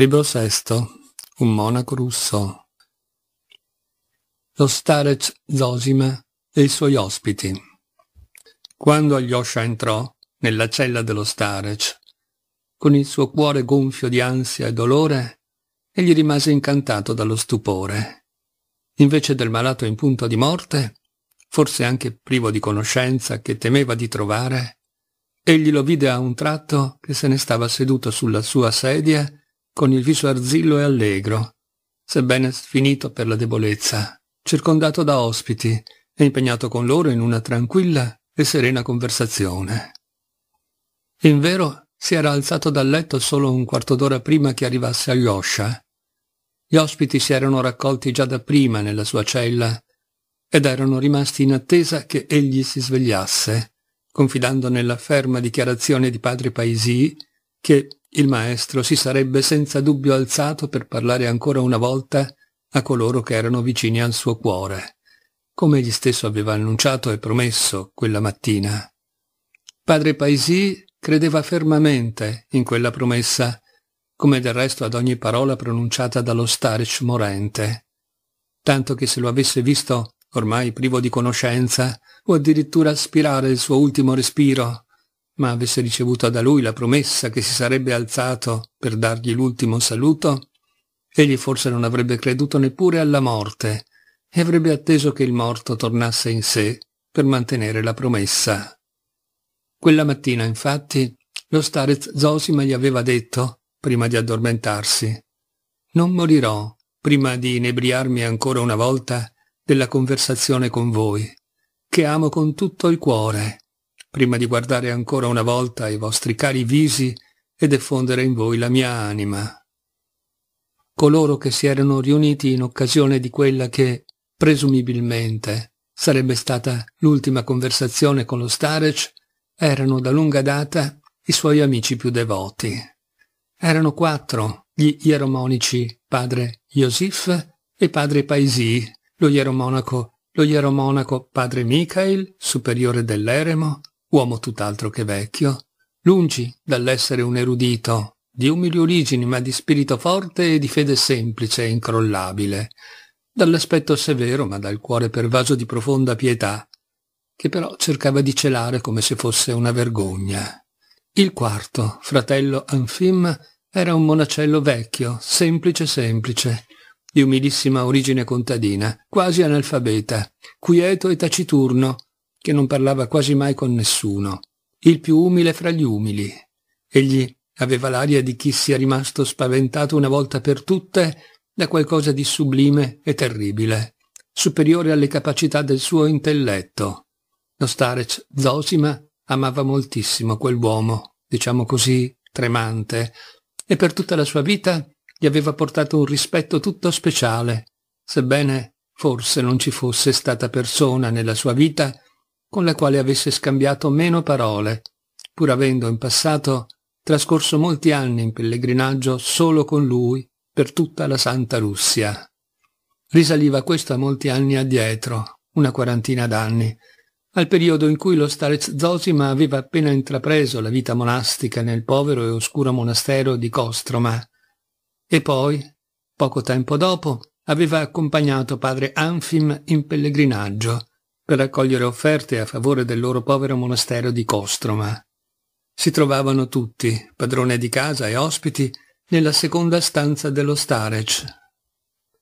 Libro sesto. Un monaco russo. Lo starec Zosima e i suoi ospiti. Quando Alyosha entrò nella cella dello starec, con il suo cuore gonfio di ansia e dolore, egli rimase incantato dallo stupore. Invece del malato in punto di morte, forse anche privo di conoscenza che temeva di trovare, egli lo vide a un tratto che se ne stava seduto sulla sua sedia con il viso arzillo e allegro, sebbene sfinito per la debolezza, circondato da ospiti e impegnato con loro in una tranquilla e serena conversazione. In vero, si era alzato dal letto solo un quarto d'ora prima che arrivasse Alyosha. Gli ospiti si erano raccolti già da prima nella sua cella ed erano rimasti in attesa che egli si svegliasse, confidando nella ferma dichiarazione di padre Paisì che il maestro si sarebbe senza dubbio alzato per parlare ancora una volta a coloro che erano vicini al suo cuore, come egli stesso aveva annunciato e promesso quella mattina. Padre Paisì credeva fermamente in quella promessa, come del resto ad ogni parola pronunciata dallo Starch morente, tanto che se lo avesse visto, ormai privo di conoscenza, o addirittura aspirare il suo ultimo respiro, ma avesse ricevuto da lui la promessa che si sarebbe alzato per dargli l'ultimo saluto, egli forse non avrebbe creduto neppure alla morte e avrebbe atteso che il morto tornasse in sé per mantenere la promessa. Quella mattina, infatti, lo starez Zosima gli aveva detto, prima di addormentarsi, «Non morirò prima di inebriarmi ancora una volta della conversazione con voi, che amo con tutto il cuore prima di guardare ancora una volta i vostri cari visi e diffondere in voi la mia anima. Coloro che si erano riuniti in occasione di quella che, presumibilmente, sarebbe stata l'ultima conversazione con lo Starec, erano da lunga data i suoi amici più devoti. Erano quattro gli ieromonici, padre Iosif e padre Paisì, lo ieromonaco, lo ieromonaco padre Michael, superiore dell'eremo, uomo tutt'altro che vecchio, lungi dall'essere un erudito, di umili origini ma di spirito forte e di fede semplice e incrollabile, dall'aspetto severo ma dal cuore pervaso di profonda pietà, che però cercava di celare come se fosse una vergogna. Il quarto, fratello Anfim, era un monacello vecchio, semplice semplice, di umilissima origine contadina, quasi analfabeta, quieto e taciturno, che non parlava quasi mai con nessuno, il più umile fra gli umili. Egli aveva l'aria di chi sia rimasto spaventato una volta per tutte da qualcosa di sublime e terribile, superiore alle capacità del suo intelletto. Lo starec Zosima amava moltissimo quell'uomo, diciamo così, tremante, e per tutta la sua vita gli aveva portato un rispetto tutto speciale, sebbene forse non ci fosse stata persona nella sua vita con la quale avesse scambiato meno parole, pur avendo in passato trascorso molti anni in pellegrinaggio solo con lui per tutta la Santa Russia. Risaliva questo a molti anni addietro, una quarantina d'anni, al periodo in cui lo Starez Zosima aveva appena intrapreso la vita monastica nel povero e oscuro monastero di Kostroma. E poi, poco tempo dopo, aveva accompagnato padre Anfim in pellegrinaggio, per raccogliere offerte a favore del loro povero monastero di Costroma. Si trovavano tutti, padrone di casa e ospiti, nella seconda stanza dello Starec,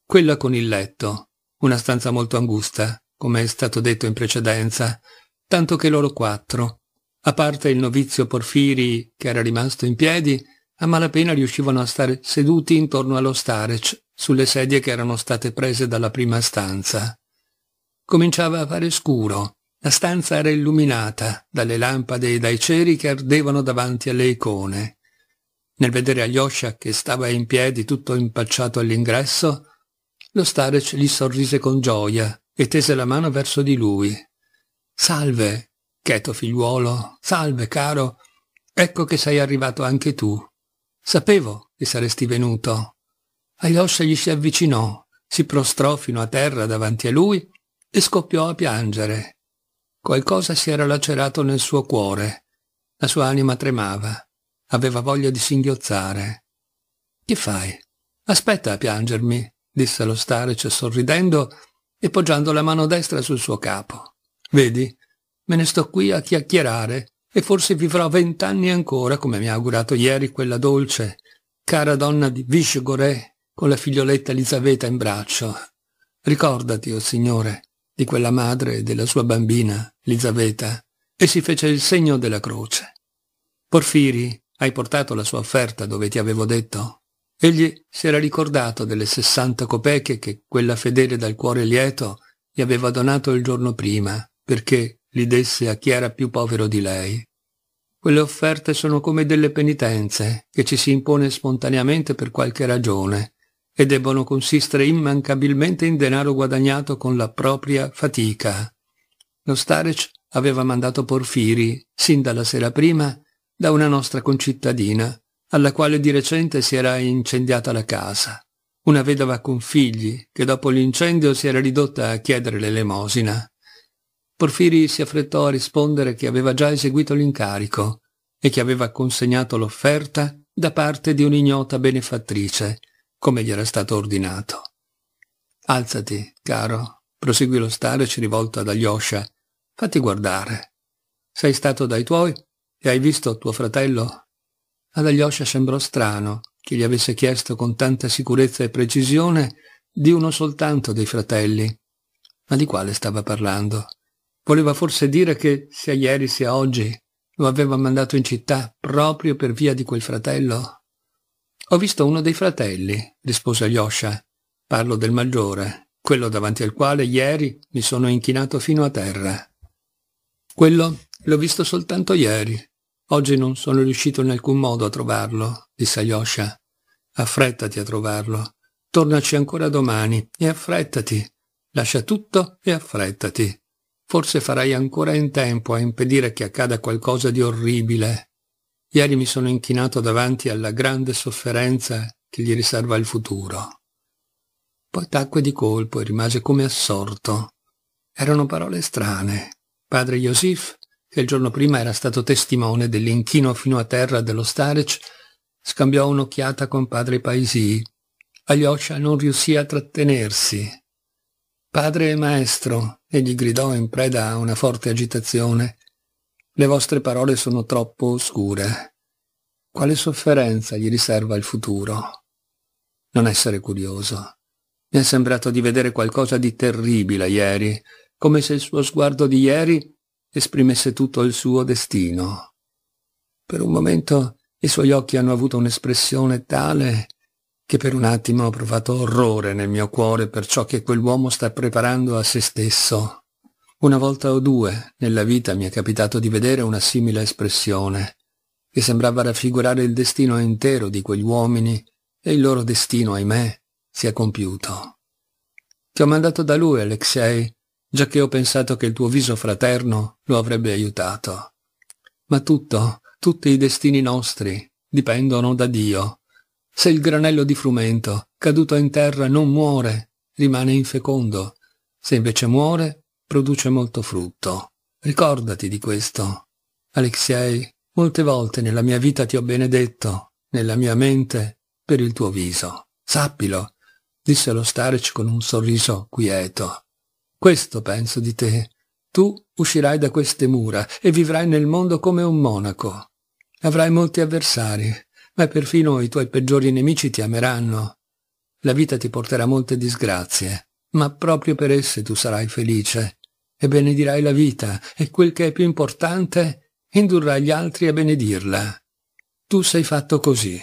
quella con il letto, una stanza molto angusta, come è stato detto in precedenza, tanto che loro quattro, a parte il novizio Porfiri che era rimasto in piedi, a malapena riuscivano a stare seduti intorno allo Starec, sulle sedie che erano state prese dalla prima stanza. Cominciava a fare scuro. La stanza era illuminata dalle lampade e dai ceri che ardevano davanti alle icone. Nel vedere Alyosha che stava in piedi tutto impacciato all'ingresso, lo Starec gli sorrise con gioia e tese la mano verso di lui. Salve, cheto figliuolo, salve caro, ecco che sei arrivato anche tu. Sapevo che saresti venuto. Alyosha gli si avvicinò, si prostrò fino a terra davanti a lui e scoppiò a piangere. Qualcosa si era lacerato nel suo cuore. La sua anima tremava. Aveva voglia di singhiozzare. Che fai? Aspetta a piangermi, disse lo Starec sorridendo e poggiando la mano destra sul suo capo. Vedi, me ne sto qui a chiacchierare e forse vivrò vent'anni ancora, come mi ha augurato ieri quella dolce, cara donna di Vishgore, con la figlioletta Elisabetta in braccio. Ricordati, o oh Signore, di quella madre e della sua bambina, Elisabetta, e si fece il segno della croce. Porfiri, hai portato la sua offerta dove ti avevo detto? Egli si era ricordato delle sessanta copeche che quella fedele dal cuore lieto gli aveva donato il giorno prima, perché li desse a chi era più povero di lei. Quelle offerte sono come delle penitenze che ci si impone spontaneamente per qualche ragione, e debbono consistere immancabilmente in denaro guadagnato con la propria fatica. Lo Starec aveva mandato Porfiri, sin dalla sera prima, da una nostra concittadina, alla quale di recente si era incendiata la casa. Una vedova con figli, che dopo l'incendio si era ridotta a chiedere l'elemosina. Porfiri si affrettò a rispondere che aveva già eseguito l'incarico e che aveva consegnato l'offerta da parte di un'ignota benefattrice, come gli era stato ordinato. Alzati, caro, proseguì lo stareci rivolto ad Alyosha. Fatti guardare. Sei stato dai tuoi e hai visto tuo fratello? Ad ah, Alyosha sembrò strano che gli avesse chiesto con tanta sicurezza e precisione di uno soltanto dei fratelli. Ma di quale stava parlando? Voleva forse dire che, sia ieri sia oggi, lo aveva mandato in città proprio per via di quel fratello? Ho visto uno dei fratelli, rispose Yosha. Parlo del maggiore, quello davanti al quale ieri mi sono inchinato fino a terra. Quello l'ho visto soltanto ieri. Oggi non sono riuscito in alcun modo a trovarlo, disse Yosha. Affrettati a trovarlo. Tornaci ancora domani e affrettati. Lascia tutto e affrettati. Forse farai ancora in tempo a impedire che accada qualcosa di orribile. Ieri mi sono inchinato davanti alla grande sofferenza che gli riserva il futuro. Poi tacque di colpo e rimase come assorto. Erano parole strane. Padre Yosif, che il giorno prima era stato testimone dell'inchino fino a terra dello Starec, scambiò un'occhiata con padre Paisì. Alyosha non riuscì a trattenersi. Padre e maestro, egli gridò in preda a una forte agitazione. Le vostre parole sono troppo oscure. Quale sofferenza gli riserva il futuro? Non essere curioso. Mi è sembrato di vedere qualcosa di terribile ieri, come se il suo sguardo di ieri esprimesse tutto il suo destino. Per un momento i suoi occhi hanno avuto un'espressione tale che per un attimo ho provato orrore nel mio cuore per ciò che quell'uomo sta preparando a se stesso. Una volta o due nella vita mi è capitato di vedere una simile espressione, che sembrava raffigurare il destino intero di quegli uomini e il loro destino, ahimè, si è compiuto. Ti ho mandato da lui, Alexei, giacché ho pensato che il tuo viso fraterno lo avrebbe aiutato. Ma tutto, tutti i destini nostri, dipendono da Dio. Se il granello di frumento, caduto in terra, non muore, rimane infecondo. Se invece muore, produce molto frutto. Ricordati di questo. Alexei, molte volte nella mia vita ti ho benedetto, nella mia mente, per il tuo viso. Sappilo, disse lo Starec con un sorriso quieto. Questo penso di te. Tu uscirai da queste mura e vivrai nel mondo come un monaco. Avrai molti avversari, ma perfino i tuoi peggiori nemici ti ameranno. La vita ti porterà molte disgrazie, ma proprio per esse tu sarai felice e benedirai la vita e quel che è più importante, indurrai gli altri a benedirla. Tu sei fatto così.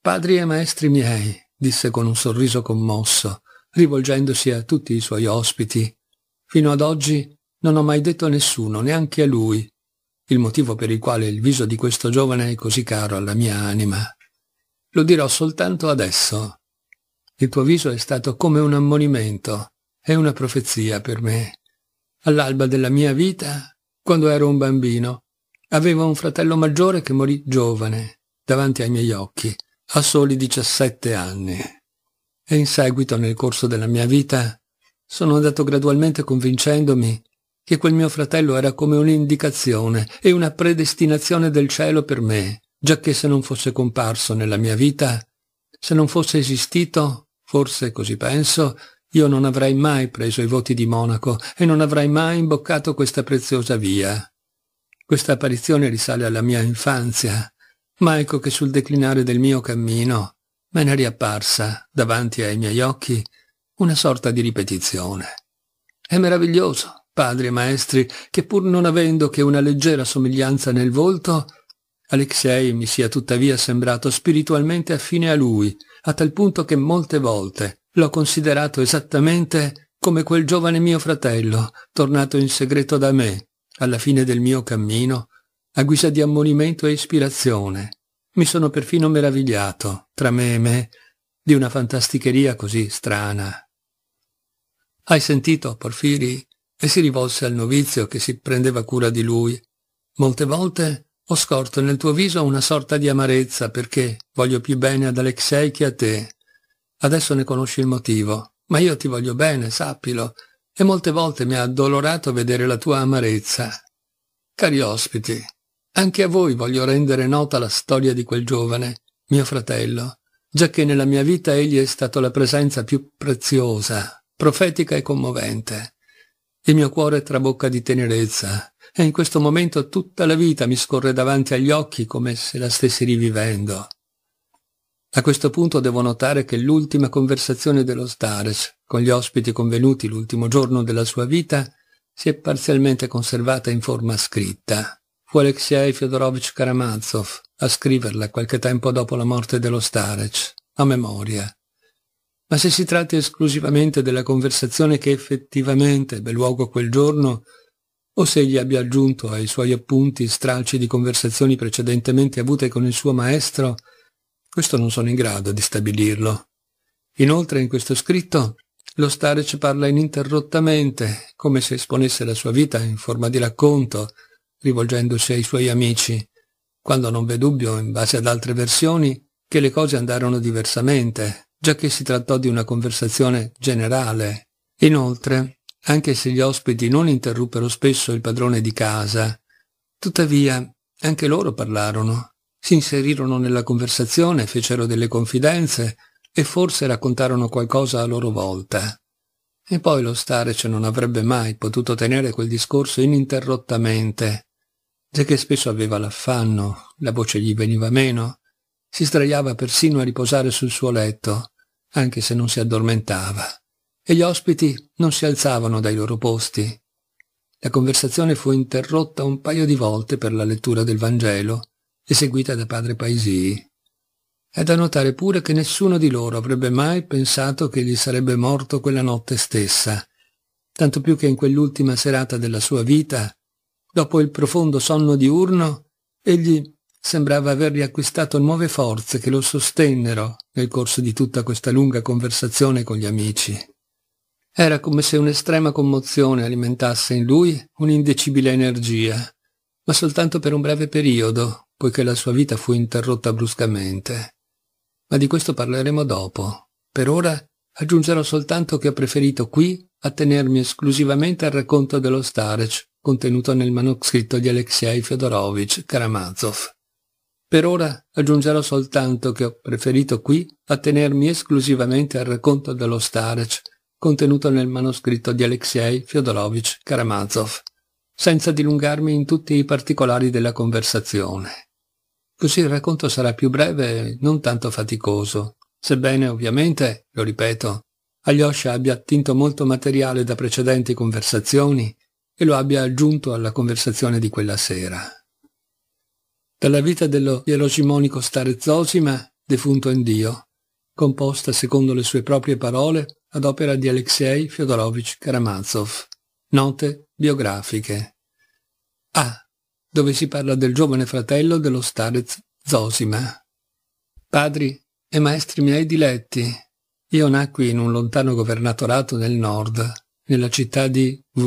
Padri e maestri miei, disse con un sorriso commosso, rivolgendosi a tutti i suoi ospiti, fino ad oggi non ho mai detto a nessuno, neanche a lui, il motivo per il quale il viso di questo giovane è così caro alla mia anima. Lo dirò soltanto adesso. Il tuo viso è stato come un ammonimento, è una profezia per me all'alba della mia vita, quando ero un bambino, avevo un fratello maggiore che morì giovane, davanti ai miei occhi, a soli 17 anni. E in seguito, nel corso della mia vita, sono andato gradualmente convincendomi che quel mio fratello era come un'indicazione e una predestinazione del cielo per me, giacché se non fosse comparso nella mia vita, se non fosse esistito, forse così penso, io non avrei mai preso i voti di Monaco e non avrei mai imboccato questa preziosa via. Questa apparizione risale alla mia infanzia, ma ecco che sul declinare del mio cammino me ne riapparsa, davanti ai miei occhi, una sorta di ripetizione. È meraviglioso, padri e maestri, che pur non avendo che una leggera somiglianza nel volto, Alexei mi sia tuttavia sembrato spiritualmente affine a lui, a tal punto che molte volte, L'ho considerato esattamente come quel giovane mio fratello, tornato in segreto da me, alla fine del mio cammino, a guisa di ammonimento e ispirazione. Mi sono perfino meravigliato, tra me e me, di una fantasticheria così strana. Hai sentito, Porfiri? E si rivolse al novizio che si prendeva cura di lui. Molte volte ho scorto nel tuo viso una sorta di amarezza perché voglio più bene ad Alexei che a te. Adesso ne conosci il motivo, ma io ti voglio bene, sappilo, e molte volte mi ha addolorato vedere la tua amarezza. Cari ospiti, anche a voi voglio rendere nota la storia di quel giovane, mio fratello, giacché nella mia vita egli è stato la presenza più preziosa, profetica e commovente. Il mio cuore trabocca di tenerezza e in questo momento tutta la vita mi scorre davanti agli occhi come se la stessi rivivendo. A questo punto devo notare che l'ultima conversazione dello Stares, con gli ospiti convenuti l'ultimo giorno della sua vita, si è parzialmente conservata in forma scritta. Fu Alexei Fyodorovich Karamazov a scriverla qualche tempo dopo la morte dello Starec, a memoria. Ma se si tratta esclusivamente della conversazione che effettivamente ebbe luogo quel giorno, o se egli abbia aggiunto ai suoi appunti stralci di conversazioni precedentemente avute con il suo maestro, questo non sono in grado di stabilirlo. Inoltre in questo scritto lo Starec parla ininterrottamente, come se esponesse la sua vita in forma di racconto, rivolgendosi ai suoi amici, quando non v'è dubbio, in base ad altre versioni, che le cose andarono diversamente, già che si trattò di una conversazione generale. Inoltre, anche se gli ospiti non interruppero spesso il padrone di casa, tuttavia anche loro parlarono, si inserirono nella conversazione, fecero delle confidenze e forse raccontarono qualcosa a loro volta. E poi lo Starec non avrebbe mai potuto tenere quel discorso ininterrottamente, giacché spesso aveva l'affanno, la voce gli veniva meno, si sdraiava persino a riposare sul suo letto, anche se non si addormentava, e gli ospiti non si alzavano dai loro posti. La conversazione fu interrotta un paio di volte per la lettura del Vangelo, eseguita da padre Paisì. È da notare pure che nessuno di loro avrebbe mai pensato che gli sarebbe morto quella notte stessa, tanto più che in quell'ultima serata della sua vita, dopo il profondo sonno diurno, egli sembrava aver riacquistato nuove forze che lo sostennero nel corso di tutta questa lunga conversazione con gli amici. Era come se un'estrema commozione alimentasse in lui un'indecibile energia, ma soltanto per un breve periodo, poiché la sua vita fu interrotta bruscamente. Ma di questo parleremo dopo. Per ora aggiungerò soltanto che ho preferito qui attenermi esclusivamente al racconto dello Starec contenuto nel manoscritto di Alexei Fyodorovich Karamazov. Per ora aggiungerò soltanto che ho preferito qui attenermi esclusivamente al racconto dello Starec contenuto nel manoscritto di Alexei Fyodorovich Karamazov, senza dilungarmi in tutti i particolari della conversazione. Così il racconto sarà più breve e non tanto faticoso, sebbene ovviamente, lo ripeto, Alyosha abbia attinto molto materiale da precedenti conversazioni e lo abbia aggiunto alla conversazione di quella sera. Dalla vita dello ierocimonico Stare Zosima, defunto in Dio, composta secondo le sue proprie parole ad opera di Alexei Fyodorovich Karamazov. Note biografiche. A. Ah, dove si parla del giovane fratello dello Starez Zosima. Padri e maestri miei diletti, io nacqui in un lontano governatorato nel nord, nella città di V,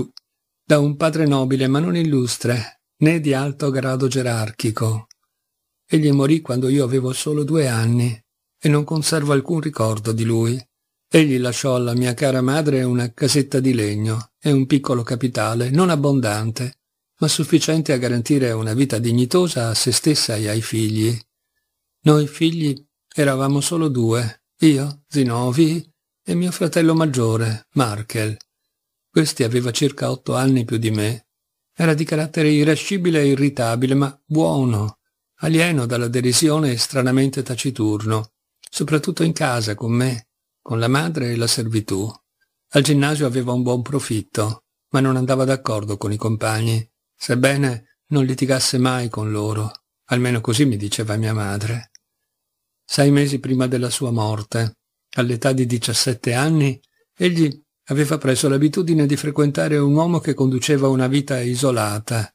da un padre nobile ma non illustre, né di alto grado gerarchico. Egli morì quando io avevo solo due anni e non conservo alcun ricordo di lui. Egli lasciò alla mia cara madre una casetta di legno e un piccolo capitale non abbondante, ma sufficiente a garantire una vita dignitosa a se stessa e ai figli. Noi figli eravamo solo due, io, Zinovi, e mio fratello maggiore, Markel. Questi aveva circa otto anni più di me. Era di carattere irascibile e irritabile, ma buono, alieno dalla derisione e stranamente taciturno, soprattutto in casa con me, con la madre e la servitù. Al ginnasio aveva un buon profitto, ma non andava d'accordo con i compagni sebbene non litigasse mai con loro, almeno così mi diceva mia madre. Sei mesi prima della sua morte, all'età di 17 anni, egli aveva preso l'abitudine di frequentare un uomo che conduceva una vita isolata,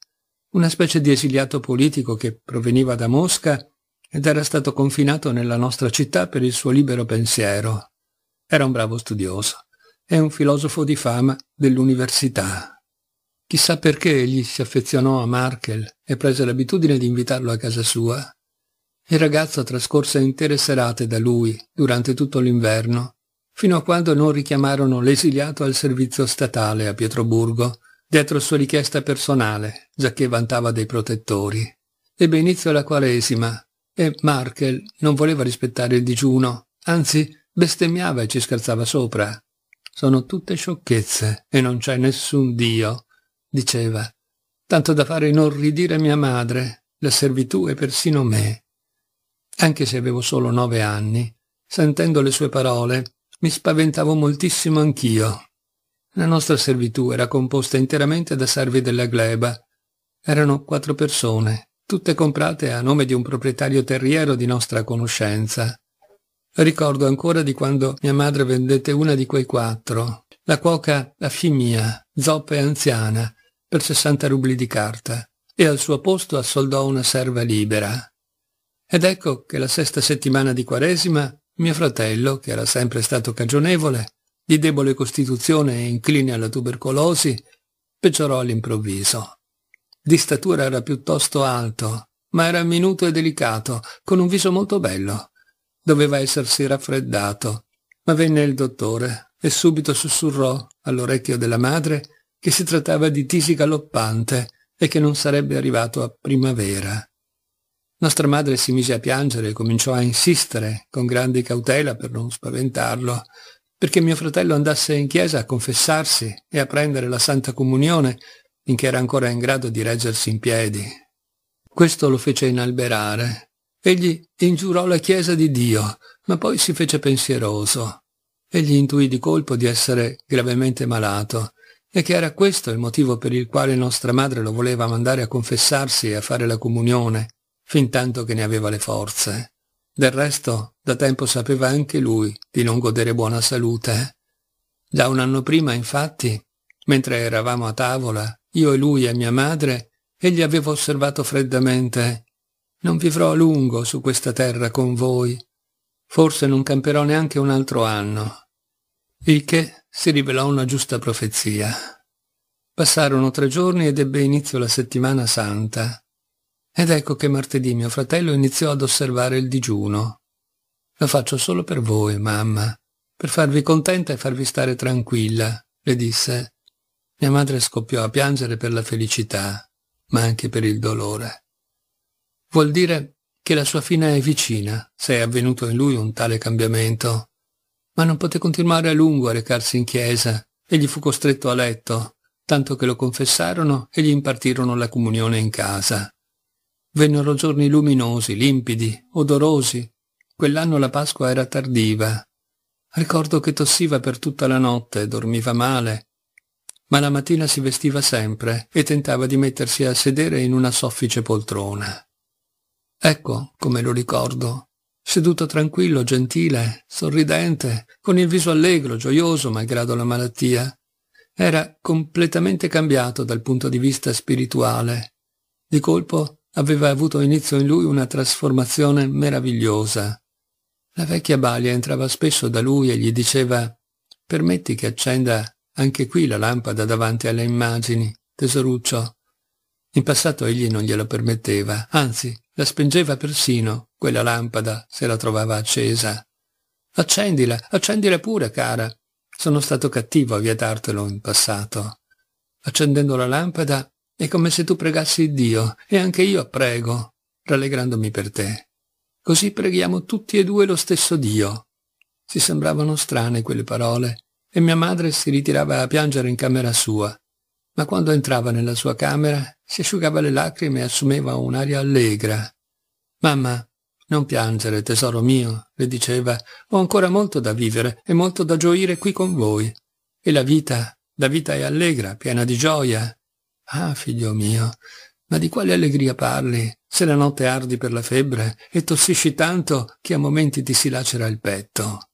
una specie di esiliato politico che proveniva da Mosca ed era stato confinato nella nostra città per il suo libero pensiero. Era un bravo studioso e un filosofo di fama dell'università. Chissà perché egli si affezionò a Markel e prese l'abitudine di invitarlo a casa sua. Il ragazzo trascorse intere serate da lui durante tutto l'inverno, fino a quando non richiamarono l'esiliato al servizio statale a Pietroburgo, dietro sua richiesta personale, giacché vantava dei protettori. Ebbe inizio la Quaresima e Markel non voleva rispettare il digiuno, anzi bestemmiava e ci scherzava sopra. Sono tutte sciocchezze e non c'è nessun Dio diceva, tanto da fare inorridire mia madre, la servitù e persino me. Anche se avevo solo nove anni, sentendo le sue parole, mi spaventavo moltissimo anch'io. La nostra servitù era composta interamente da servi della gleba. Erano quattro persone, tutte comprate a nome di un proprietario terriero di nostra conoscenza. Ricordo ancora di quando mia madre vendette una di quei quattro, la cuoca a figlia, zoppa e anziana, per 60 rubli di carta e al suo posto assoldò una serva libera. Ed ecco che la sesta settimana di Quaresima mio fratello, che era sempre stato cagionevole, di debole costituzione e incline alla tubercolosi, peggiorò all'improvviso. Di statura era piuttosto alto, ma era minuto e delicato, con un viso molto bello. Doveva essersi raffreddato, ma venne il dottore e subito sussurrò all'orecchio della madre che si trattava di tisi galoppante e che non sarebbe arrivato a primavera. Nostra madre si mise a piangere e cominciò a insistere con grande cautela per non spaventarlo, perché mio fratello andasse in chiesa a confessarsi e a prendere la Santa Comunione finché era ancora in grado di reggersi in piedi. Questo lo fece inalberare. Egli ingiurò la Chiesa di Dio, ma poi si fece pensieroso. Egli intuì di colpo di essere gravemente malato e che era questo il motivo per il quale nostra madre lo voleva mandare a confessarsi e a fare la comunione, fin tanto che ne aveva le forze. Del resto, da tempo sapeva anche lui di non godere buona salute. Già un anno prima, infatti, mentre eravamo a tavola, io e lui e mia madre, egli aveva osservato freddamente «Non vivrò a lungo su questa terra con voi. Forse non camperò neanche un altro anno». Il che si rivelò una giusta profezia. Passarono tre giorni ed ebbe inizio la settimana santa. Ed ecco che martedì mio fratello iniziò ad osservare il digiuno. Lo faccio solo per voi, mamma, per farvi contenta e farvi stare tranquilla, le disse. Mia madre scoppiò a piangere per la felicità, ma anche per il dolore. Vuol dire che la sua fine è vicina, se è avvenuto in lui un tale cambiamento ma non poté continuare a lungo a recarsi in chiesa e gli fu costretto a letto, tanto che lo confessarono e gli impartirono la comunione in casa. Vennero giorni luminosi, limpidi, odorosi. Quell'anno la Pasqua era tardiva. Ricordo che tossiva per tutta la notte, dormiva male, ma la mattina si vestiva sempre e tentava di mettersi a sedere in una soffice poltrona. Ecco come lo ricordo seduto tranquillo, gentile, sorridente, con il viso allegro, gioioso malgrado la malattia. Era completamente cambiato dal punto di vista spirituale. Di colpo aveva avuto inizio in lui una trasformazione meravigliosa. La vecchia Balia entrava spesso da lui e gli diceva «Permetti che accenda anche qui la lampada davanti alle immagini, tesoruccio. In passato egli non glielo permetteva, anzi, la spengeva persino, quella lampada, se la trovava accesa. Accendila, accendila pure, cara. Sono stato cattivo a vietartelo in passato. Accendendo la lampada è come se tu pregassi Dio, e anche io prego, rallegrandomi per te. Così preghiamo tutti e due lo stesso Dio. Si sembravano strane quelle parole, e mia madre si ritirava a piangere in camera sua. Ma quando entrava nella sua camera si asciugava le lacrime e assumeva un'aria allegra. Mamma, non piangere, tesoro mio, le diceva, ho ancora molto da vivere e molto da gioire qui con voi. E la vita, la vita è allegra, piena di gioia. Ah, figlio mio, ma di quale allegria parli, se la notte ardi per la febbre e tossisci tanto che a momenti ti si lacera il petto?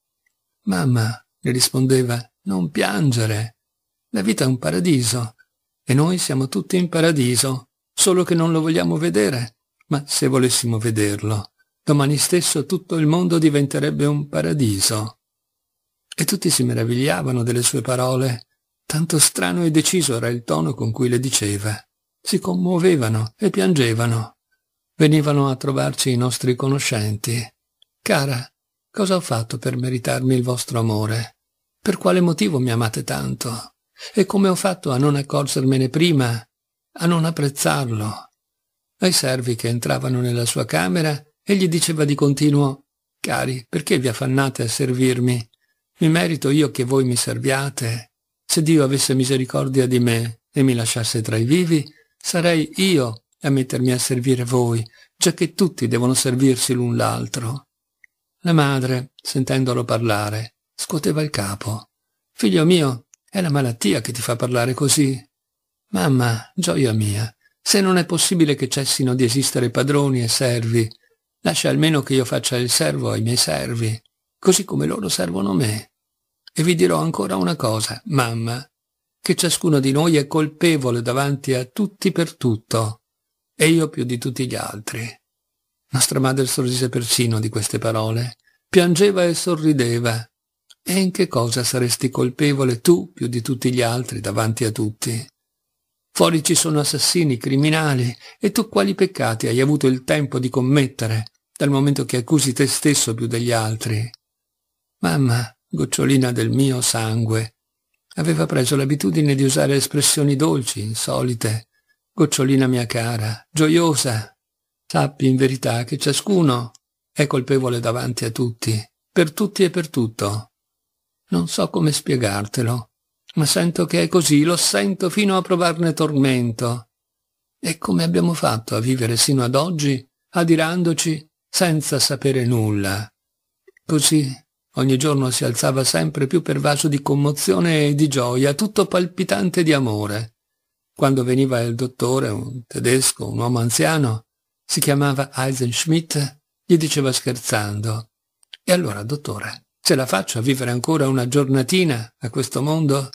Mamma, le rispondeva, non piangere. La vita è un paradiso e noi siamo tutti in paradiso, solo che non lo vogliamo vedere. Ma se volessimo vederlo, domani stesso tutto il mondo diventerebbe un paradiso. E tutti si meravigliavano delle sue parole, tanto strano e deciso era il tono con cui le diceva. Si commuovevano e piangevano. Venivano a trovarci i nostri conoscenti. Cara, cosa ho fatto per meritarmi il vostro amore? Per quale motivo mi amate tanto? E come ho fatto a non accorgermene prima, a non apprezzarlo? Ai servi che entravano nella sua camera, egli diceva di continuo «Cari, perché vi affannate a servirmi? Mi merito io che voi mi serviate. Se Dio avesse misericordia di me e mi lasciasse tra i vivi, sarei io a mettermi a servire voi, già che tutti devono servirsi l'un l'altro». La madre, sentendolo parlare, scuoteva il capo. «Figlio mio, è la malattia che ti fa parlare così. Mamma, gioia mia, se non è possibile che cessino di esistere padroni e servi, lascia almeno che io faccia il servo ai miei servi, così come loro servono me. E vi dirò ancora una cosa, mamma, che ciascuno di noi è colpevole davanti a tutti per tutto, e io più di tutti gli altri. Nostra madre sorrise persino di queste parole, piangeva e sorrideva, e in che cosa saresti colpevole tu più di tutti gli altri davanti a tutti? Fuori ci sono assassini, criminali, e tu quali peccati hai avuto il tempo di commettere, dal momento che accusi te stesso più degli altri? Mamma, gocciolina del mio sangue, aveva preso l'abitudine di usare espressioni dolci, insolite. Gocciolina mia cara, gioiosa. Sappi in verità che ciascuno è colpevole davanti a tutti, per tutti e per tutto. Non so come spiegartelo, ma sento che è così, lo sento fino a provarne tormento. E come abbiamo fatto a vivere sino ad oggi, adirandoci senza sapere nulla? Così ogni giorno si alzava sempre più pervaso di commozione e di gioia, tutto palpitante di amore. Quando veniva il dottore, un tedesco, un uomo anziano, si chiamava Eisenschmidt, gli diceva scherzando. E allora, dottore, Ce la faccio a vivere ancora una giornatina a questo mondo?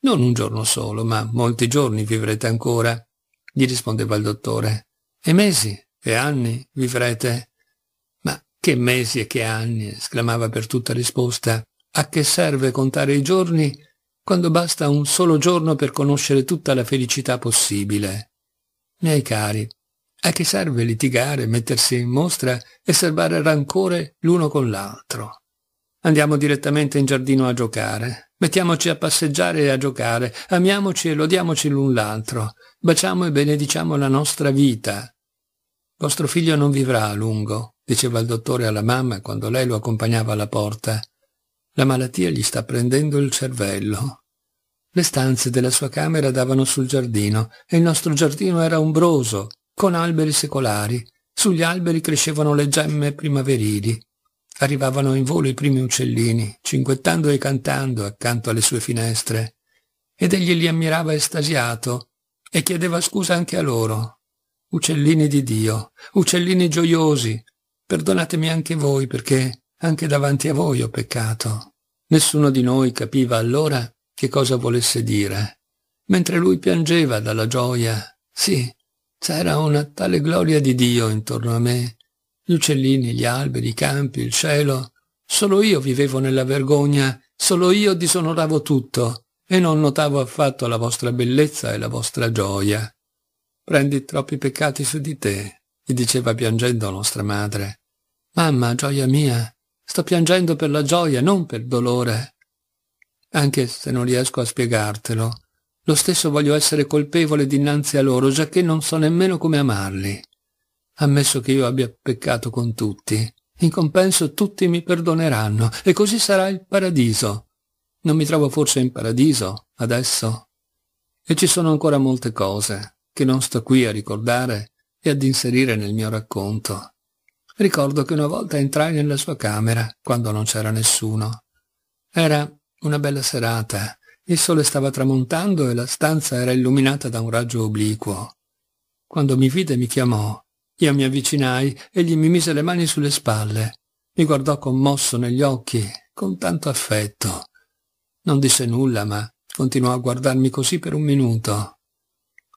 Non un giorno solo, ma molti giorni vivrete ancora, gli rispondeva il dottore. E mesi e anni vivrete. Ma che mesi e che anni, esclamava per tutta risposta. A che serve contare i giorni quando basta un solo giorno per conoscere tutta la felicità possibile? Miei cari, a che serve litigare, mettersi in mostra e serbare rancore l'uno con l'altro? Andiamo direttamente in giardino a giocare. Mettiamoci a passeggiare e a giocare. Amiamoci e lodiamoci l'un l'altro. Baciamo e benediciamo la nostra vita. Vostro figlio non vivrà a lungo, diceva il dottore alla mamma quando lei lo accompagnava alla porta. La malattia gli sta prendendo il cervello. Le stanze della sua camera davano sul giardino e il nostro giardino era ombroso, con alberi secolari. Sugli alberi crescevano le gemme primaverili arrivavano in volo i primi uccellini, cinguettando e cantando accanto alle sue finestre, ed egli li ammirava estasiato e chiedeva scusa anche a loro. Uccellini di Dio, uccellini gioiosi, perdonatemi anche voi perché anche davanti a voi ho peccato. Nessuno di noi capiva allora che cosa volesse dire, mentre lui piangeva dalla gioia. Sì, c'era una tale gloria di Dio intorno a me gli uccellini, gli alberi, i campi, il cielo. Solo io vivevo nella vergogna, solo io disonoravo tutto e non notavo affatto la vostra bellezza e la vostra gioia. Prendi troppi peccati su di te, gli diceva piangendo nostra madre. Mamma, gioia mia, sto piangendo per la gioia, non per dolore. Anche se non riesco a spiegartelo, lo stesso voglio essere colpevole dinanzi a loro, giacché non so nemmeno come amarli ammesso che io abbia peccato con tutti. In compenso tutti mi perdoneranno e così sarà il paradiso. Non mi trovo forse in paradiso adesso? E ci sono ancora molte cose che non sto qui a ricordare e ad inserire nel mio racconto. Ricordo che una volta entrai nella sua camera, quando non c'era nessuno. Era una bella serata, il sole stava tramontando e la stanza era illuminata da un raggio obliquo. Quando mi vide mi chiamò io mi avvicinai, egli mi mise le mani sulle spalle, mi guardò commosso negli occhi, con tanto affetto. Non disse nulla, ma continuò a guardarmi così per un minuto.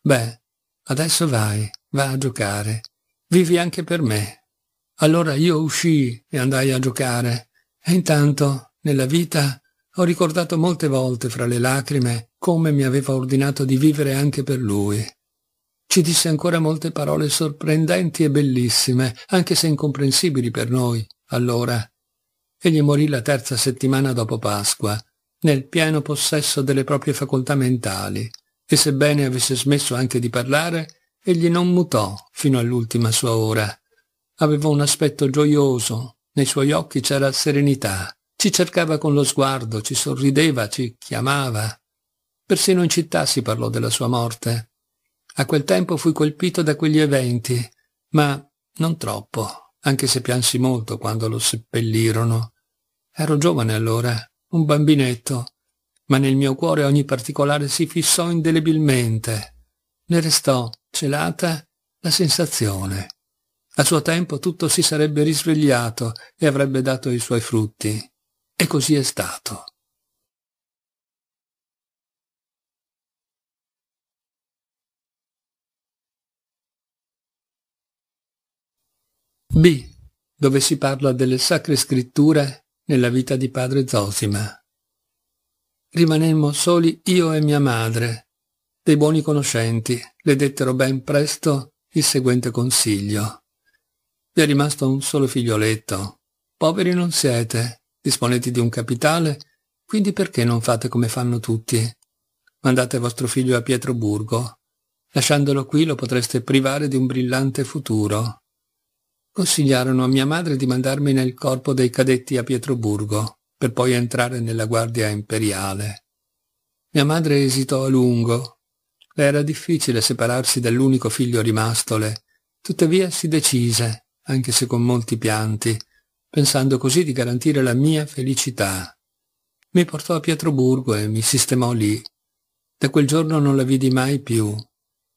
Beh, adesso vai, va a giocare. Vivi anche per me. Allora io uscii e andai a giocare. E intanto, nella vita, ho ricordato molte volte fra le lacrime come mi aveva ordinato di vivere anche per lui. Ci disse ancora molte parole sorprendenti e bellissime, anche se incomprensibili per noi, allora. Egli morì la terza settimana dopo Pasqua, nel pieno possesso delle proprie facoltà mentali, e sebbene avesse smesso anche di parlare, egli non mutò fino all'ultima sua ora. Aveva un aspetto gioioso, nei suoi occhi c'era serenità, ci cercava con lo sguardo, ci sorrideva, ci chiamava. Persino in città si parlò della sua morte. A quel tempo fui colpito da quegli eventi, ma non troppo, anche se piansi molto quando lo seppellirono. Ero giovane allora, un bambinetto, ma nel mio cuore ogni particolare si fissò indelebilmente. Ne restò celata la sensazione. A suo tempo tutto si sarebbe risvegliato e avrebbe dato i suoi frutti. E così è stato. B. Dove si parla delle sacre scritture nella vita di padre Zosima. Rimanemmo soli io e mia madre. Dei buoni conoscenti le dettero ben presto il seguente consiglio. Vi è rimasto un solo figlioletto. Poveri non siete, disponete di un capitale, quindi perché non fate come fanno tutti? Mandate vostro figlio a Pietroburgo. Lasciandolo qui lo potreste privare di un brillante futuro consigliarono a mia madre di mandarmi nel corpo dei cadetti a Pietroburgo, per poi entrare nella Guardia Imperiale. Mia madre esitò a lungo. Le era difficile separarsi dall'unico figlio rimastole. Tuttavia si decise, anche se con molti pianti, pensando così di garantire la mia felicità. Mi portò a Pietroburgo e mi sistemò lì. Da quel giorno non la vidi mai più.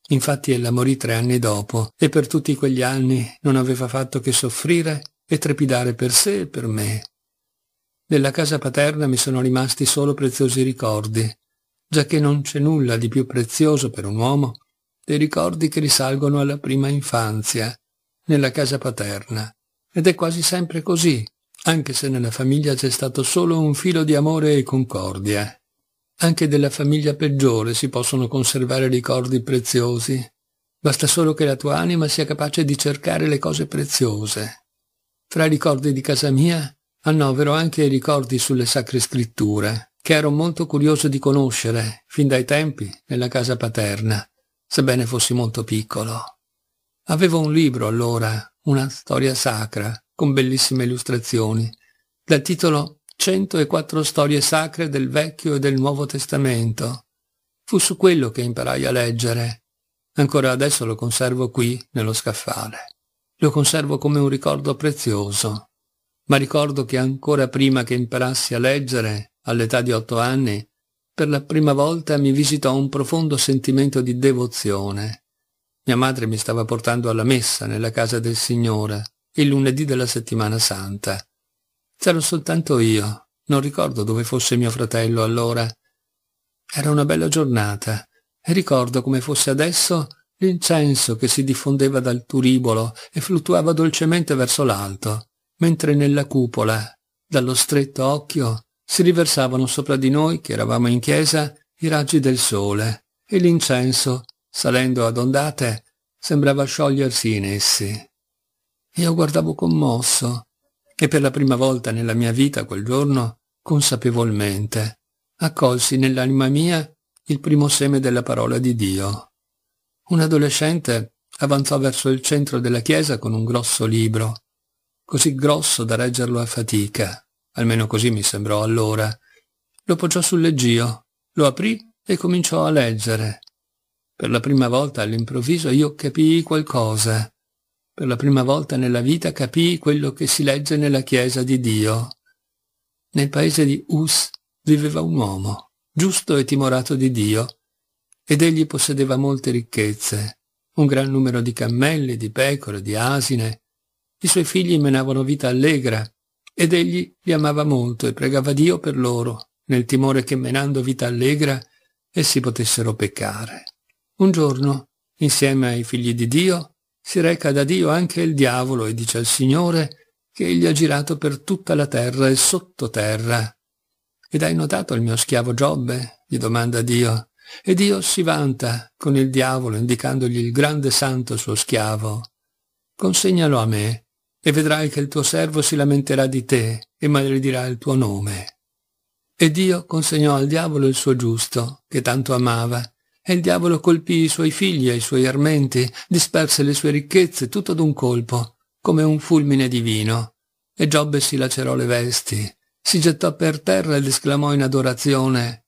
Infatti ella morì tre anni dopo e per tutti quegli anni non aveva fatto che soffrire e trepidare per sé e per me. Della casa paterna mi sono rimasti solo preziosi ricordi, giacché non c'è nulla di più prezioso per un uomo dei ricordi che risalgono alla prima infanzia, nella casa paterna. Ed è quasi sempre così, anche se nella famiglia c'è stato solo un filo di amore e concordia. Anche della famiglia peggiore si possono conservare ricordi preziosi. Basta solo che la tua anima sia capace di cercare le cose preziose. Fra i ricordi di casa mia annovero anche i ricordi sulle sacre scritture, che ero molto curioso di conoscere, fin dai tempi, nella casa paterna, sebbene fossi molto piccolo. Avevo un libro allora, una storia sacra, con bellissime illustrazioni, dal titolo 104 storie sacre del Vecchio e del Nuovo Testamento. Fu su quello che imparai a leggere. Ancora adesso lo conservo qui, nello scaffale. Lo conservo come un ricordo prezioso. Ma ricordo che ancora prima che imparassi a leggere, all'età di otto anni, per la prima volta mi visitò un profondo sentimento di devozione. Mia madre mi stava portando alla messa nella casa del Signore, il lunedì della settimana santa C'ero soltanto io. Non ricordo dove fosse mio fratello allora. Era una bella giornata e ricordo come fosse adesso l'incenso che si diffondeva dal turibolo e fluttuava dolcemente verso l'alto, mentre nella cupola, dallo stretto occhio, si riversavano sopra di noi, che eravamo in chiesa, i raggi del sole e l'incenso, salendo ad ondate, sembrava sciogliersi in essi. Io guardavo commosso e per la prima volta nella mia vita quel giorno, consapevolmente, accolsi nell'anima mia il primo seme della parola di Dio. Un adolescente avanzò verso il centro della chiesa con un grosso libro, così grosso da reggerlo a fatica, almeno così mi sembrò allora. Lo poggiò sul leggio, lo aprì e cominciò a leggere. Per la prima volta all'improvviso io capii qualcosa. Per la prima volta nella vita capii quello che si legge nella Chiesa di Dio. Nel paese di Us viveva un uomo, giusto e timorato di Dio, ed egli possedeva molte ricchezze, un gran numero di cammelli, di pecore, di asine. I suoi figli menavano vita allegra, ed egli li amava molto e pregava Dio per loro, nel timore che menando vita allegra essi potessero peccare. Un giorno, insieme ai figli di Dio, si reca da Dio anche il diavolo e dice al Signore che egli ha girato per tutta la terra e sottoterra. Ed hai notato il mio schiavo Giobbe? gli domanda Dio. E Dio si vanta con il diavolo indicandogli il grande santo suo schiavo. Consegnalo a me e vedrai che il tuo servo si lamenterà di te e maledirà il tuo nome. E Dio consegnò al diavolo il suo giusto, che tanto amava, e il diavolo colpì i suoi figli e i suoi armenti, disperse le sue ricchezze tutto d'un colpo, come un fulmine divino. E Giobbe si lacerò le vesti, si gettò per terra ed esclamò in adorazione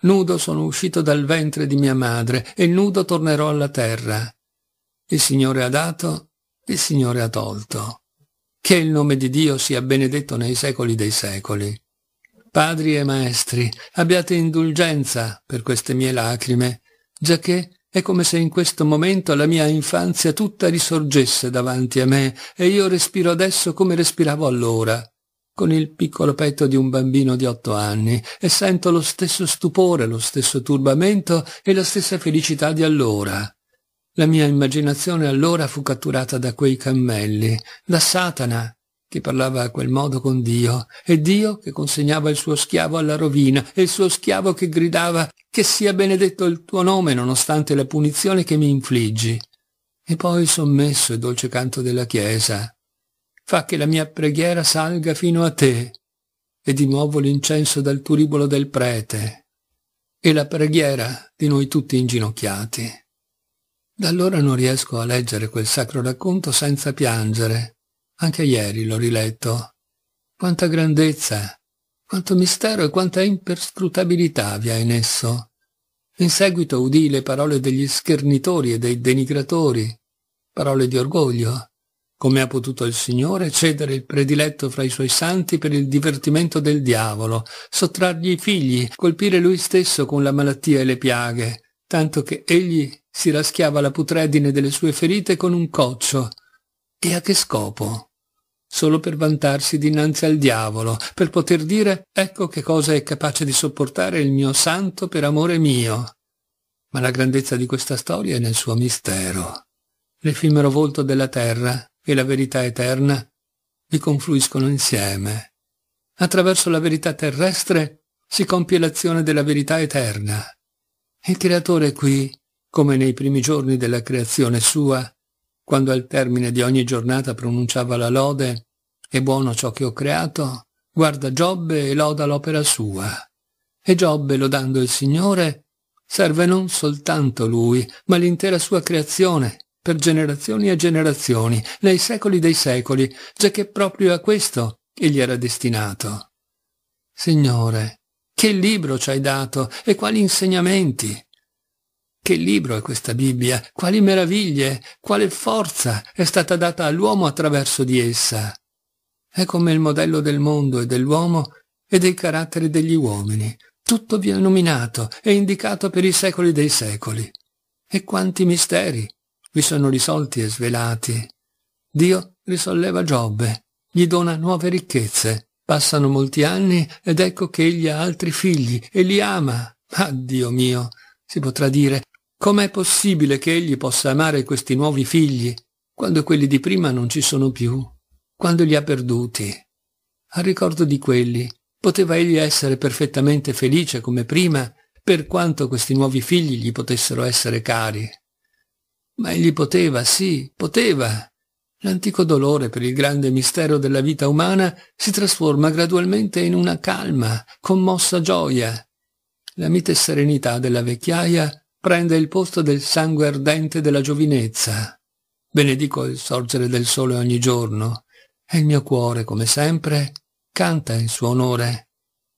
Nudo sono uscito dal ventre di mia madre e nudo tornerò alla terra. Il Signore ha dato, il Signore ha tolto. Che il nome di Dio sia benedetto nei secoli dei secoli. Padri e maestri, abbiate indulgenza per queste mie lacrime giacché è come se in questo momento la mia infanzia tutta risorgesse davanti a me e io respiro adesso come respiravo allora, con il piccolo petto di un bambino di otto anni, e sento lo stesso stupore, lo stesso turbamento e la stessa felicità di allora. La mia immaginazione allora fu catturata da quei cammelli, da Satana, che parlava a quel modo con Dio, e Dio che consegnava il suo schiavo alla rovina, e il suo schiavo che gridava che sia benedetto il tuo nome nonostante la punizione che mi infliggi. E poi sommesso e dolce canto della Chiesa, fa che la mia preghiera salga fino a te, e di nuovo l'incenso dal turibolo del prete, e la preghiera di noi tutti inginocchiati. Da allora non riesco a leggere quel sacro racconto senza piangere. Anche ieri l'ho riletto. Quanta grandezza, quanto mistero e quanta imperscrutabilità vi è in esso. In seguito udì le parole degli schernitori e dei denigratori, parole di orgoglio. Come ha potuto il Signore cedere il prediletto fra i suoi santi per il divertimento del diavolo, sottrargli i figli, colpire lui stesso con la malattia e le piaghe, tanto che egli si raschiava la putredine delle sue ferite con un coccio. E a che scopo? solo per vantarsi dinanzi al diavolo, per poter dire ecco che cosa è capace di sopportare il mio santo per amore mio. Ma la grandezza di questa storia è nel suo mistero. L'effimero volto della terra e la verità eterna vi confluiscono insieme. Attraverso la verità terrestre si compie l'azione della verità eterna. Il creatore qui, come nei primi giorni della creazione sua, quando al termine di ogni giornata pronunciava la lode è buono ciò che ho creato, guarda Giobbe e loda l'opera sua. E Giobbe, lodando il Signore, serve non soltanto lui, ma l'intera sua creazione, per generazioni e generazioni, nei secoli dei secoli, già che proprio a questo egli era destinato. Signore, che libro ci hai dato e quali insegnamenti? Che libro è questa Bibbia? Quali meraviglie? Quale forza è stata data all'uomo attraverso di essa? È come il modello del mondo e dell'uomo e dei carattere degli uomini. Tutto vi è nominato e indicato per i secoli dei secoli. E quanti misteri vi sono risolti e svelati. Dio risolleva Giobbe, gli dona nuove ricchezze. Passano molti anni ed ecco che egli ha altri figli e li ama. Ah, Dio mio, si potrà dire, Com'è possibile che egli possa amare questi nuovi figli, quando quelli di prima non ci sono più, quando li ha perduti? Al ricordo di quelli, poteva egli essere perfettamente felice come prima, per quanto questi nuovi figli gli potessero essere cari. Ma egli poteva, sì, poteva. L'antico dolore per il grande mistero della vita umana si trasforma gradualmente in una calma, commossa gioia. La mite serenità della vecchiaia prende il posto del sangue ardente della giovinezza. Benedico il sorgere del sole ogni giorno e il mio cuore, come sempre, canta in suo onore.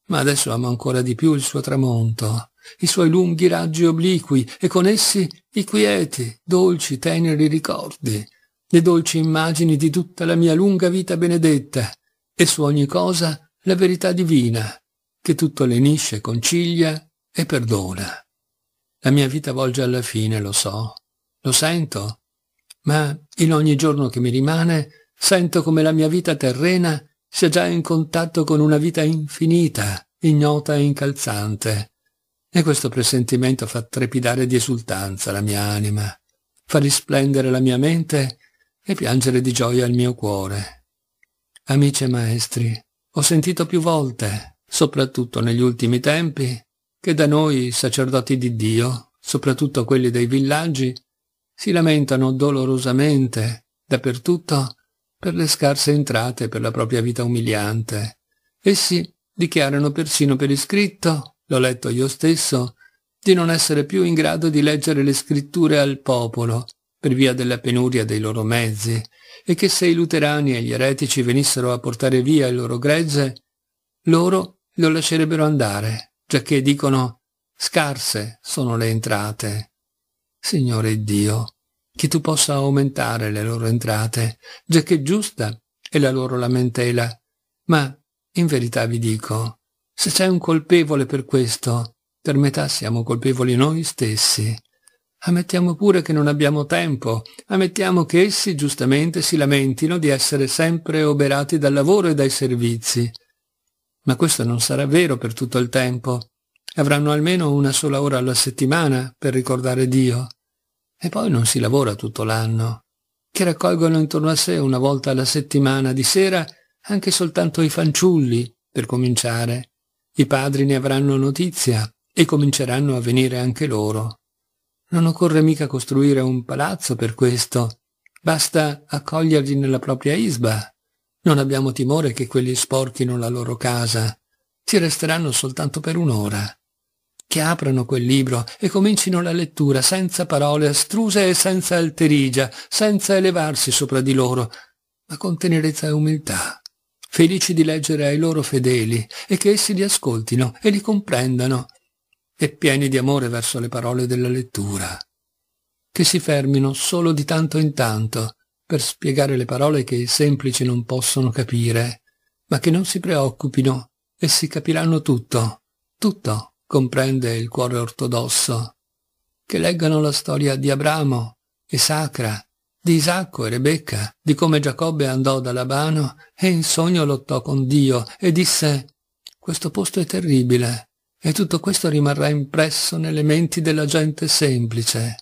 Ma adesso amo ancora di più il suo tramonto, i suoi lunghi raggi obliqui e con essi i quieti, dolci, teneri ricordi, le dolci immagini di tutta la mia lunga vita benedetta e su ogni cosa la verità divina che tutto lenisce, concilia e perdona. La mia vita volge alla fine, lo so, lo sento, ma in ogni giorno che mi rimane sento come la mia vita terrena sia già in contatto con una vita infinita, ignota e incalzante. E questo presentimento fa trepidare di esultanza la mia anima, fa risplendere la mia mente e piangere di gioia il mio cuore. Amici e maestri, ho sentito più volte, soprattutto negli ultimi tempi, che da noi sacerdoti di Dio, soprattutto quelli dei villaggi, si lamentano dolorosamente dappertutto per le scarse entrate per la propria vita umiliante. Essi dichiarano persino per iscritto, l'ho letto io stesso, di non essere più in grado di leggere le scritture al popolo per via della penuria dei loro mezzi, e che se i luterani e gli eretici venissero a portare via il loro gregge, loro lo lascerebbero andare giacché cioè dicono scarse sono le entrate. Signore Dio, che tu possa aumentare le loro entrate, giacché giusta è la loro lamentela. Ma, in verità vi dico, se c'è un colpevole per questo, per metà siamo colpevoli noi stessi. Ammettiamo pure che non abbiamo tempo, ammettiamo che essi giustamente si lamentino di essere sempre oberati dal lavoro e dai servizi ma questo non sarà vero per tutto il tempo. Avranno almeno una sola ora alla settimana per ricordare Dio. E poi non si lavora tutto l'anno. Che raccolgono intorno a sé una volta alla settimana di sera anche soltanto i fanciulli, per cominciare. I padri ne avranno notizia e cominceranno a venire anche loro. Non occorre mica costruire un palazzo per questo. Basta accoglierli nella propria isba non abbiamo timore che quelli sporchino la loro casa. Ci resteranno soltanto per un'ora. Che aprano quel libro e comincino la lettura senza parole astruse e senza alterigia, senza elevarsi sopra di loro, ma con tenerezza e umiltà, felici di leggere ai loro fedeli e che essi li ascoltino e li comprendano, e pieni di amore verso le parole della lettura. Che si fermino solo di tanto in tanto per spiegare le parole che i semplici non possono capire, ma che non si preoccupino, essi capiranno tutto, tutto comprende il cuore ortodosso. Che leggano la storia di Abramo e Sacra, di Isacco e Rebecca, di come Giacobbe andò da Labano e in sogno lottò con Dio e disse «Questo posto è terribile» e tutto questo rimarrà impresso nelle menti della gente semplice.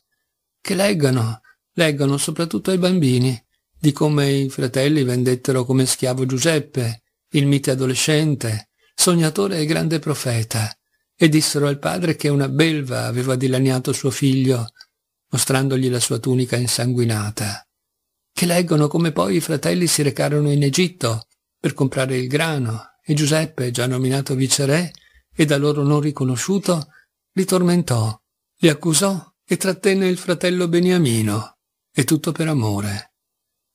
Che leggano leggono soprattutto ai bambini di come i fratelli vendettero come schiavo Giuseppe, il mite adolescente, sognatore e grande profeta, e dissero al padre che una belva aveva dilaniato suo figlio, mostrandogli la sua tunica insanguinata. Che leggono come poi i fratelli si recarono in Egitto per comprare il grano e Giuseppe, già nominato viceré e da loro non riconosciuto, li tormentò, li accusò e trattenne il fratello Beniamino, è tutto per amore.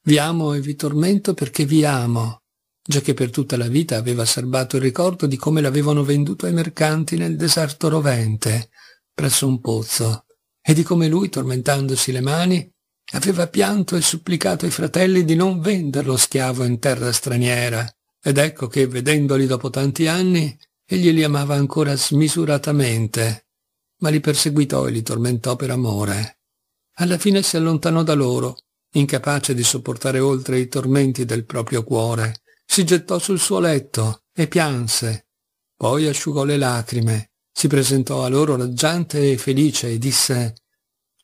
Vi amo e vi tormento perché vi amo, già che per tutta la vita aveva serbato il ricordo di come l'avevano venduto ai mercanti nel deserto rovente, presso un pozzo, e di come lui, tormentandosi le mani, aveva pianto e supplicato i fratelli di non venderlo schiavo in terra straniera, ed ecco che, vedendoli dopo tanti anni, egli li amava ancora smisuratamente, ma li perseguitò e li tormentò per amore alla fine si allontanò da loro, incapace di sopportare oltre i tormenti del proprio cuore. Si gettò sul suo letto e pianse. Poi asciugò le lacrime, si presentò a loro raggiante e felice e disse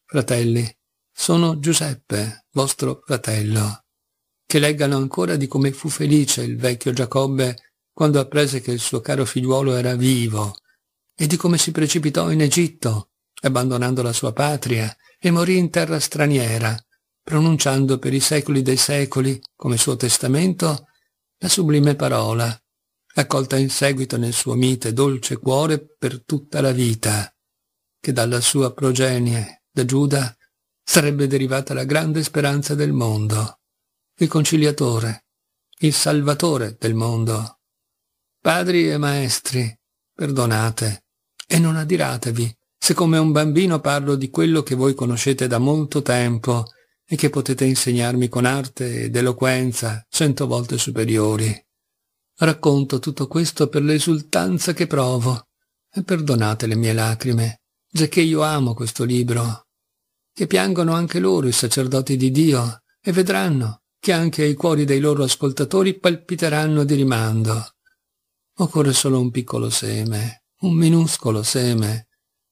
«Fratelli, sono Giuseppe, vostro fratello». Che leggano ancora di come fu felice il vecchio Giacobbe quando apprese che il suo caro figliuolo era vivo e di come si precipitò in Egitto, abbandonando la sua patria e morì in terra straniera, pronunciando per i secoli dei secoli, come suo testamento, la sublime parola, accolta in seguito nel suo mite dolce cuore per tutta la vita, che dalla sua progenie, da Giuda, sarebbe derivata la grande speranza del mondo, il conciliatore, il salvatore del mondo. Padri e maestri, perdonate e non adiratevi se come un bambino parlo di quello che voi conoscete da molto tempo e che potete insegnarmi con arte ed eloquenza cento volte superiori. Racconto tutto questo per l'esultanza che provo e perdonate le mie lacrime, giacché io amo questo libro, che piangono anche loro i sacerdoti di Dio e vedranno che anche i cuori dei loro ascoltatori palpiteranno di rimando. Occorre solo un piccolo seme, un minuscolo seme,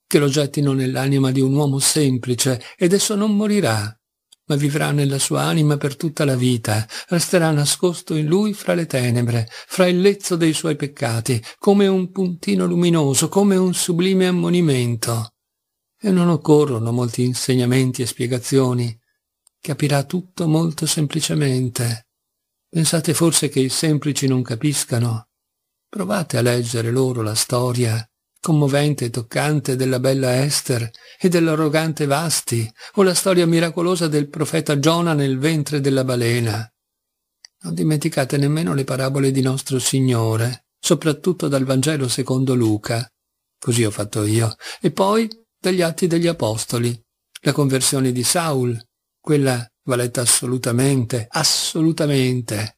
che lo gettino nell'anima di un uomo semplice, ed esso non morirà, ma vivrà nella sua anima per tutta la vita, resterà nascosto in lui fra le tenebre, fra il lezzo dei suoi peccati, come un puntino luminoso, come un sublime ammonimento. E non occorrono molti insegnamenti e spiegazioni. Capirà tutto molto semplicemente. Pensate forse che i semplici non capiscano? Provate a leggere loro la storia commovente e toccante della bella Esther e dell'arrogante Vasti, o la storia miracolosa del profeta Giona nel ventre della balena. Non dimenticate nemmeno le parabole di nostro Signore, soprattutto dal Vangelo secondo Luca, così ho fatto io, e poi dagli Atti degli Apostoli, la conversione di Saul, quella valetta assolutamente, assolutamente,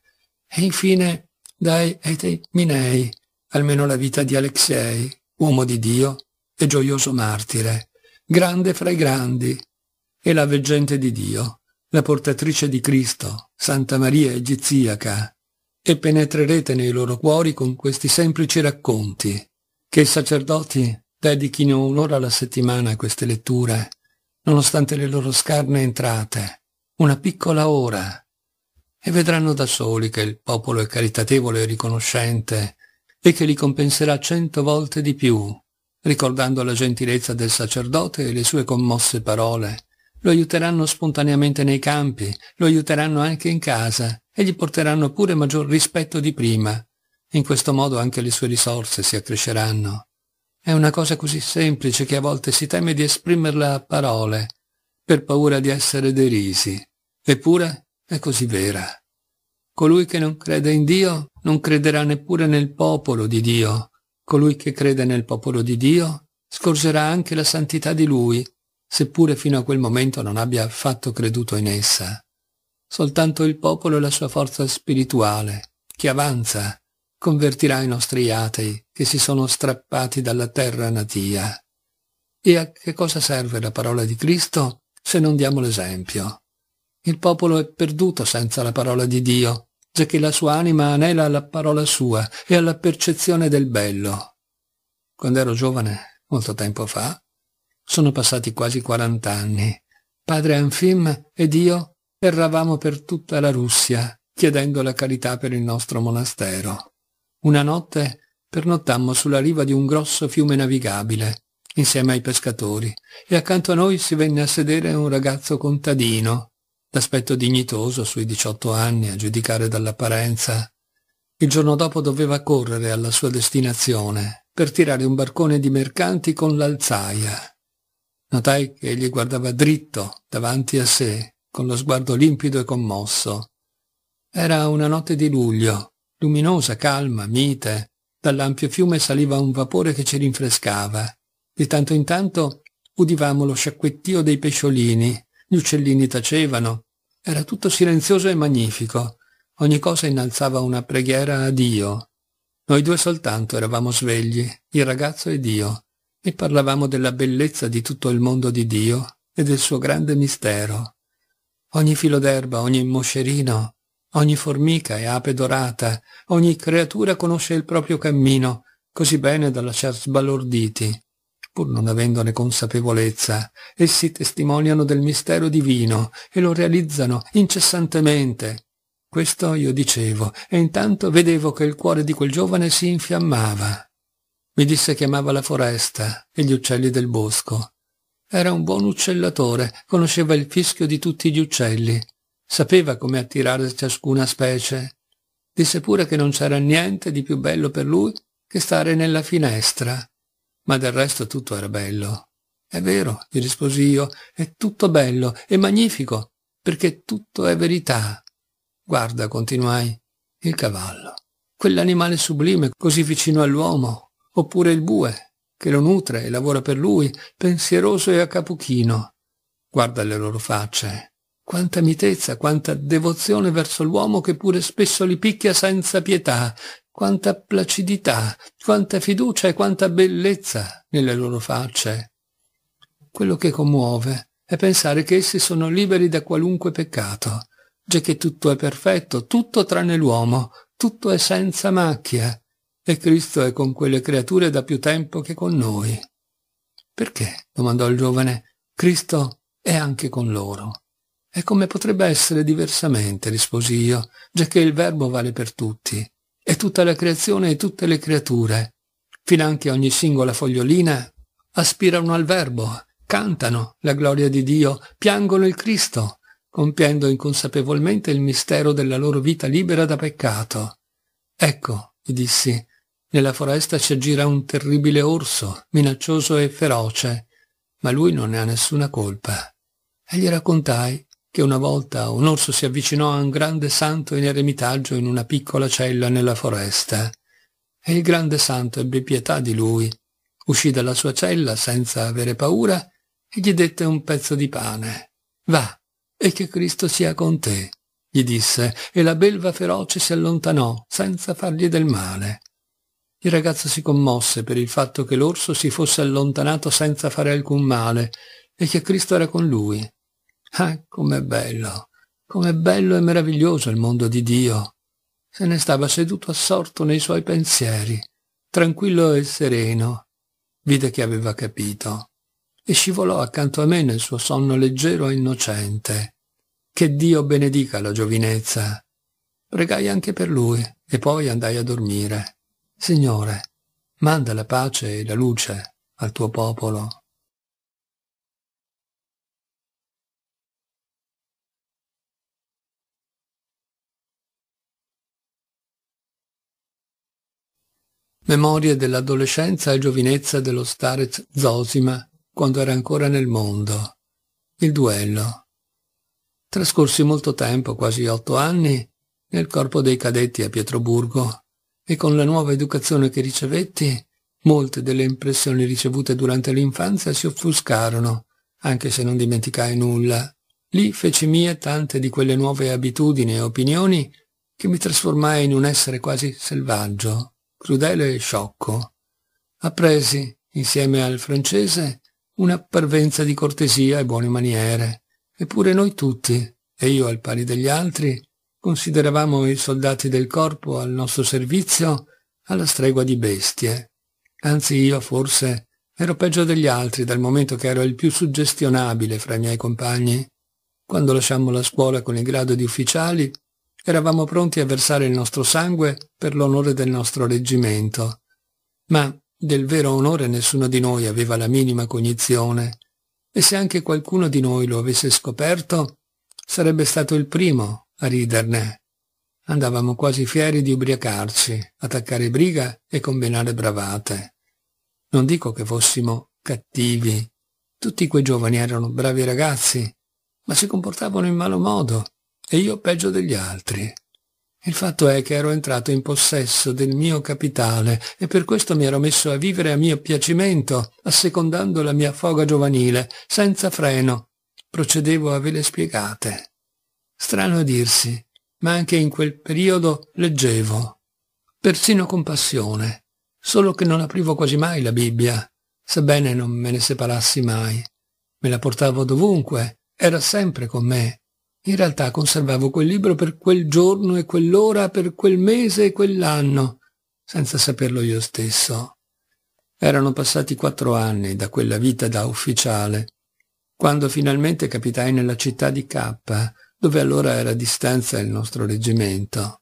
e infine dai Etei Minei, almeno la vita di Alexei, uomo di Dio e gioioso martire, grande fra i grandi, e la veggente di Dio, la portatrice di Cristo, Santa Maria Egiziaca, e penetrerete nei loro cuori con questi semplici racconti, che i sacerdoti dedichino un'ora alla settimana a queste letture, nonostante le loro scarne entrate, una piccola ora, e vedranno da soli che il popolo è caritatevole e riconoscente e che li compenserà cento volte di più. Ricordando la gentilezza del sacerdote e le sue commosse parole, lo aiuteranno spontaneamente nei campi, lo aiuteranno anche in casa e gli porteranno pure maggior rispetto di prima. In questo modo anche le sue risorse si accresceranno. È una cosa così semplice che a volte si teme di esprimerla a parole, per paura di essere derisi. Eppure è così vera. Colui che non crede in Dio non crederà neppure nel popolo di Dio. Colui che crede nel popolo di Dio scorgerà anche la santità di lui, seppure fino a quel momento non abbia affatto creduto in essa. Soltanto il popolo e la sua forza spirituale, che avanza, convertirà i nostri atei che si sono strappati dalla terra natia. E a che cosa serve la parola di Cristo se non diamo l'esempio? Il popolo è perduto senza la parola di Dio, giacché la sua anima anela alla parola sua e alla percezione del bello. Quando ero giovane, molto tempo fa, sono passati quasi quarant'anni, padre Anfim ed io erravamo per tutta la Russia chiedendo la carità per il nostro monastero. Una notte pernottammo sulla riva di un grosso fiume navigabile, insieme ai pescatori, e accanto a noi si venne a sedere un ragazzo contadino, d'aspetto dignitoso sui 18 anni a giudicare dall'apparenza. Il giorno dopo doveva correre alla sua destinazione per tirare un barcone di mercanti con l'alzaia. Notai che egli guardava dritto davanti a sé, con lo sguardo limpido e commosso. Era una notte di luglio, luminosa, calma, mite. Dall'ampio fiume saliva un vapore che ci rinfrescava. Di tanto in tanto udivamo lo sciacquettio dei pesciolini gli uccellini tacevano. Era tutto silenzioso e magnifico. Ogni cosa innalzava una preghiera a Dio. Noi due soltanto eravamo svegli, il ragazzo ed io, e parlavamo della bellezza di tutto il mondo di Dio e del suo grande mistero. Ogni filo d'erba, ogni moscerino, ogni formica e ape dorata, ogni creatura conosce il proprio cammino, così bene da lasciar sbalorditi pur non avendone consapevolezza, essi testimoniano del mistero divino e lo realizzano incessantemente. Questo io dicevo, e intanto vedevo che il cuore di quel giovane si infiammava. Mi disse che amava la foresta e gli uccelli del bosco. Era un buon uccellatore, conosceva il fischio di tutti gli uccelli, sapeva come attirare ciascuna specie. Disse pure che non c'era niente di più bello per lui che stare nella finestra, ma del resto tutto era bello. È vero, gli risposi io, è tutto bello e magnifico, perché tutto è verità. Guarda, continuai, il cavallo, quell'animale sublime così vicino all'uomo, oppure il bue, che lo nutre e lavora per lui, pensieroso e a capuchino. Guarda le loro facce, quanta mitezza, quanta devozione verso l'uomo che pure spesso li picchia senza pietà, quanta placidità, quanta fiducia e quanta bellezza nelle loro facce. Quello che commuove è pensare che essi sono liberi da qualunque peccato, già che tutto è perfetto, tutto tranne l'uomo, tutto è senza macchia, e Cristo è con quelle creature da più tempo che con noi. Perché, domandò il giovane, Cristo è anche con loro. E come potrebbe essere diversamente, risposi io, giacché il verbo vale per tutti e tutta la creazione e tutte le creature, finanche ogni singola fogliolina, aspirano al Verbo, cantano la gloria di Dio, piangono il Cristo, compiendo inconsapevolmente il mistero della loro vita libera da peccato. Ecco, gli dissi, nella foresta si aggira un terribile orso, minaccioso e feroce, ma lui non ne ha nessuna colpa. E gli raccontai che una volta un orso si avvicinò a un grande santo in eremitaggio in una piccola cella nella foresta, e il grande santo ebbe pietà di lui, uscì dalla sua cella senza avere paura e gli dette un pezzo di pane. Va, e che Cristo sia con te, gli disse, e la belva feroce si allontanò senza fargli del male. Il ragazzo si commosse per il fatto che l'orso si fosse allontanato senza fare alcun male e che Cristo era con lui. Ah, com'è bello, com'è bello e meraviglioso il mondo di Dio. Se ne stava seduto assorto nei suoi pensieri, tranquillo e sereno. Vide che aveva capito e scivolò accanto a me nel suo sonno leggero e innocente. Che Dio benedica la giovinezza. Pregai anche per lui e poi andai a dormire. Signore, manda la pace e la luce al tuo popolo. Memorie dell'adolescenza e giovinezza dello Starez Zosima quando era ancora nel mondo. Il duello. Trascorsi molto tempo, quasi otto anni, nel corpo dei cadetti a Pietroburgo e con la nuova educazione che ricevetti, molte delle impressioni ricevute durante l'infanzia si offuscarono, anche se non dimenticai nulla. Lì feci mie tante di quelle nuove abitudini e opinioni che mi trasformai in un essere quasi selvaggio crudele e sciocco. Appresi, insieme al francese, una parvenza di cortesia e buone maniere. Eppure noi tutti, e io al pari degli altri, consideravamo i soldati del corpo al nostro servizio alla stregua di bestie. Anzi io forse ero peggio degli altri dal momento che ero il più suggestionabile fra i miei compagni. Quando lasciammo la scuola con il grado di ufficiali, eravamo pronti a versare il nostro sangue per l'onore del nostro reggimento. Ma del vero onore nessuno di noi aveva la minima cognizione, e se anche qualcuno di noi lo avesse scoperto, sarebbe stato il primo a riderne. Andavamo quasi fieri di ubriacarci, attaccare briga e combinare bravate. Non dico che fossimo cattivi. Tutti quei giovani erano bravi ragazzi, ma si comportavano in malo modo e io peggio degli altri. Il fatto è che ero entrato in possesso del mio capitale e per questo mi ero messo a vivere a mio piacimento, assecondando la mia foga giovanile, senza freno. Procedevo a ve le spiegate. Strano a dirsi, ma anche in quel periodo leggevo, persino con passione, solo che non aprivo quasi mai la Bibbia, sebbene non me ne separassi mai. Me la portavo dovunque, era sempre con me, in realtà conservavo quel libro per quel giorno e quell'ora, per quel mese e quell'anno, senza saperlo io stesso. Erano passati quattro anni da quella vita da ufficiale, quando finalmente capitai nella città di K, dove allora era a distanza il nostro reggimento.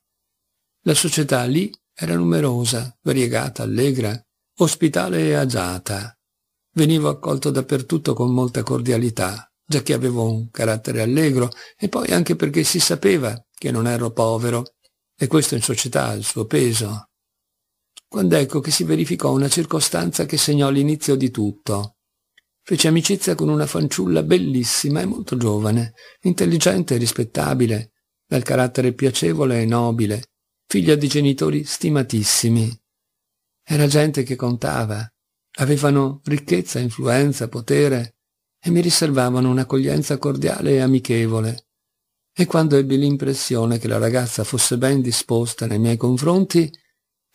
La società lì era numerosa, variegata, allegra, ospitale e agiata. Venivo accolto dappertutto con molta cordialità, già che avevo un carattere allegro e poi anche perché si sapeva che non ero povero e questo in società ha il suo peso. Quando ecco che si verificò una circostanza che segnò l'inizio di tutto. Fece amicizia con una fanciulla bellissima e molto giovane, intelligente e rispettabile, dal carattere piacevole e nobile, figlia di genitori stimatissimi. Era gente che contava, avevano ricchezza, influenza, potere, e mi riservavano un'accoglienza cordiale e amichevole. E quando ebbi l'impressione che la ragazza fosse ben disposta nei miei confronti,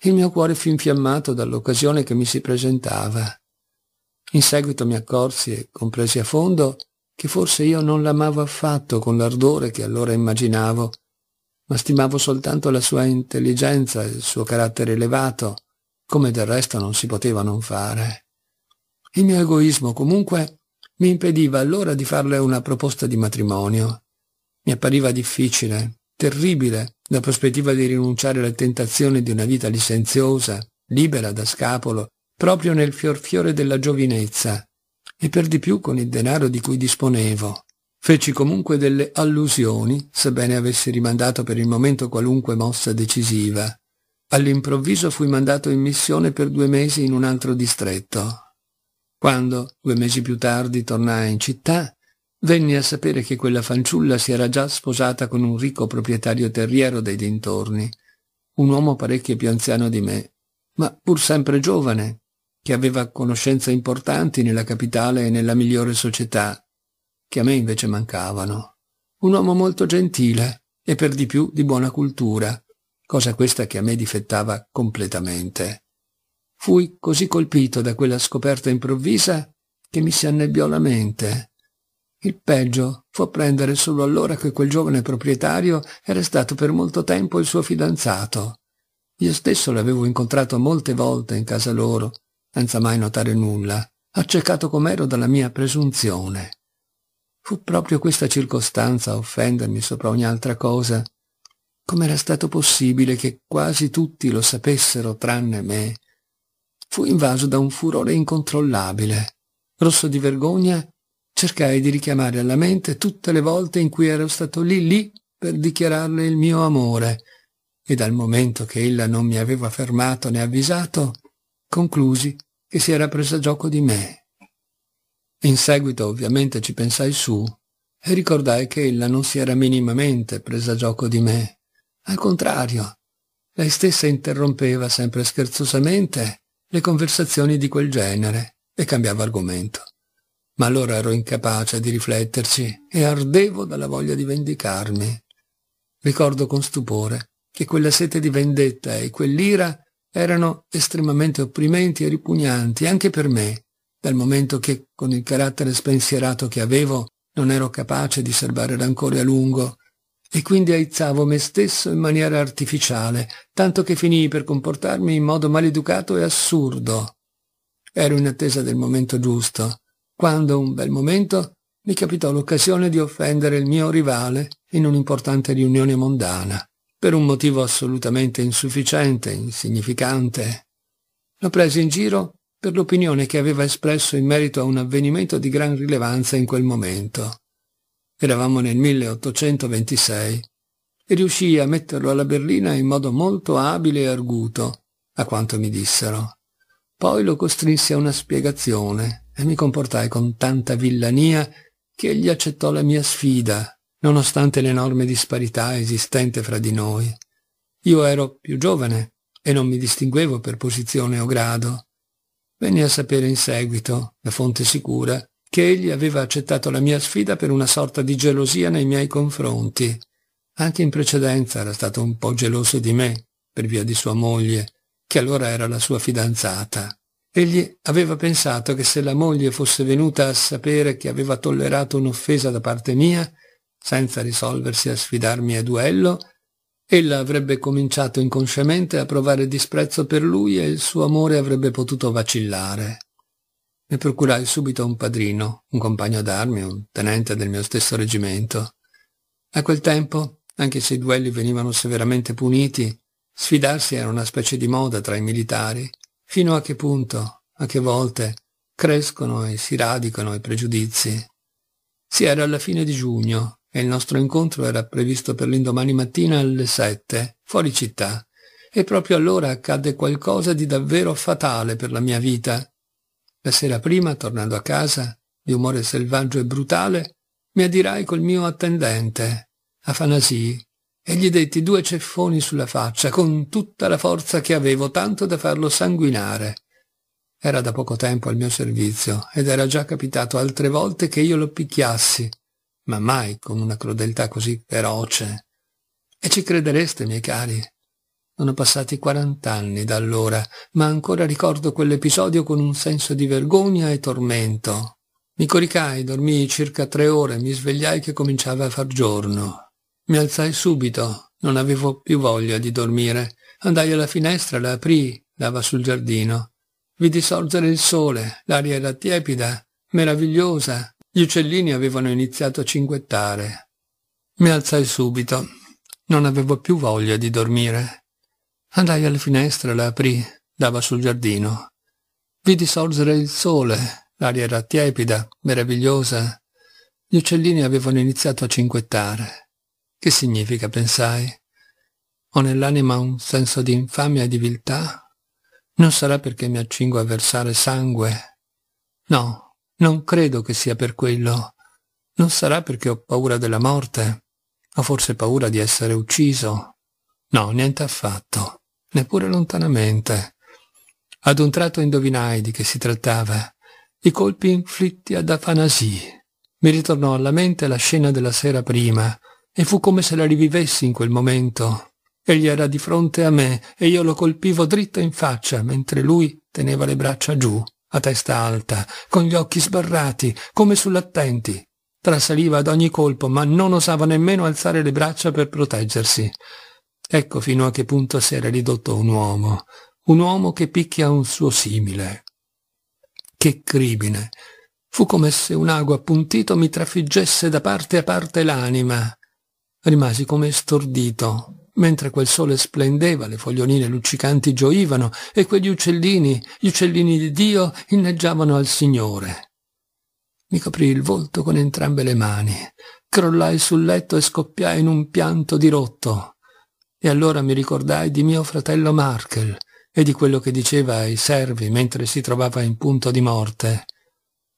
il mio cuore fu infiammato dall'occasione che mi si presentava. In seguito mi accorsi e compresi a fondo che forse io non l'amavo affatto con l'ardore che allora immaginavo, ma stimavo soltanto la sua intelligenza e il suo carattere elevato, come del resto non si poteva non fare. Il mio egoismo comunque mi impediva allora di farle una proposta di matrimonio. Mi appariva difficile, terribile, la prospettiva di rinunciare alla tentazione di una vita licenziosa, libera da scapolo, proprio nel fiorfiore della giovinezza, e per di più con il denaro di cui disponevo. Feci comunque delle allusioni, sebbene avessi rimandato per il momento qualunque mossa decisiva. All'improvviso fui mandato in missione per due mesi in un altro distretto, quando, due mesi più tardi, tornai in città, venni a sapere che quella fanciulla si era già sposata con un ricco proprietario terriero dei dintorni, un uomo parecchio più anziano di me, ma pur sempre giovane, che aveva conoscenze importanti nella capitale e nella migliore società, che a me invece mancavano. Un uomo molto gentile e per di più di buona cultura, cosa questa che a me difettava completamente. Fui così colpito da quella scoperta improvvisa che mi si annebbiò la mente. Il peggio fu apprendere solo allora che quel giovane proprietario era stato per molto tempo il suo fidanzato. Io stesso l'avevo incontrato molte volte in casa loro, senza mai notare nulla, accecato com'ero dalla mia presunzione. Fu proprio questa circostanza a offendermi sopra ogni altra cosa. Com'era stato possibile che quasi tutti lo sapessero tranne me? fu invaso da un furore incontrollabile. Rosso di vergogna, cercai di richiamare alla mente tutte le volte in cui ero stato lì lì per dichiararle il mio amore, e dal momento che ella non mi aveva fermato né avvisato, conclusi che si era presa gioco di me. In seguito ovviamente ci pensai su e ricordai che ella non si era minimamente presa gioco di me. Al contrario, lei stessa interrompeva sempre scherzosamente le conversazioni di quel genere e cambiavo argomento. Ma allora ero incapace di rifletterci e ardevo dalla voglia di vendicarmi. Ricordo con stupore che quella sete di vendetta e quell'ira erano estremamente opprimenti e ripugnanti anche per me, dal momento che, con il carattere spensierato che avevo, non ero capace di serbare rancore a lungo e quindi aizzavo me stesso in maniera artificiale, tanto che finii per comportarmi in modo maleducato e assurdo. Ero in attesa del momento giusto, quando un bel momento mi capitò l'occasione di offendere il mio rivale in un'importante riunione mondana, per un motivo assolutamente insufficiente, insignificante. Lo presi in giro per l'opinione che aveva espresso in merito a un avvenimento di gran rilevanza in quel momento eravamo nel 1826, e riuscii a metterlo alla berlina in modo molto abile e arguto, a quanto mi dissero. Poi lo costrinsi a una spiegazione e mi comportai con tanta villania che egli accettò la mia sfida, nonostante l'enorme disparità esistente fra di noi. Io ero più giovane e non mi distinguevo per posizione o grado. Venni a sapere in seguito, da fonte sicura, che egli aveva accettato la mia sfida per una sorta di gelosia nei miei confronti. Anche in precedenza era stato un po' geloso di me, per via di sua moglie, che allora era la sua fidanzata. Egli aveva pensato che se la moglie fosse venuta a sapere che aveva tollerato un'offesa da parte mia, senza risolversi a sfidarmi a duello, ella avrebbe cominciato inconsciamente a provare disprezzo per lui e il suo amore avrebbe potuto vacillare ne procurai subito un padrino, un compagno d'armi, un tenente del mio stesso reggimento. A quel tempo, anche se i duelli venivano severamente puniti, sfidarsi era una specie di moda tra i militari, fino a che punto, a che volte, crescono e si radicano i pregiudizi. Si era alla fine di giugno e il nostro incontro era previsto per l'indomani mattina alle sette, fuori città, e proprio allora accadde qualcosa di davvero fatale per la mia vita, la sera prima, tornando a casa, di umore selvaggio e brutale, mi adirai col mio attendente, Afanasi, e gli detti due ceffoni sulla faccia con tutta la forza che avevo, tanto da farlo sanguinare. Era da poco tempo al mio servizio ed era già capitato altre volte che io lo picchiassi, ma mai con una crudeltà così feroce. E ci credereste, miei cari, sono passati 40 anni da allora, ma ancora ricordo quell'episodio con un senso di vergogna e tormento. Mi coricai, dormii circa tre ore, mi svegliai che cominciava a far giorno. Mi alzai subito, non avevo più voglia di dormire. Andai alla finestra, la aprii, dava sul giardino. Vidi sorgere il sole, l'aria era tiepida, meravigliosa. Gli uccellini avevano iniziato a cinguettare. Mi alzai subito. Non avevo più voglia di dormire. Andai alla finestra, la aprì, dava sul giardino. Vidi sorgere il sole, l'aria era tiepida, meravigliosa. Gli uccellini avevano iniziato a cinquettare. Che significa, pensai? Ho nell'anima un senso di infamia e di viltà? Non sarà perché mi accingo a versare sangue? No, non credo che sia per quello. Non sarà perché ho paura della morte? Ho forse paura di essere ucciso? No, niente affatto neppure lontanamente. Ad un tratto indovinai di che si trattava. I colpi inflitti ad Afanasi. Mi ritornò alla mente la scena della sera prima, e fu come se la rivivessi in quel momento. Egli era di fronte a me e io lo colpivo dritto in faccia mentre lui teneva le braccia giù, a testa alta, con gli occhi sbarrati, come sull'attenti. Trasaliva ad ogni colpo, ma non osava nemmeno alzare le braccia per proteggersi. Ecco fino a che punto si era ridotto un uomo, un uomo che picchia un suo simile. Che crimine! Fu come se un ago appuntito mi trafiggesse da parte a parte l'anima. Rimasi come stordito, mentre quel sole splendeva, le foglioline luccicanti gioivano e quegli uccellini, gli uccellini di Dio, inneggiavano al Signore. Mi coprì il volto con entrambe le mani, crollai sul letto e scoppiai in un pianto dirotto. E allora mi ricordai di mio fratello Markel e di quello che diceva ai servi mentre si trovava in punto di morte.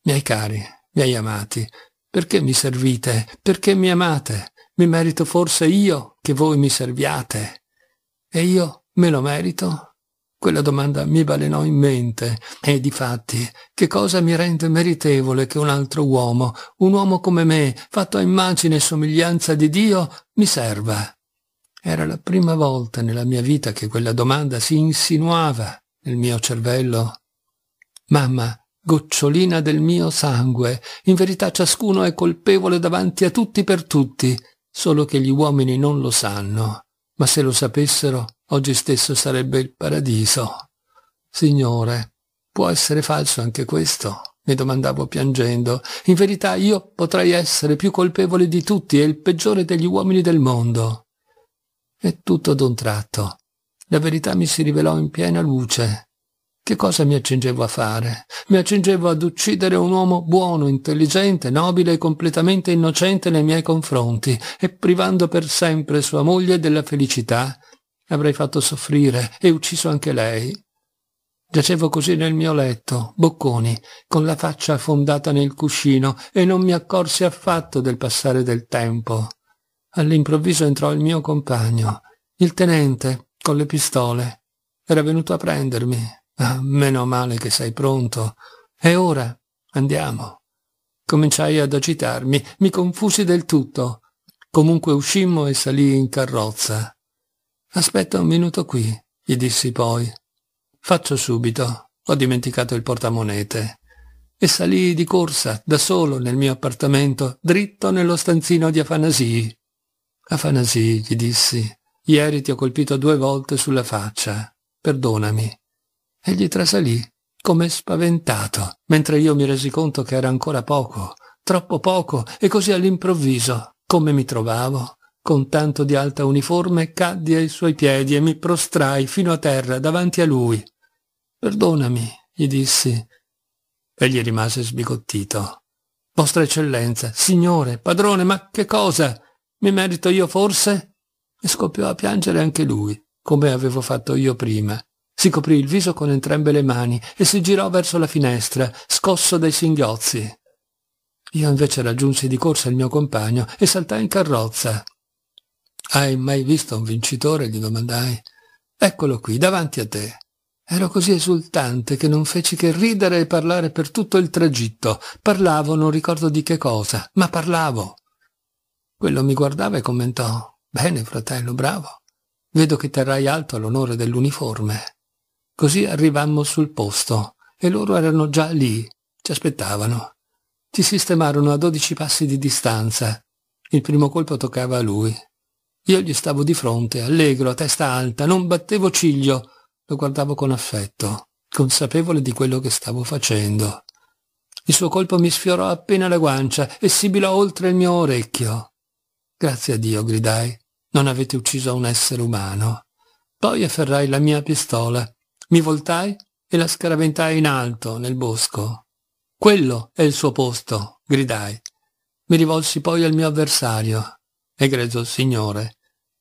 Miei cari, miei amati, perché mi servite? Perché mi amate? Mi merito forse io che voi mi serviate? E io me lo merito? Quella domanda mi balenò in mente e difatti che cosa mi rende meritevole che un altro uomo, un uomo come me, fatto a immagine e somiglianza di Dio, mi serva? Era la prima volta nella mia vita che quella domanda si insinuava nel mio cervello. Mamma, gocciolina del mio sangue, in verità ciascuno è colpevole davanti a tutti per tutti, solo che gli uomini non lo sanno, ma se lo sapessero oggi stesso sarebbe il paradiso. Signore, può essere falso anche questo? mi domandavo piangendo. In verità io potrei essere più colpevole di tutti e il peggiore degli uomini del mondo. E tutto d'un tratto. La verità mi si rivelò in piena luce. Che cosa mi accingevo a fare? Mi accingevo ad uccidere un uomo buono, intelligente, nobile e completamente innocente nei miei confronti, e privando per sempre sua moglie della felicità, avrei fatto soffrire e ucciso anche lei. Giacevo così nel mio letto, bocconi, con la faccia affondata nel cuscino, e non mi accorsi affatto del passare del tempo. All'improvviso entrò il mio compagno, il tenente, con le pistole. Era venuto a prendermi. Ah, meno male che sei pronto. E ora andiamo. Cominciai ad agitarmi, mi confusi del tutto. Comunque uscimmo e salii in carrozza. Aspetta un minuto qui, gli dissi poi. Faccio subito. Ho dimenticato il portamonete. E salii di corsa, da solo, nel mio appartamento, dritto nello stanzino di Afanasii. Afanasi, gli dissi, ieri ti ho colpito due volte sulla faccia, perdonami. Egli trasalì, come spaventato, mentre io mi resi conto che era ancora poco, troppo poco, e così all'improvviso, come mi trovavo, con tanto di alta uniforme, caddi ai suoi piedi e mi prostrai fino a terra davanti a lui. Perdonami, gli dissi. Egli rimase sbigottito. Vostra Eccellenza, Signore, Padrone, ma che cosa? Mi merito io forse? E scoppiò a piangere anche lui, come avevo fatto io prima. Si coprì il viso con entrambe le mani e si girò verso la finestra, scosso dai singhiozzi. Io invece raggiunsi di corsa il mio compagno e saltai in carrozza. Hai mai visto un vincitore? gli domandai. Eccolo qui, davanti a te. Ero così esultante che non feci che ridere e parlare per tutto il tragitto. Parlavo, non ricordo di che cosa, ma parlavo. Quello mi guardava e commentò Bene, fratello, bravo. Vedo che terrai alto l'onore dell'uniforme. Così arrivammo sul posto e loro erano già lì, ci aspettavano. Ci sistemarono a dodici passi di distanza. Il primo colpo toccava a lui. Io gli stavo di fronte, allegro, a testa alta, non battevo ciglio, lo guardavo con affetto, consapevole di quello che stavo facendo. Il suo colpo mi sfiorò appena la guancia e sibilò oltre il mio orecchio. Grazie a Dio, gridai. Non avete ucciso un essere umano. Poi afferrai la mia pistola, mi voltai e la scaraventai in alto, nel bosco. Quello è il suo posto, gridai. Mi rivolsi poi al mio avversario. Egregio Signore,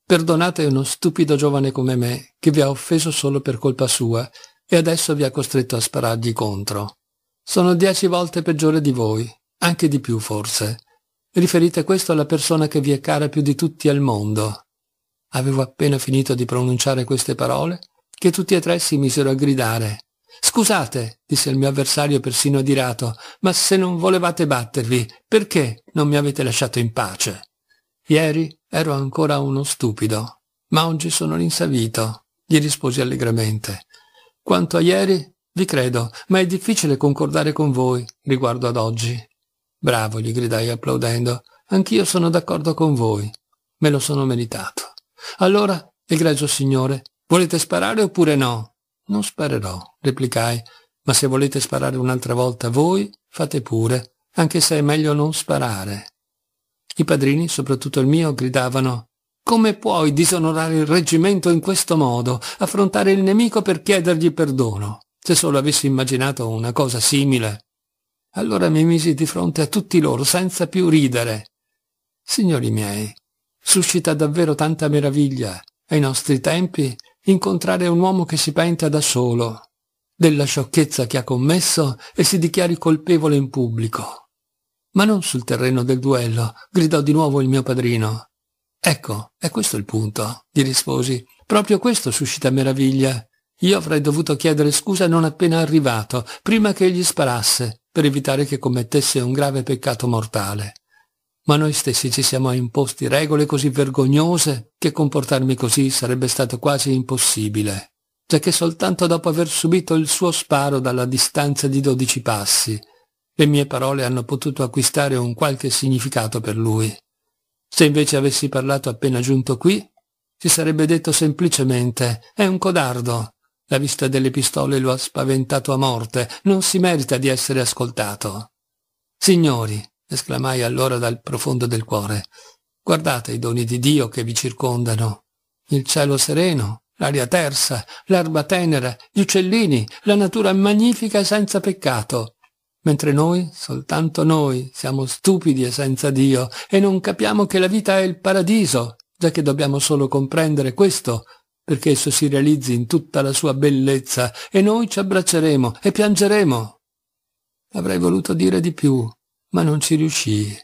perdonate uno stupido giovane come me che vi ha offeso solo per colpa sua e adesso vi ha costretto a sparargli contro. Sono dieci volte peggiore di voi, anche di più forse. Riferite questo alla persona che vi è cara più di tutti al mondo. Avevo appena finito di pronunciare queste parole che tutti e tre si misero a gridare. Scusate, disse il mio avversario persino adirato, ma se non volevate battervi, perché non mi avete lasciato in pace? Ieri ero ancora uno stupido, ma oggi sono rinsavito, gli risposi allegramente. Quanto a ieri, vi credo, ma è difficile concordare con voi riguardo ad oggi. Bravo, gli gridai applaudendo. Anch'io sono d'accordo con voi. Me lo sono meritato. Allora, egregio signore, volete sparare oppure no? Non sparerò, replicai, ma se volete sparare un'altra volta voi, fate pure, anche se è meglio non sparare. I padrini, soprattutto il mio, gridavano come puoi disonorare il reggimento in questo modo, affrontare il nemico per chiedergli perdono? Se solo avessi immaginato una cosa simile. Allora mi misi di fronte a tutti loro senza più ridere. Signori miei, suscita davvero tanta meraviglia ai nostri tempi incontrare un uomo che si penta da solo della sciocchezza che ha commesso e si dichiari colpevole in pubblico. Ma non sul terreno del duello, gridò di nuovo il mio padrino. Ecco, è questo il punto, gli risposi. Proprio questo suscita meraviglia. Io avrei dovuto chiedere scusa non appena arrivato, prima che egli sparasse, per evitare che commettesse un grave peccato mortale. Ma noi stessi ci siamo imposti regole così vergognose che comportarmi così sarebbe stato quasi impossibile, giacché soltanto dopo aver subito il suo sparo dalla distanza di dodici passi, le mie parole hanno potuto acquistare un qualche significato per lui. Se invece avessi parlato appena giunto qui, si sarebbe detto semplicemente «è un codardo, la vista delle pistole lo ha spaventato a morte. Non si merita di essere ascoltato. Signori, esclamai allora dal profondo del cuore, guardate i doni di Dio che vi circondano. Il cielo sereno, l'aria tersa, l'erba tenera, gli uccellini, la natura magnifica e senza peccato. Mentre noi, soltanto noi, siamo stupidi e senza Dio e non capiamo che la vita è il paradiso, già che dobbiamo solo comprendere questo perché esso si realizzi in tutta la sua bellezza e noi ci abbracceremo e piangeremo. Avrei voluto dire di più, ma non ci riuscii.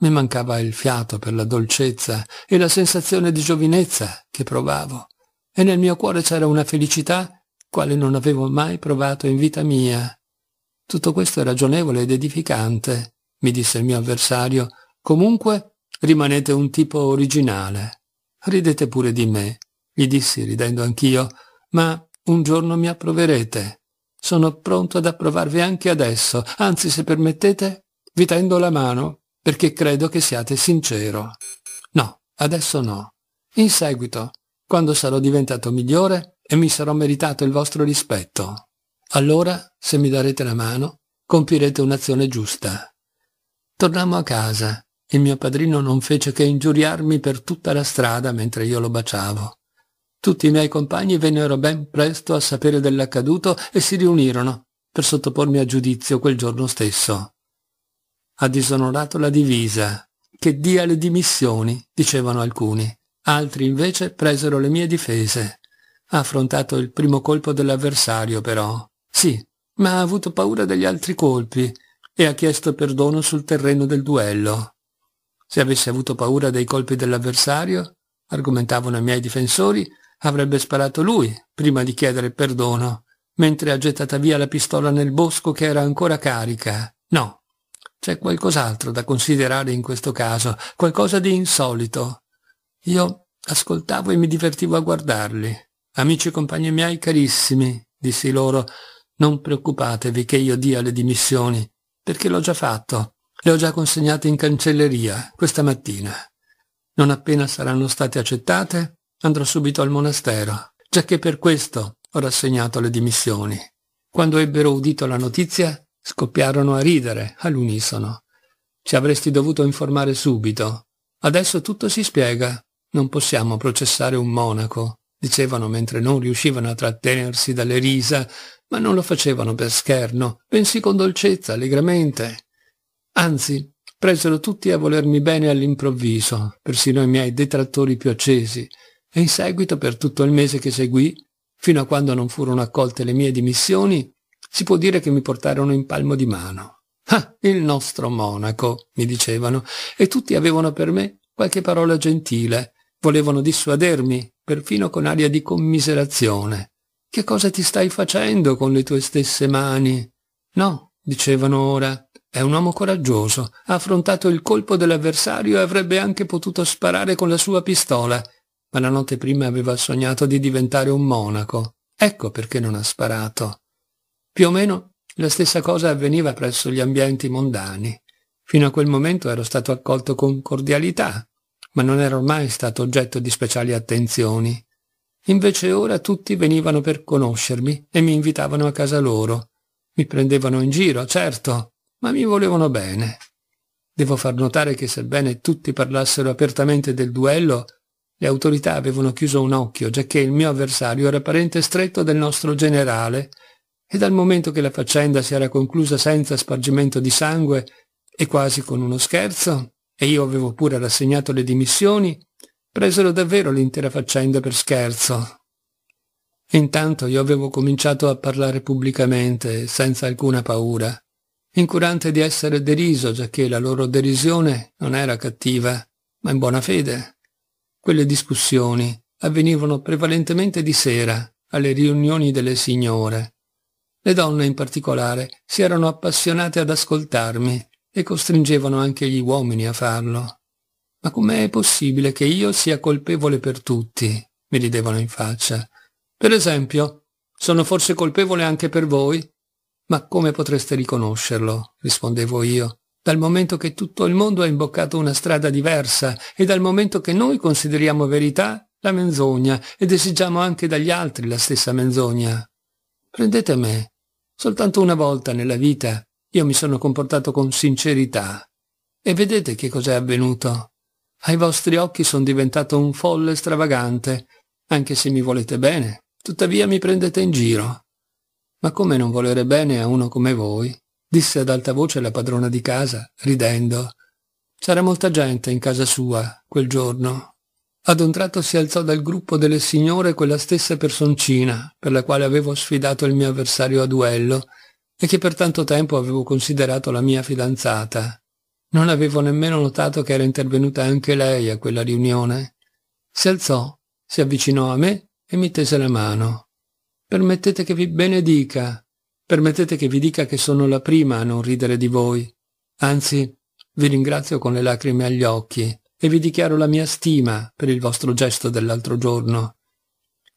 Mi mancava il fiato per la dolcezza e la sensazione di giovinezza che provavo, e nel mio cuore c'era una felicità quale non avevo mai provato in vita mia. Tutto questo è ragionevole ed edificante, mi disse il mio avversario. Comunque rimanete un tipo originale. Ridete pure di me, gli dissi ridendo anch'io, ma un giorno mi approverete. Sono pronto ad approvarvi anche adesso, anzi se permettete vi tendo la mano perché credo che siate sincero. No, adesso no. In seguito, quando sarò diventato migliore e mi sarò meritato il vostro rispetto. Allora, se mi darete la mano, compirete un'azione giusta. Tornammo a casa. Il mio padrino non fece che ingiuriarmi per tutta la strada mentre io lo baciavo. Tutti i miei compagni vennero ben presto a sapere dell'accaduto e si riunirono per sottopormi a giudizio quel giorno stesso. Ha disonorato la divisa, che dia le dimissioni, dicevano alcuni. Altri invece presero le mie difese. Ha affrontato il primo colpo dell'avversario, però. Sì, ma ha avuto paura degli altri colpi e ha chiesto perdono sul terreno del duello. Se avesse avuto paura dei colpi dell'avversario, argomentavano i miei difensori, Avrebbe sparato lui, prima di chiedere perdono, mentre ha gettata via la pistola nel bosco che era ancora carica. No, c'è qualcos'altro da considerare in questo caso, qualcosa di insolito. Io ascoltavo e mi divertivo a guardarli. Amici e compagni miei carissimi, dissi loro, non preoccupatevi che io dia le dimissioni, perché l'ho già fatto. Le ho già consegnate in cancelleria questa mattina. Non appena saranno state accettate, andrò subito al monastero, già che per questo ho rassegnato le dimissioni. Quando ebbero udito la notizia, scoppiarono a ridere all'unisono. Ci avresti dovuto informare subito. Adesso tutto si spiega. Non possiamo processare un monaco, dicevano mentre non riuscivano a trattenersi dalle risa, ma non lo facevano per scherno, bensì con dolcezza, allegramente. Anzi, presero tutti a volermi bene all'improvviso, persino i miei detrattori più accesi, e in seguito per tutto il mese che seguì, fino a quando non furono accolte le mie dimissioni, si può dire che mi portarono in palmo di mano. Ah, il nostro monaco, mi dicevano, e tutti avevano per me qualche parola gentile, volevano dissuadermi, perfino con aria di commiserazione. Che cosa ti stai facendo con le tue stesse mani? No, dicevano ora, è un uomo coraggioso, ha affrontato il colpo dell'avversario e avrebbe anche potuto sparare con la sua pistola, ma la notte prima aveva sognato di diventare un monaco. Ecco perché non ha sparato. Più o meno la stessa cosa avveniva presso gli ambienti mondani. Fino a quel momento ero stato accolto con cordialità, ma non ero mai stato oggetto di speciali attenzioni. Invece ora tutti venivano per conoscermi e mi invitavano a casa loro. Mi prendevano in giro, certo, ma mi volevano bene. Devo far notare che sebbene tutti parlassero apertamente del duello, le autorità avevano chiuso un occhio, giacché il mio avversario era parente stretto del nostro generale, e dal momento che la faccenda si era conclusa senza spargimento di sangue e quasi con uno scherzo, e io avevo pure rassegnato le dimissioni, presero davvero l'intera faccenda per scherzo. Intanto io avevo cominciato a parlare pubblicamente, senza alcuna paura, incurante di essere deriso, giacché la loro derisione non era cattiva, ma in buona fede quelle discussioni avvenivano prevalentemente di sera, alle riunioni delle signore. Le donne in particolare si erano appassionate ad ascoltarmi e costringevano anche gli uomini a farlo. Ma com'è possibile che io sia colpevole per tutti? mi ridevano in faccia. Per esempio, sono forse colpevole anche per voi? Ma come potreste riconoscerlo? rispondevo io dal momento che tutto il mondo ha imboccato una strada diversa e dal momento che noi consideriamo verità la menzogna ed esigiamo anche dagli altri la stessa menzogna. Prendete me. Soltanto una volta nella vita io mi sono comportato con sincerità. E vedete che cos'è avvenuto. Ai vostri occhi sono diventato un folle stravagante, anche se mi volete bene, tuttavia mi prendete in giro. Ma come non volere bene a uno come voi? disse ad alta voce la padrona di casa, ridendo. C'era molta gente in casa sua quel giorno. Ad un tratto si alzò dal gruppo delle signore quella stessa personcina per la quale avevo sfidato il mio avversario a duello e che per tanto tempo avevo considerato la mia fidanzata. Non avevo nemmeno notato che era intervenuta anche lei a quella riunione. Si alzò, si avvicinò a me e mi tese la mano. Permettete che vi benedica, Permettete che vi dica che sono la prima a non ridere di voi. Anzi, vi ringrazio con le lacrime agli occhi e vi dichiaro la mia stima per il vostro gesto dell'altro giorno.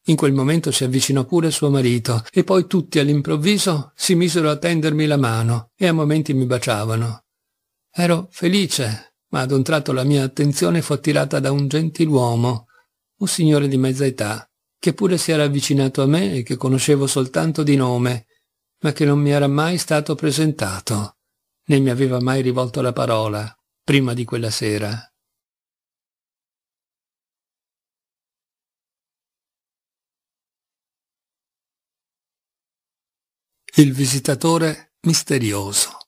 In quel momento si avvicinò pure suo marito e poi tutti all'improvviso si misero a tendermi la mano e a momenti mi baciavano. Ero felice, ma ad un tratto la mia attenzione fu attirata da un gentiluomo, un signore di mezza età, che pure si era avvicinato a me e che conoscevo soltanto di nome, ma che non mi era mai stato presentato, né mi aveva mai rivolto la parola prima di quella sera. Il visitatore misterioso.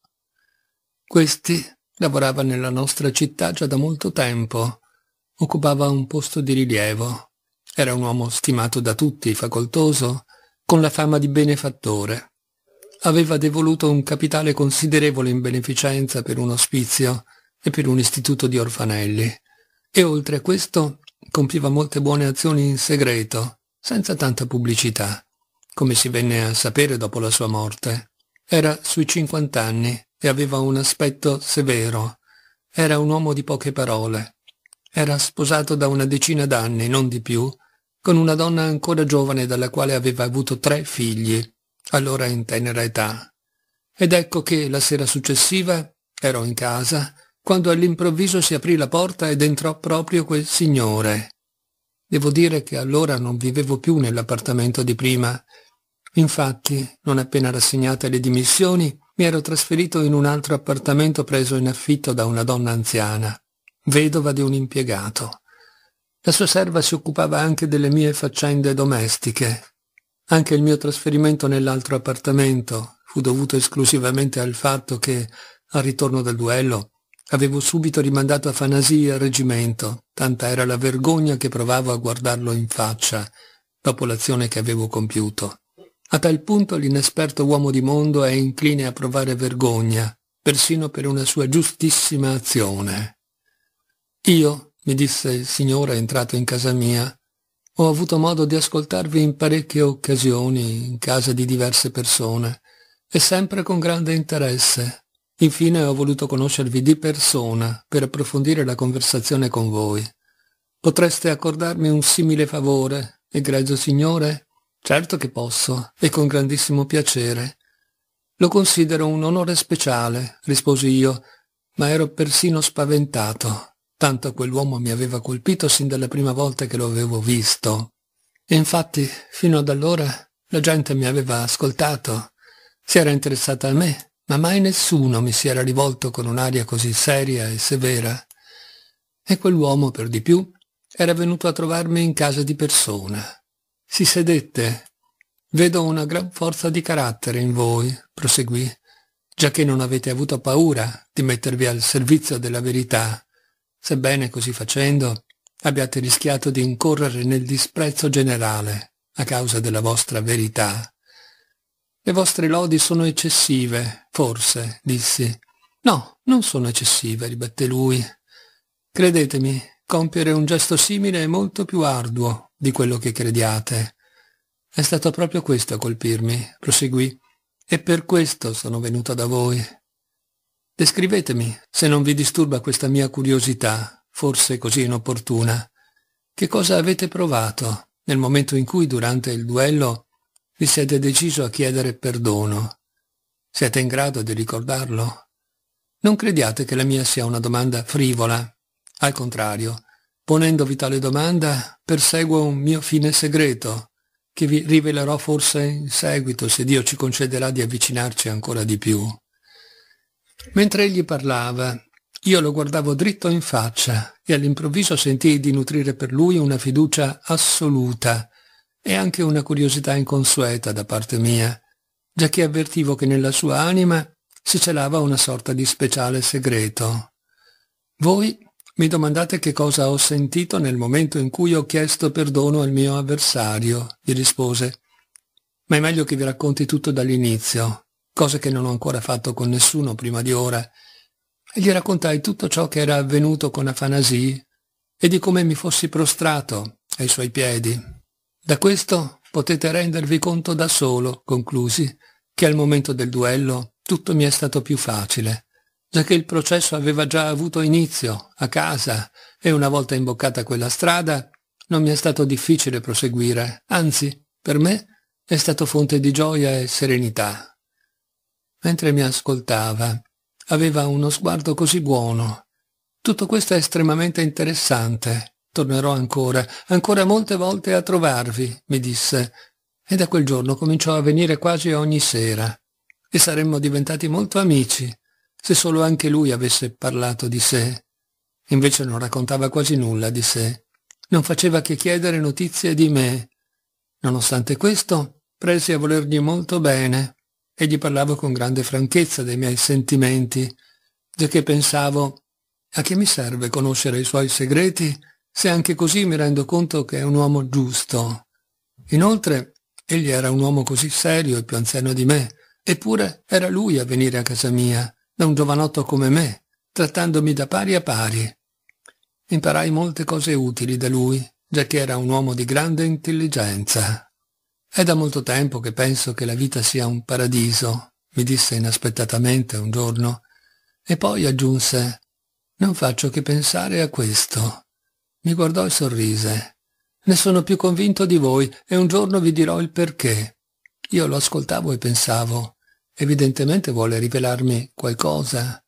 Questi lavorava nella nostra città già da molto tempo, occupava un posto di rilievo, era un uomo stimato da tutti, facoltoso, con la fama di benefattore, aveva devoluto un capitale considerevole in beneficenza per un ospizio e per un istituto di orfanelli, e oltre a questo compiva molte buone azioni in segreto, senza tanta pubblicità, come si venne a sapere dopo la sua morte. Era sui 50 anni e aveva un aspetto severo. Era un uomo di poche parole. Era sposato da una decina d'anni, non di più, con una donna ancora giovane dalla quale aveva avuto tre figli, allora in tenera età. Ed ecco che la sera successiva ero in casa quando all'improvviso si aprì la porta ed entrò proprio quel signore. Devo dire che allora non vivevo più nell'appartamento di prima. Infatti, non appena rassegnate le dimissioni, mi ero trasferito in un altro appartamento preso in affitto da una donna anziana, vedova di un impiegato. La sua serva si occupava anche delle mie faccende domestiche, anche il mio trasferimento nell'altro appartamento fu dovuto esclusivamente al fatto che, al ritorno dal duello, avevo subito rimandato Afanasia al reggimento, tanta era la vergogna che provavo a guardarlo in faccia, dopo l'azione che avevo compiuto. A tal punto l'inesperto uomo di mondo è incline a provare vergogna, persino per una sua giustissima azione. Io, mi disse il signore entrato in casa mia, ho avuto modo di ascoltarvi in parecchie occasioni, in casa di diverse persone, e sempre con grande interesse. Infine ho voluto conoscervi di persona per approfondire la conversazione con voi. Potreste accordarmi un simile favore, egregio signore? Certo che posso, e con grandissimo piacere. Lo considero un onore speciale, risposi io, ma ero persino spaventato tanto quell'uomo mi aveva colpito sin dalla prima volta che lo avevo visto. E infatti, fino ad allora, la gente mi aveva ascoltato, si era interessata a me, ma mai nessuno mi si era rivolto con un'aria così seria e severa. E quell'uomo, per di più, era venuto a trovarmi in casa di persona. Si sedette. Vedo una gran forza di carattere in voi, proseguì, già che non avete avuto paura di mettervi al servizio della verità sebbene così facendo abbiate rischiato di incorrere nel disprezzo generale a causa della vostra verità. Le vostre lodi sono eccessive, forse, dissi. No, non sono eccessive, ribatté lui. Credetemi, compiere un gesto simile è molto più arduo di quello che crediate. È stato proprio questo a colpirmi, proseguì, e per questo sono venuto da voi, Descrivetemi, se non vi disturba questa mia curiosità, forse così inopportuna. Che cosa avete provato nel momento in cui, durante il duello, vi siete deciso a chiedere perdono? Siete in grado di ricordarlo? Non crediate che la mia sia una domanda frivola. Al contrario, ponendovi tale domanda, perseguo un mio fine segreto, che vi rivelerò forse in seguito se Dio ci concederà di avvicinarci ancora di più. Mentre egli parlava, io lo guardavo dritto in faccia e all'improvviso sentii di nutrire per lui una fiducia assoluta e anche una curiosità inconsueta da parte mia, già che avvertivo che nella sua anima si celava una sorta di speciale segreto. Voi mi domandate che cosa ho sentito nel momento in cui ho chiesto perdono al mio avversario, gli rispose. Ma è meglio che vi racconti tutto dall'inizio, cosa che non ho ancora fatto con nessuno prima di ora, e gli raccontai tutto ciò che era avvenuto con Afanasi e di come mi fossi prostrato ai suoi piedi. Da questo potete rendervi conto da solo, conclusi, che al momento del duello tutto mi è stato più facile, già che il processo aveva già avuto inizio, a casa, e una volta imboccata quella strada non mi è stato difficile proseguire, anzi, per me è stato fonte di gioia e serenità mentre mi ascoltava. Aveva uno sguardo così buono. Tutto questo è estremamente interessante. Tornerò ancora, ancora molte volte a trovarvi, mi disse. E da quel giorno cominciò a venire quasi ogni sera. E saremmo diventati molto amici, se solo anche lui avesse parlato di sé. Invece non raccontava quasi nulla di sé. Non faceva che chiedere notizie di me. Nonostante questo, presi a volergli molto bene e gli parlavo con grande franchezza dei miei sentimenti, giacché pensavo a che mi serve conoscere i suoi segreti se anche così mi rendo conto che è un uomo giusto. Inoltre, egli era un uomo così serio e più anziano di me, eppure era lui a venire a casa mia, da un giovanotto come me, trattandomi da pari a pari. Imparai molte cose utili da lui, giacché era un uomo di grande intelligenza. È da molto tempo che penso che la vita sia un paradiso, mi disse inaspettatamente un giorno, e poi aggiunse Non faccio che pensare a questo. Mi guardò e sorrise. Ne sono più convinto di voi e un giorno vi dirò il perché. Io lo ascoltavo e pensavo. Evidentemente vuole rivelarmi qualcosa.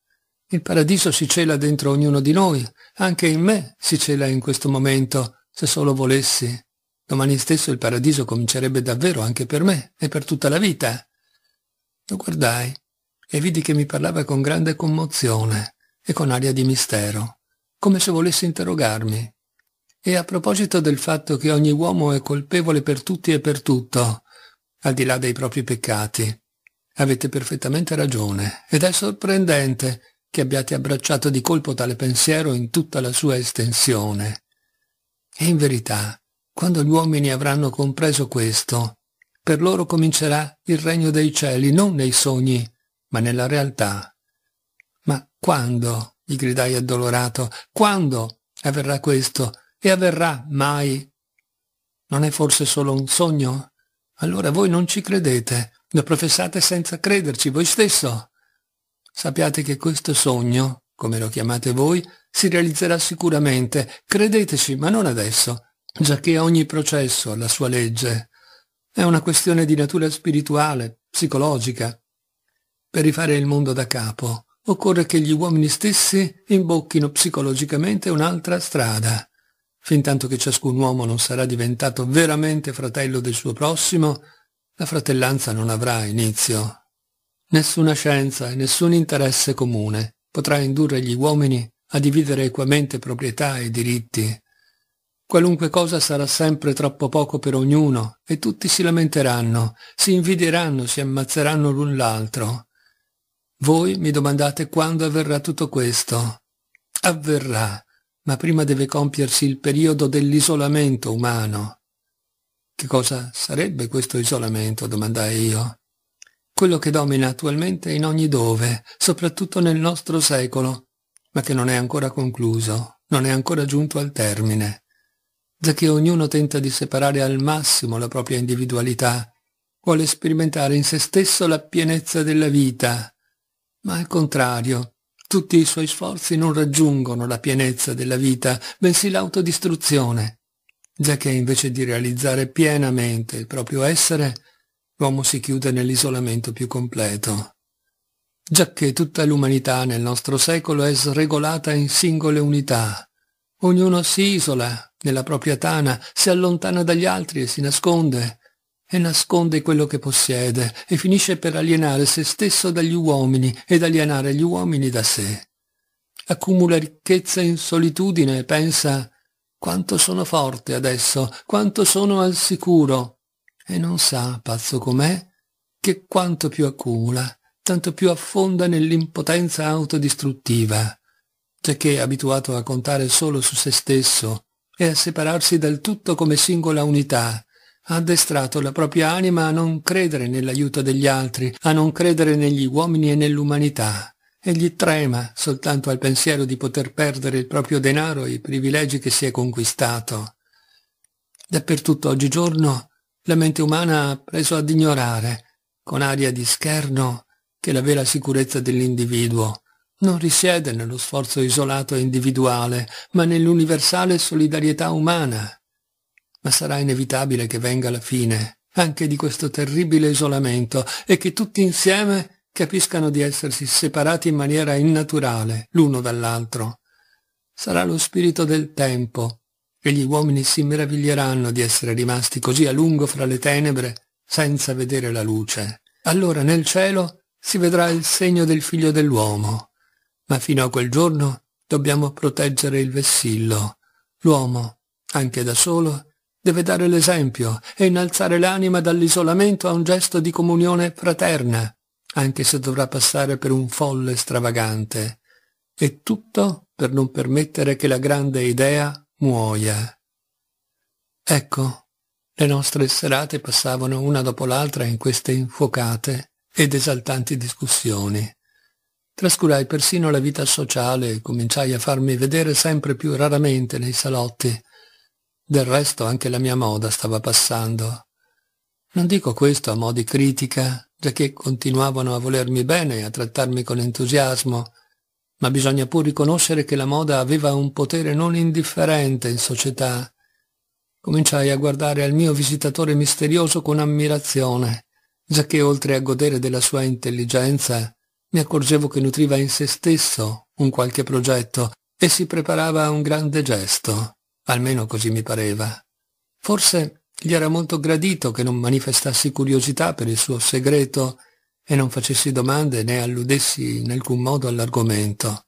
Il paradiso si cela dentro ognuno di noi, anche in me si cela in questo momento, se solo volessi. Domani stesso il paradiso comincerebbe davvero anche per me e per tutta la vita. Lo guardai e vidi che mi parlava con grande commozione e con aria di mistero, come se volesse interrogarmi. E a proposito del fatto che ogni uomo è colpevole per tutti e per tutto, al di là dei propri peccati, avete perfettamente ragione ed è sorprendente che abbiate abbracciato di colpo tale pensiero in tutta la sua estensione. E in verità, quando gli uomini avranno compreso questo, per loro comincerà il regno dei cieli, non nei sogni, ma nella realtà. Ma quando, gli gridai addolorato, quando avverrà questo? E avverrà mai? Non è forse solo un sogno? Allora voi non ci credete, lo professate senza crederci voi stesso. Sappiate che questo sogno, come lo chiamate voi, si realizzerà sicuramente. Credeteci, ma non adesso già che ogni processo ha la sua legge. È una questione di natura spirituale, psicologica. Per rifare il mondo da capo occorre che gli uomini stessi imbocchino psicologicamente un'altra strada. Fintanto che ciascun uomo non sarà diventato veramente fratello del suo prossimo, la fratellanza non avrà inizio. Nessuna scienza e nessun interesse comune potrà indurre gli uomini a dividere equamente proprietà e diritti, Qualunque cosa sarà sempre troppo poco per ognuno e tutti si lamenteranno, si invidieranno, si ammazzeranno l'un l'altro. Voi mi domandate quando avverrà tutto questo. Avverrà, ma prima deve compiersi il periodo dell'isolamento umano. Che cosa sarebbe questo isolamento? domandai io. Quello che domina attualmente in ogni dove, soprattutto nel nostro secolo, ma che non è ancora concluso, non è ancora giunto al termine da che ognuno tenta di separare al massimo la propria individualità, vuole sperimentare in se stesso la pienezza della vita, ma al contrario, tutti i suoi sforzi non raggiungono la pienezza della vita, bensì l'autodistruzione, giacché invece di realizzare pienamente il proprio essere, l'uomo si chiude nell'isolamento più completo. Già che tutta l'umanità nel nostro secolo è sregolata in singole unità, Ognuno si isola nella propria tana, si allontana dagli altri e si nasconde, e nasconde quello che possiede, e finisce per alienare se stesso dagli uomini ed alienare gli uomini da sé. Accumula ricchezza in solitudine e pensa quanto sono forte adesso, quanto sono al sicuro, e non sa, pazzo com'è, che quanto più accumula, tanto più affonda nell'impotenza autodistruttiva che, abituato a contare solo su se stesso e a separarsi dal tutto come singola unità, ha addestrato la propria anima a non credere nell'aiuto degli altri, a non credere negli uomini e nell'umanità. Egli trema soltanto al pensiero di poter perdere il proprio denaro e i privilegi che si è conquistato. Dappertutto oggigiorno la mente umana ha preso ad ignorare, con aria di scherno, che la vera sicurezza dell'individuo, non risiede nello sforzo isolato e individuale, ma nell'universale solidarietà umana. Ma sarà inevitabile che venga la fine anche di questo terribile isolamento e che tutti insieme capiscano di essersi separati in maniera innaturale l'uno dall'altro. Sarà lo spirito del tempo e gli uomini si meraviglieranno di essere rimasti così a lungo fra le tenebre senza vedere la luce. Allora nel cielo si vedrà il segno del figlio dell'uomo ma fino a quel giorno dobbiamo proteggere il vessillo. L'uomo, anche da solo, deve dare l'esempio e innalzare l'anima dall'isolamento a un gesto di comunione fraterna, anche se dovrà passare per un folle stravagante. E tutto per non permettere che la grande idea muoia. Ecco, le nostre serate passavano una dopo l'altra in queste infuocate ed esaltanti discussioni. Trascurai persino la vita sociale e cominciai a farmi vedere sempre più raramente nei salotti. Del resto anche la mia moda stava passando. Non dico questo a mo' di critica, giacché continuavano a volermi bene e a trattarmi con entusiasmo, ma bisogna pur riconoscere che la moda aveva un potere non indifferente in società. Cominciai a guardare al mio visitatore misterioso con ammirazione, giacché oltre a godere della sua intelligenza mi accorgevo che nutriva in se stesso un qualche progetto e si preparava a un grande gesto, almeno così mi pareva. Forse gli era molto gradito che non manifestassi curiosità per il suo segreto e non facessi domande né alludessi in alcun modo all'argomento.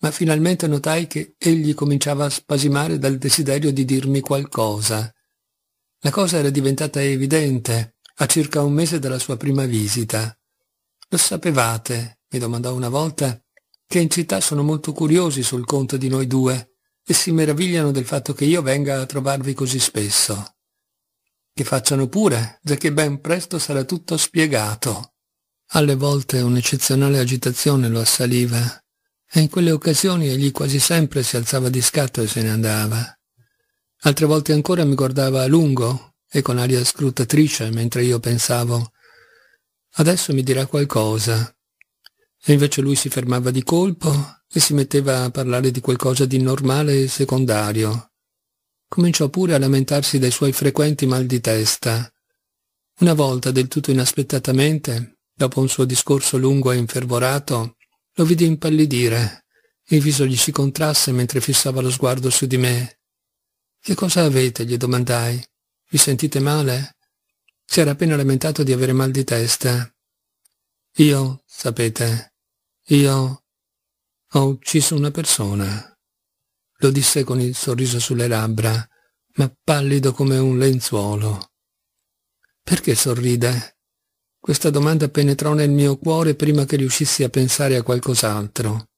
Ma finalmente notai che egli cominciava a spasimare dal desiderio di dirmi qualcosa. La cosa era diventata evidente a circa un mese dalla sua prima visita. Lo sapevate, mi domandò una volta, che in città sono molto curiosi sul conto di noi due e si meravigliano del fatto che io venga a trovarvi così spesso. Che facciano pure, giacché ben presto sarà tutto spiegato. Alle volte un'eccezionale agitazione lo assaliva, e in quelle occasioni egli quasi sempre si alzava di scatto e se ne andava. Altre volte ancora mi guardava a lungo e con aria scrutatrice mentre io pensavo Adesso mi dirà qualcosa. E invece lui si fermava di colpo e si metteva a parlare di qualcosa di normale e secondario. Cominciò pure a lamentarsi dei suoi frequenti mal di testa. Una volta, del tutto inaspettatamente, dopo un suo discorso lungo e infervorato, lo vidi impallidire. Il viso gli si contrasse mentre fissava lo sguardo su di me. Che cosa avete? gli domandai. Vi sentite male? si era appena lamentato di avere mal di testa. Io, sapete, io ho ucciso una persona. Lo disse con il sorriso sulle labbra, ma pallido come un lenzuolo. Perché sorride? Questa domanda penetrò nel mio cuore prima che riuscissi a pensare a qualcos'altro.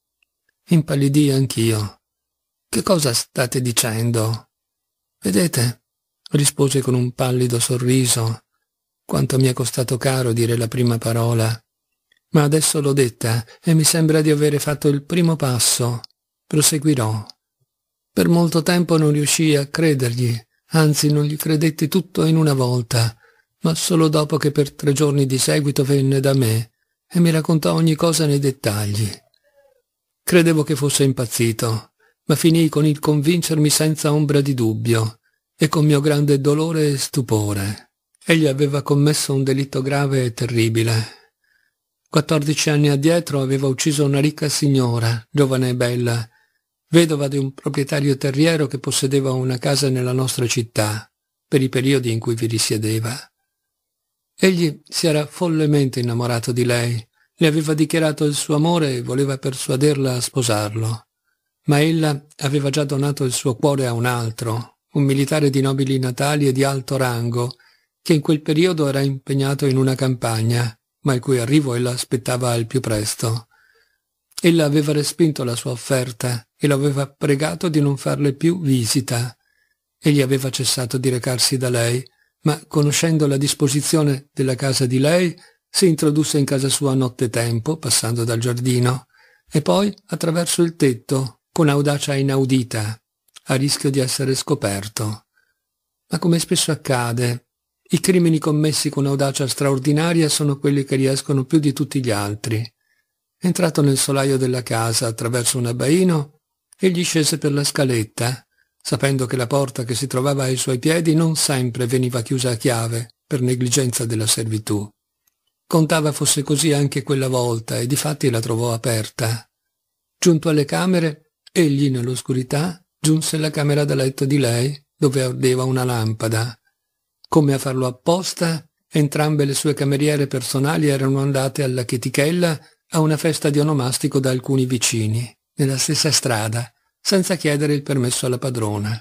Impallidì anch'io. Che cosa state dicendo? Vedete, rispose con un pallido sorriso, quanto mi è costato caro dire la prima parola. Ma adesso l'ho detta e mi sembra di avere fatto il primo passo. Proseguirò. Per molto tempo non riuscii a credergli, anzi non gli credetti tutto in una volta, ma solo dopo che per tre giorni di seguito venne da me e mi raccontò ogni cosa nei dettagli. Credevo che fosse impazzito, ma finii con il convincermi senza ombra di dubbio e con mio grande dolore e stupore. Egli aveva commesso un delitto grave e terribile. Quattordici anni addietro aveva ucciso una ricca signora, giovane e bella, vedova di un proprietario terriero che possedeva una casa nella nostra città, per i periodi in cui vi risiedeva. Egli si era follemente innamorato di lei, le aveva dichiarato il suo amore e voleva persuaderla a sposarlo. Ma ella aveva già donato il suo cuore a un altro, un militare di nobili natali e di alto rango, che in quel periodo era impegnato in una campagna, ma il cui arrivo ella aspettava al più presto. Ella aveva respinto la sua offerta e lo aveva pregato di non farle più visita. Egli aveva cessato di recarsi da lei, ma conoscendo la disposizione della casa di lei, si introdusse in casa sua nottetempo, passando dal giardino, e poi attraverso il tetto, con audacia inaudita, a rischio di essere scoperto. Ma come spesso accade, i crimini commessi con audacia straordinaria sono quelli che riescono più di tutti gli altri. Entrato nel solaio della casa attraverso un abbaino, egli scese per la scaletta, sapendo che la porta che si trovava ai suoi piedi non sempre veniva chiusa a chiave per negligenza della servitù. Contava fosse così anche quella volta e difatti la trovò aperta. Giunto alle camere, egli nell'oscurità giunse alla camera da letto di lei, dove ardeva una lampada. Come a farlo apposta, entrambe le sue cameriere personali erano andate alla Chetichella a una festa di onomastico da alcuni vicini, nella stessa strada, senza chiedere il permesso alla padrona.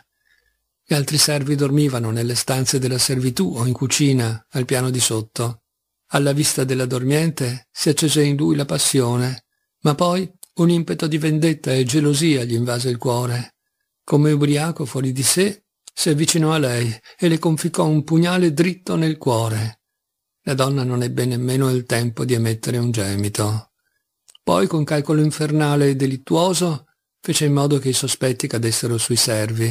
Gli altri servi dormivano nelle stanze della servitù o in cucina, al piano di sotto. Alla vista della dormiente si accese in lui la passione, ma poi un impeto di vendetta e gelosia gli invase il cuore. Come ubriaco fuori di sé, si avvicinò a lei e le conficcò un pugnale dritto nel cuore. La donna non ebbe nemmeno il tempo di emettere un gemito. Poi, con calcolo infernale e delittuoso, fece in modo che i sospetti cadessero sui servi.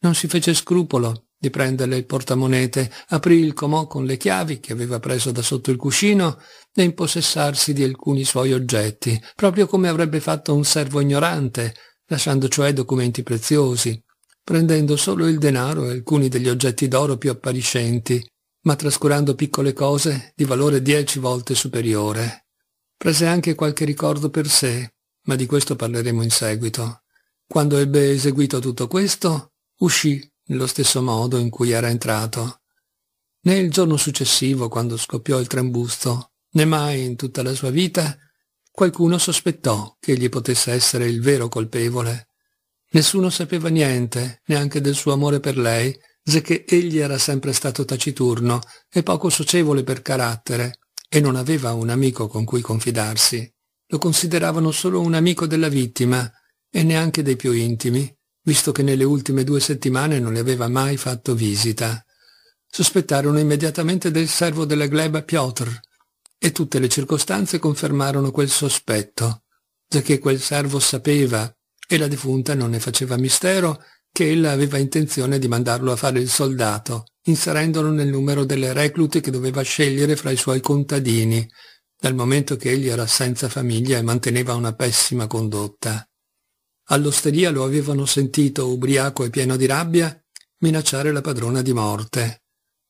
Non si fece scrupolo di prenderle il portamonete, aprì il comò con le chiavi che aveva preso da sotto il cuscino e impossessarsi di alcuni suoi oggetti, proprio come avrebbe fatto un servo ignorante, lasciando cioè documenti preziosi, prendendo solo il denaro e alcuni degli oggetti d'oro più appariscenti, ma trascurando piccole cose di valore dieci volte superiore. Prese anche qualche ricordo per sé, ma di questo parleremo in seguito. Quando ebbe eseguito tutto questo, uscì nello stesso modo in cui era entrato. Né il giorno successivo, quando scoppiò il trambusto, né mai in tutta la sua vita, qualcuno sospettò che egli potesse essere il vero colpevole. Nessuno sapeva niente, neanche del suo amore per lei, che egli era sempre stato taciturno e poco socievole per carattere, e non aveva un amico con cui confidarsi. Lo consideravano solo un amico della vittima, e neanche dei più intimi, visto che nelle ultime due settimane non le aveva mai fatto visita. Sospettarono immediatamente del servo della gleba Piotr, e tutte le circostanze confermarono quel sospetto, giacché quel servo sapeva e la defunta non ne faceva mistero che ella aveva intenzione di mandarlo a fare il soldato, inserendolo nel numero delle reclute che doveva scegliere fra i suoi contadini, dal momento che egli era senza famiglia e manteneva una pessima condotta. All'osteria lo avevano sentito, ubriaco e pieno di rabbia, minacciare la padrona di morte.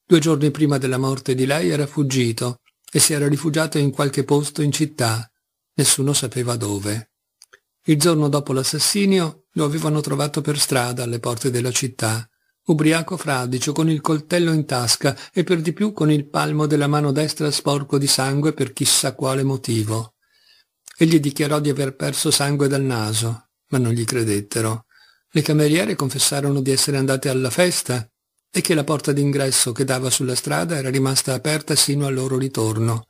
Due giorni prima della morte di lei era fuggito e si era rifugiato in qualche posto in città. Nessuno sapeva dove. Il giorno dopo l'assassinio lo avevano trovato per strada alle porte della città, ubriaco fradicio con il coltello in tasca e per di più con il palmo della mano destra sporco di sangue per chissà quale motivo. Egli dichiarò di aver perso sangue dal naso, ma non gli credettero. Le cameriere confessarono di essere andate alla festa e che la porta d'ingresso che dava sulla strada era rimasta aperta sino al loro ritorno.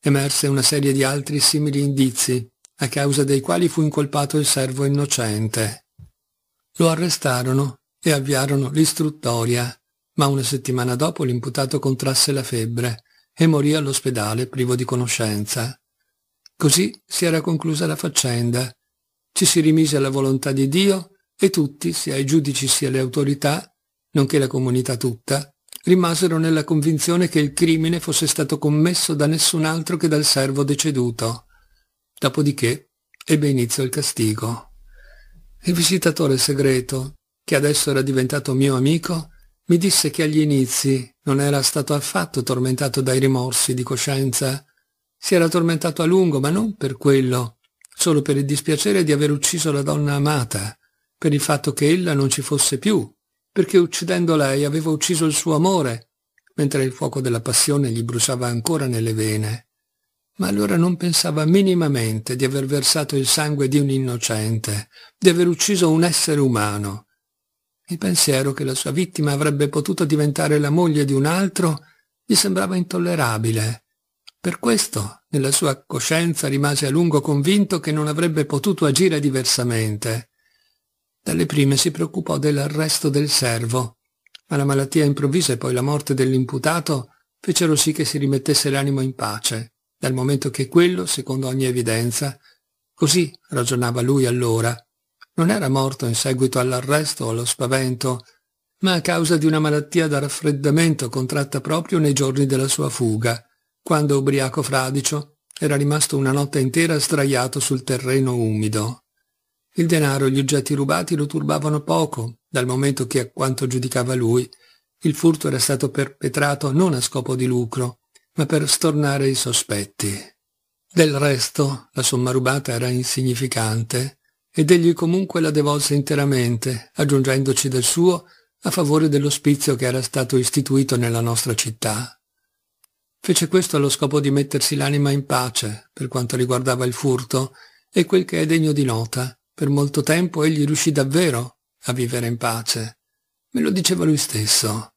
Emerse una serie di altri simili indizi, a causa dei quali fu incolpato il servo innocente. Lo arrestarono e avviarono l'istruttoria, ma una settimana dopo l'imputato contrasse la febbre e morì all'ospedale privo di conoscenza. Così si era conclusa la faccenda. Ci si rimise alla volontà di Dio e tutti, sia i giudici sia le autorità, nonché la comunità tutta, rimasero nella convinzione che il crimine fosse stato commesso da nessun altro che dal servo deceduto. Dopodiché ebbe inizio il castigo. Il visitatore segreto, che adesso era diventato mio amico, mi disse che agli inizi non era stato affatto tormentato dai rimorsi di coscienza. Si era tormentato a lungo, ma non per quello, solo per il dispiacere di aver ucciso la donna amata, per il fatto che ella non ci fosse più, perché uccidendo lei aveva ucciso il suo amore, mentre il fuoco della passione gli bruciava ancora nelle vene ma allora non pensava minimamente di aver versato il sangue di un innocente, di aver ucciso un essere umano. Il pensiero che la sua vittima avrebbe potuto diventare la moglie di un altro gli sembrava intollerabile. Per questo, nella sua coscienza rimase a lungo convinto che non avrebbe potuto agire diversamente. Dalle prime si preoccupò dell'arresto del servo, ma la malattia improvvisa e poi la morte dell'imputato fecero sì che si rimettesse l'animo in pace dal momento che quello, secondo ogni evidenza, così ragionava lui allora, non era morto in seguito all'arresto o allo spavento, ma a causa di una malattia da raffreddamento contratta proprio nei giorni della sua fuga, quando ubriaco fradicio era rimasto una notte intera sdraiato sul terreno umido. Il denaro e gli oggetti rubati lo turbavano poco, dal momento che, a quanto giudicava lui, il furto era stato perpetrato non a scopo di lucro, ma per stornare i sospetti. Del resto, la somma rubata era insignificante ed egli comunque la devolse interamente, aggiungendoci del suo a favore dell'ospizio che era stato istituito nella nostra città. Fece questo allo scopo di mettersi l'anima in pace per quanto riguardava il furto e quel che è degno di nota. Per molto tempo egli riuscì davvero a vivere in pace. Me lo diceva lui stesso.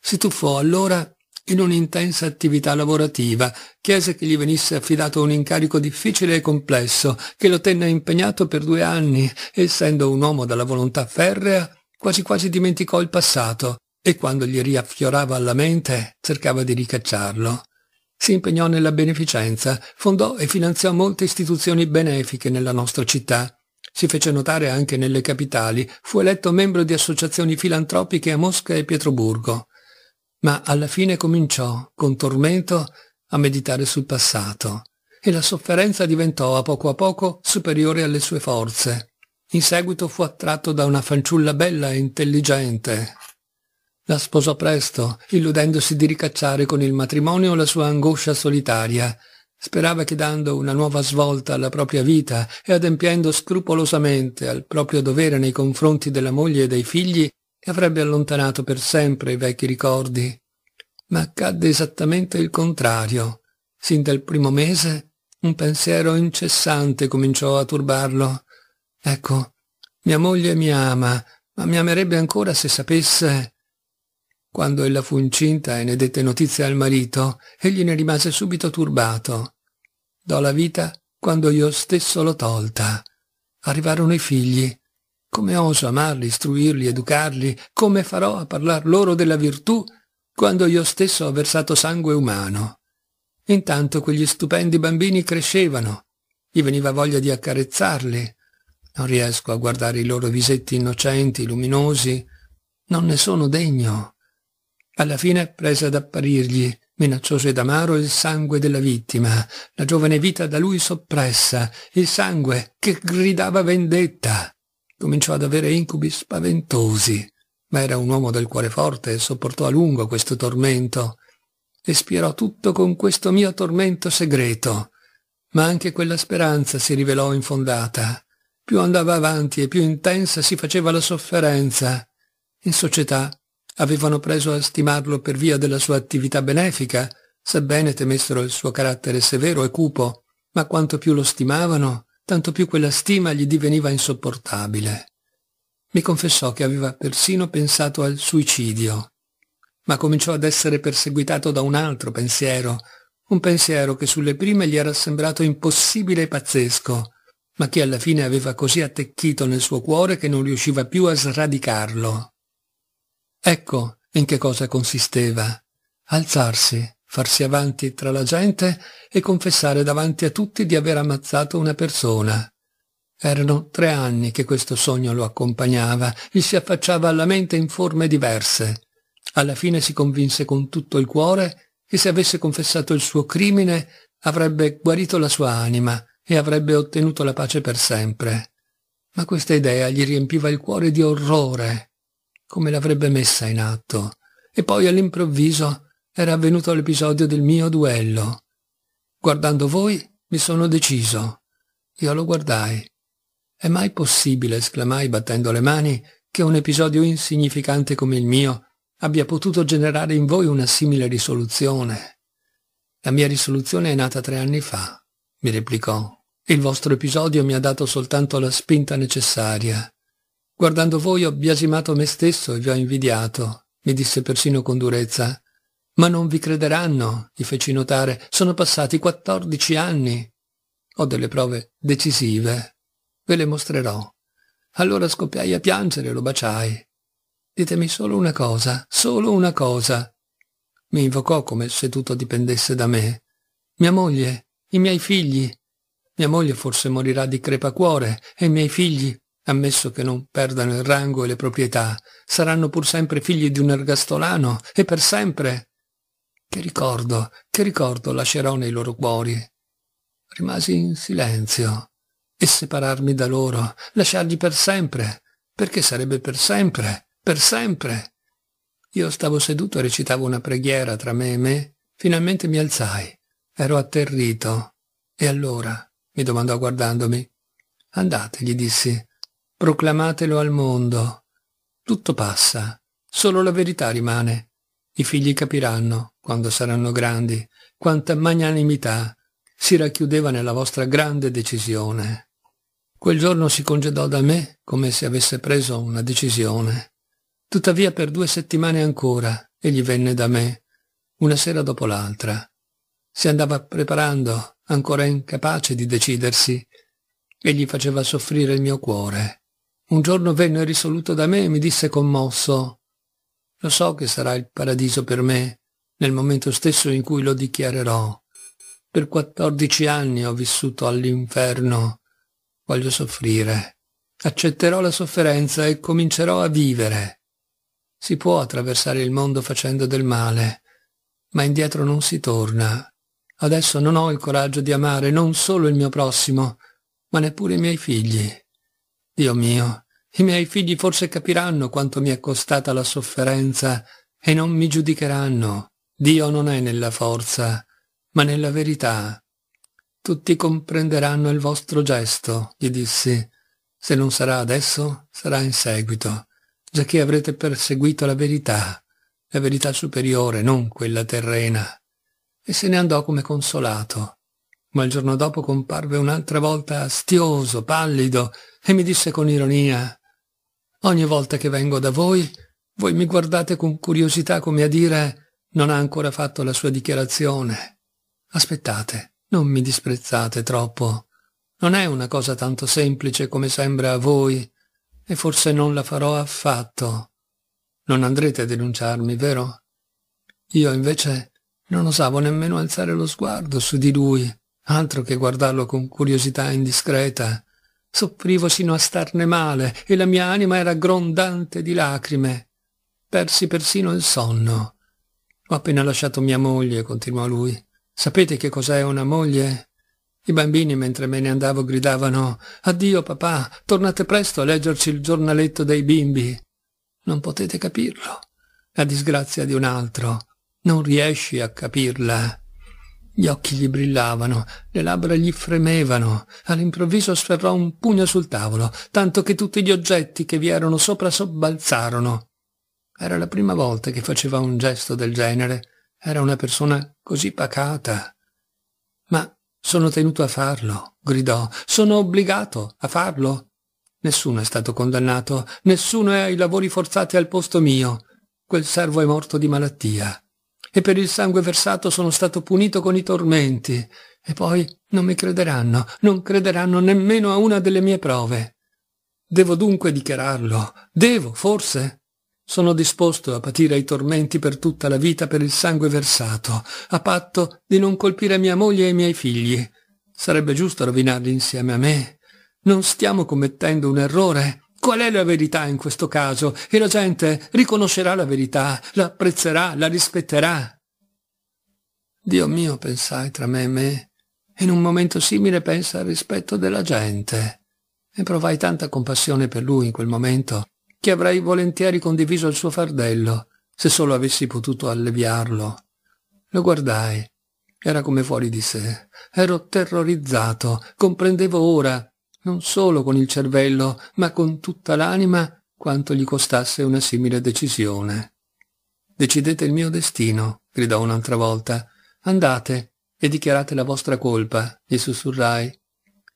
Si tuffò allora in un'intensa attività lavorativa, chiese che gli venisse affidato un incarico difficile e complesso, che lo tenne impegnato per due anni, essendo un uomo dalla volontà ferrea, quasi quasi dimenticò il passato e quando gli riaffiorava alla mente cercava di ricacciarlo. Si impegnò nella beneficenza, fondò e finanziò molte istituzioni benefiche nella nostra città. Si fece notare anche nelle capitali, fu eletto membro di associazioni filantropiche a Mosca e Pietroburgo ma alla fine cominciò, con tormento, a meditare sul passato e la sofferenza diventò a poco a poco superiore alle sue forze. In seguito fu attratto da una fanciulla bella e intelligente. La sposò presto, illudendosi di ricacciare con il matrimonio la sua angoscia solitaria. Sperava che dando una nuova svolta alla propria vita e adempiendo scrupolosamente al proprio dovere nei confronti della moglie e dei figli, e avrebbe allontanato per sempre i vecchi ricordi. Ma accadde esattamente il contrario. Sin dal primo mese un pensiero incessante cominciò a turbarlo. Ecco, mia moglie mi ama, ma mi amerebbe ancora se sapesse... Quando ella fu incinta e ne dette notizia al marito, egli ne rimase subito turbato. Do la vita quando io stesso l'ho tolta. Arrivarono i figli come oso amarli, istruirli, educarli? Come farò a parlar loro della virtù quando io stesso ho versato sangue umano? Intanto quegli stupendi bambini crescevano. Gli veniva voglia di accarezzarli. Non riesco a guardare i loro visetti innocenti, luminosi. Non ne sono degno. Alla fine prese ad apparirgli, minaccioso ed amaro, il sangue della vittima, la giovane vita da lui soppressa, il sangue che gridava vendetta. Cominciò ad avere incubi spaventosi, ma era un uomo del cuore forte e sopportò a lungo questo tormento. Espirò tutto con questo mio tormento segreto. Ma anche quella speranza si rivelò infondata. Più andava avanti e più intensa si faceva la sofferenza. In società avevano preso a stimarlo per via della sua attività benefica, sebbene temessero il suo carattere severo e cupo, ma quanto più lo stimavano, tanto più quella stima gli diveniva insopportabile. Mi confessò che aveva persino pensato al suicidio, ma cominciò ad essere perseguitato da un altro pensiero, un pensiero che sulle prime gli era sembrato impossibile e pazzesco, ma che alla fine aveva così attecchito nel suo cuore che non riusciva più a sradicarlo. Ecco in che cosa consisteva. Alzarsi, farsi avanti tra la gente e confessare davanti a tutti di aver ammazzato una persona. Erano tre anni che questo sogno lo accompagnava, gli si affacciava alla mente in forme diverse. Alla fine si convinse con tutto il cuore che se avesse confessato il suo crimine avrebbe guarito la sua anima e avrebbe ottenuto la pace per sempre. Ma questa idea gli riempiva il cuore di orrore. Come l'avrebbe messa in atto? E poi all'improvviso era avvenuto l'episodio del mio duello. Guardando voi mi sono deciso. Io lo guardai. È mai possibile, esclamai battendo le mani, che un episodio insignificante come il mio abbia potuto generare in voi una simile risoluzione? La mia risoluzione è nata tre anni fa, mi replicò. Il vostro episodio mi ha dato soltanto la spinta necessaria. Guardando voi ho biasimato me stesso e vi ho invidiato, mi disse persino con durezza. Ma non vi crederanno, gli feci notare, sono passati quattordici anni. Ho delle prove decisive. Ve le mostrerò. Allora scoppiai a piangere e lo baciai. Ditemi solo una cosa, solo una cosa. Mi invocò come se tutto dipendesse da me. Mia moglie, i miei figli. Mia moglie forse morirà di crepacuore e i miei figli, ammesso che non perdano il rango e le proprietà, saranno pur sempre figli di un ergastolano e per sempre. Che ricordo, che ricordo lascerò nei loro cuori? Rimasi in silenzio. E separarmi da loro, lasciarli per sempre, perché sarebbe per sempre, per sempre. Io stavo seduto e recitavo una preghiera tra me e me, finalmente mi alzai. Ero atterrito. E allora? mi domandò guardandomi. Andate, gli dissi, proclamatelo al mondo. Tutto passa, solo la verità rimane. I figli capiranno quando saranno grandi, quanta magnanimità si racchiudeva nella vostra grande decisione. Quel giorno si congedò da me come se avesse preso una decisione. Tuttavia per due settimane ancora egli venne da me, una sera dopo l'altra. Si andava preparando, ancora incapace di decidersi, egli faceva soffrire il mio cuore. Un giorno venne risoluto da me e mi disse commosso, lo so che sarà il paradiso per me, nel momento stesso in cui lo dichiarerò. Per quattordici anni ho vissuto all'inferno. Voglio soffrire. Accetterò la sofferenza e comincerò a vivere. Si può attraversare il mondo facendo del male, ma indietro non si torna. Adesso non ho il coraggio di amare non solo il mio prossimo, ma neppure i miei figli. Dio mio, i miei figli forse capiranno quanto mi è costata la sofferenza e non mi giudicheranno. Dio non è nella forza, ma nella verità. Tutti comprenderanno il vostro gesto, gli dissi. Se non sarà adesso, sarà in seguito, giacché avrete perseguito la verità, la verità superiore, non quella terrena. E se ne andò come consolato. Ma il giorno dopo comparve un'altra volta astioso, pallido, e mi disse con ironia «Ogni volta che vengo da voi, voi mi guardate con curiosità come a dire non ha ancora fatto la sua dichiarazione. Aspettate, non mi disprezzate troppo. Non è una cosa tanto semplice come sembra a voi, e forse non la farò affatto. Non andrete a denunciarmi, vero? Io invece non osavo nemmeno alzare lo sguardo su di lui, altro che guardarlo con curiosità indiscreta. Soffrivo sino a starne male e la mia anima era grondante di lacrime. Persi persino il sonno. Ho appena lasciato mia moglie, continuò lui. Sapete che cos'è una moglie? I bambini, mentre me ne andavo, gridavano Addio papà, tornate presto a leggerci il giornaletto dei bimbi. Non potete capirlo. La disgrazia di un altro. Non riesci a capirla. Gli occhi gli brillavano, le labbra gli fremevano. All'improvviso sferrò un pugno sul tavolo, tanto che tutti gli oggetti che vi erano sopra sobbalzarono. Era la prima volta che faceva un gesto del genere. Era una persona così pacata. Ma sono tenuto a farlo, gridò. Sono obbligato a farlo. Nessuno è stato condannato, nessuno è ai lavori forzati al posto mio. Quel servo è morto di malattia. E per il sangue versato sono stato punito con i tormenti. E poi non mi crederanno, non crederanno nemmeno a una delle mie prove. Devo dunque dichiararlo. Devo, forse. Sono disposto a patire i tormenti per tutta la vita per il sangue versato, a patto di non colpire mia moglie e i miei figli. Sarebbe giusto rovinarli insieme a me. Non stiamo commettendo un errore. Qual è la verità in questo caso? E la gente riconoscerà la verità, la apprezzerà, la rispetterà. Dio mio, pensai tra me e me, in un momento simile pensa al rispetto della gente. E provai tanta compassione per lui in quel momento che avrei volentieri condiviso il suo fardello, se solo avessi potuto alleviarlo. Lo guardai. Era come fuori di sé. Ero terrorizzato. Comprendevo ora, non solo con il cervello, ma con tutta l'anima, quanto gli costasse una simile decisione. Decidete il mio destino, gridò un'altra volta. Andate e dichiarate la vostra colpa, gli sussurrai.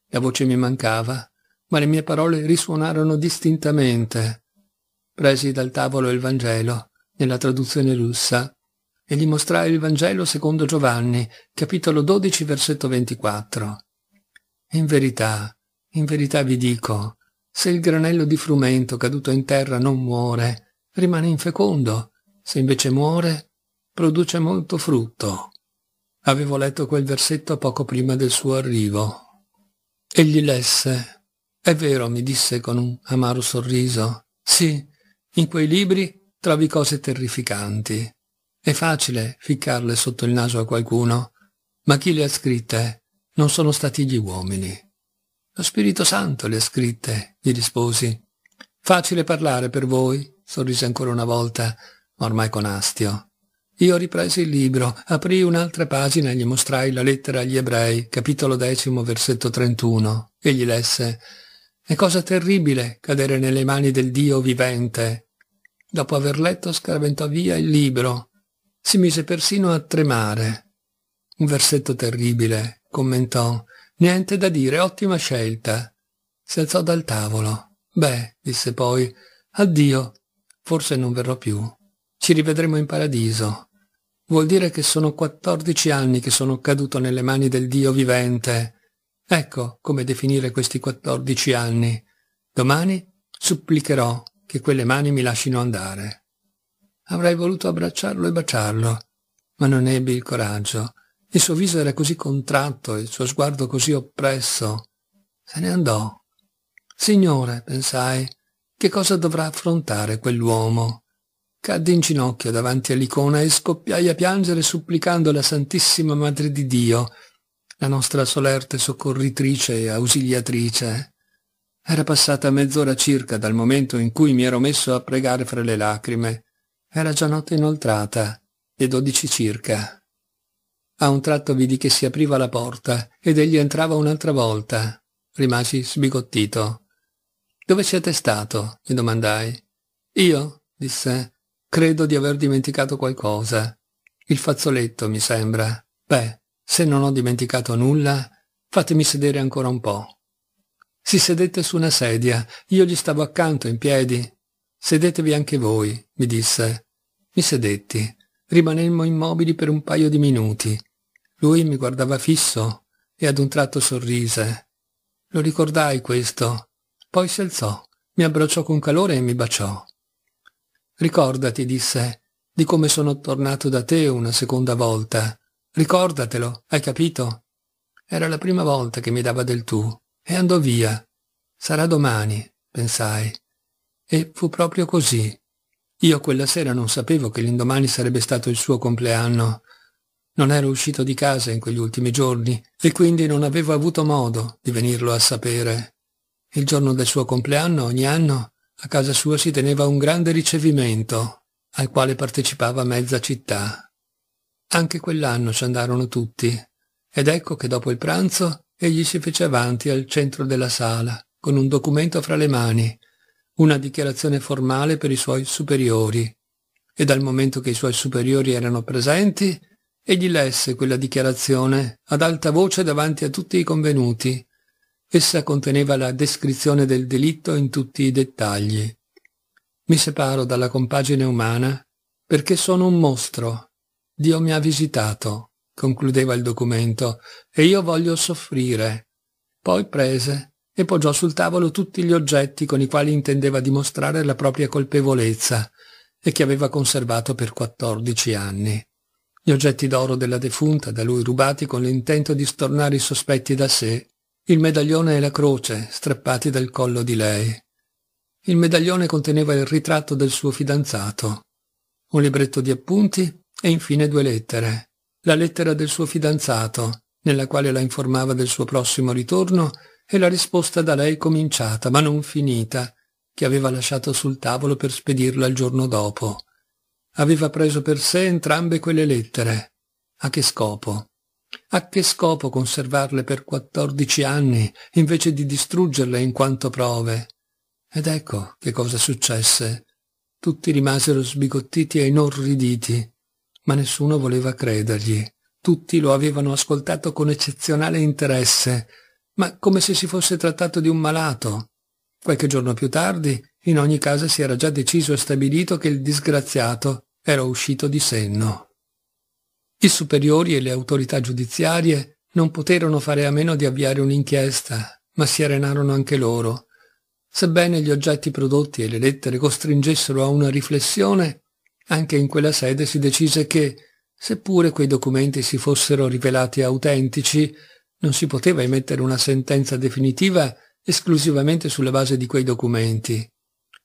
La voce mi mancava, ma le mie parole risuonarono distintamente. Presi dal tavolo il Vangelo, nella traduzione russa, e gli mostrai il Vangelo secondo Giovanni, capitolo 12, versetto 24. In verità, in verità vi dico, se il granello di frumento caduto in terra non muore, rimane infecondo, se invece muore, produce molto frutto. Avevo letto quel versetto poco prima del suo arrivo. Egli lesse. È vero, mi disse con un amaro sorriso. Sì, in quei libri trovi cose terrificanti. È facile ficcarle sotto il naso a qualcuno, ma chi le ha scritte non sono stati gli uomini. Lo Spirito Santo le ha scritte, gli risposi. Facile parlare per voi, sorrise ancora una volta, ma ormai con astio. Io ripresi il libro, aprii un'altra pagina e gli mostrai la lettera agli ebrei, capitolo decimo, versetto 31. gli lesse, è cosa terribile cadere nelle mani del Dio vivente, Dopo aver letto scaraventò via il libro. Si mise persino a tremare. Un versetto terribile, commentò. Niente da dire, ottima scelta. Si alzò dal tavolo. Beh, disse poi, addio, forse non verrò più. Ci rivedremo in paradiso. Vuol dire che sono 14 anni che sono caduto nelle mani del Dio vivente. Ecco come definire questi 14 anni. Domani supplicherò che quelle mani mi lascino andare. Avrei voluto abbracciarlo e baciarlo, ma non ebbi il coraggio. Il suo viso era così contratto, il suo sguardo così oppresso. Se ne andò. Signore, pensai, che cosa dovrà affrontare quell'uomo? Caddi in ginocchio davanti all'icona e scoppiai a piangere supplicando la Santissima Madre di Dio, la nostra solerte soccorritrice e ausiliatrice, era passata mezz'ora circa dal momento in cui mi ero messo a pregare fra le lacrime. Era già notte inoltrata, le dodici circa. A un tratto vidi che si apriva la porta ed egli entrava un'altra volta. Rimasi sbigottito. Dove siete stato? gli domandai. Io, disse, credo di aver dimenticato qualcosa. Il fazzoletto, mi sembra. Beh, se non ho dimenticato nulla, fatemi sedere ancora un po'. Si sedette su una sedia, io gli stavo accanto in piedi. Sedetevi anche voi, mi disse. Mi sedetti. Rimanemmo immobili per un paio di minuti. Lui mi guardava fisso e ad un tratto sorrise. Lo ricordai questo. Poi si alzò, mi abbracciò con calore e mi baciò. Ricordati, disse, di come sono tornato da te una seconda volta. Ricordatelo, hai capito? Era la prima volta che mi dava del tu e andò via. Sarà domani, pensai. E fu proprio così. Io quella sera non sapevo che l'indomani sarebbe stato il suo compleanno. Non ero uscito di casa in quegli ultimi giorni e quindi non avevo avuto modo di venirlo a sapere. Il giorno del suo compleanno, ogni anno, a casa sua si teneva un grande ricevimento, al quale partecipava mezza città. Anche quell'anno ci andarono tutti, ed ecco che dopo il pranzo Egli si fece avanti al centro della sala, con un documento fra le mani, una dichiarazione formale per i suoi superiori. E dal momento che i suoi superiori erano presenti, egli lesse quella dichiarazione ad alta voce davanti a tutti i convenuti. Essa conteneva la descrizione del delitto in tutti i dettagli. Mi separo dalla compagine umana perché sono un mostro. Dio mi ha visitato concludeva il documento, e io voglio soffrire. Poi prese e poggiò sul tavolo tutti gli oggetti con i quali intendeva dimostrare la propria colpevolezza e che aveva conservato per quattordici anni. Gli oggetti d'oro della defunta, da lui rubati con l'intento di stornare i sospetti da sé, il medaglione e la croce strappati dal collo di lei. Il medaglione conteneva il ritratto del suo fidanzato, un libretto di appunti e infine due lettere la lettera del suo fidanzato, nella quale la informava del suo prossimo ritorno, e la risposta da lei cominciata, ma non finita, che aveva lasciato sul tavolo per spedirla il giorno dopo. Aveva preso per sé entrambe quelle lettere. A che scopo? A che scopo conservarle per quattordici anni, invece di distruggerle in quanto prove? Ed ecco che cosa successe. Tutti rimasero sbigottiti e inorriditi, ma nessuno voleva credergli. Tutti lo avevano ascoltato con eccezionale interesse, ma come se si fosse trattato di un malato. Qualche giorno più tardi, in ogni casa si era già deciso e stabilito che il disgraziato era uscito di senno. I superiori e le autorità giudiziarie non poterono fare a meno di avviare un'inchiesta, ma si arenarono anche loro. Sebbene gli oggetti prodotti e le lettere costringessero a una riflessione, anche in quella sede si decise che, seppure quei documenti si fossero rivelati autentici, non si poteva emettere una sentenza definitiva esclusivamente sulla base di quei documenti.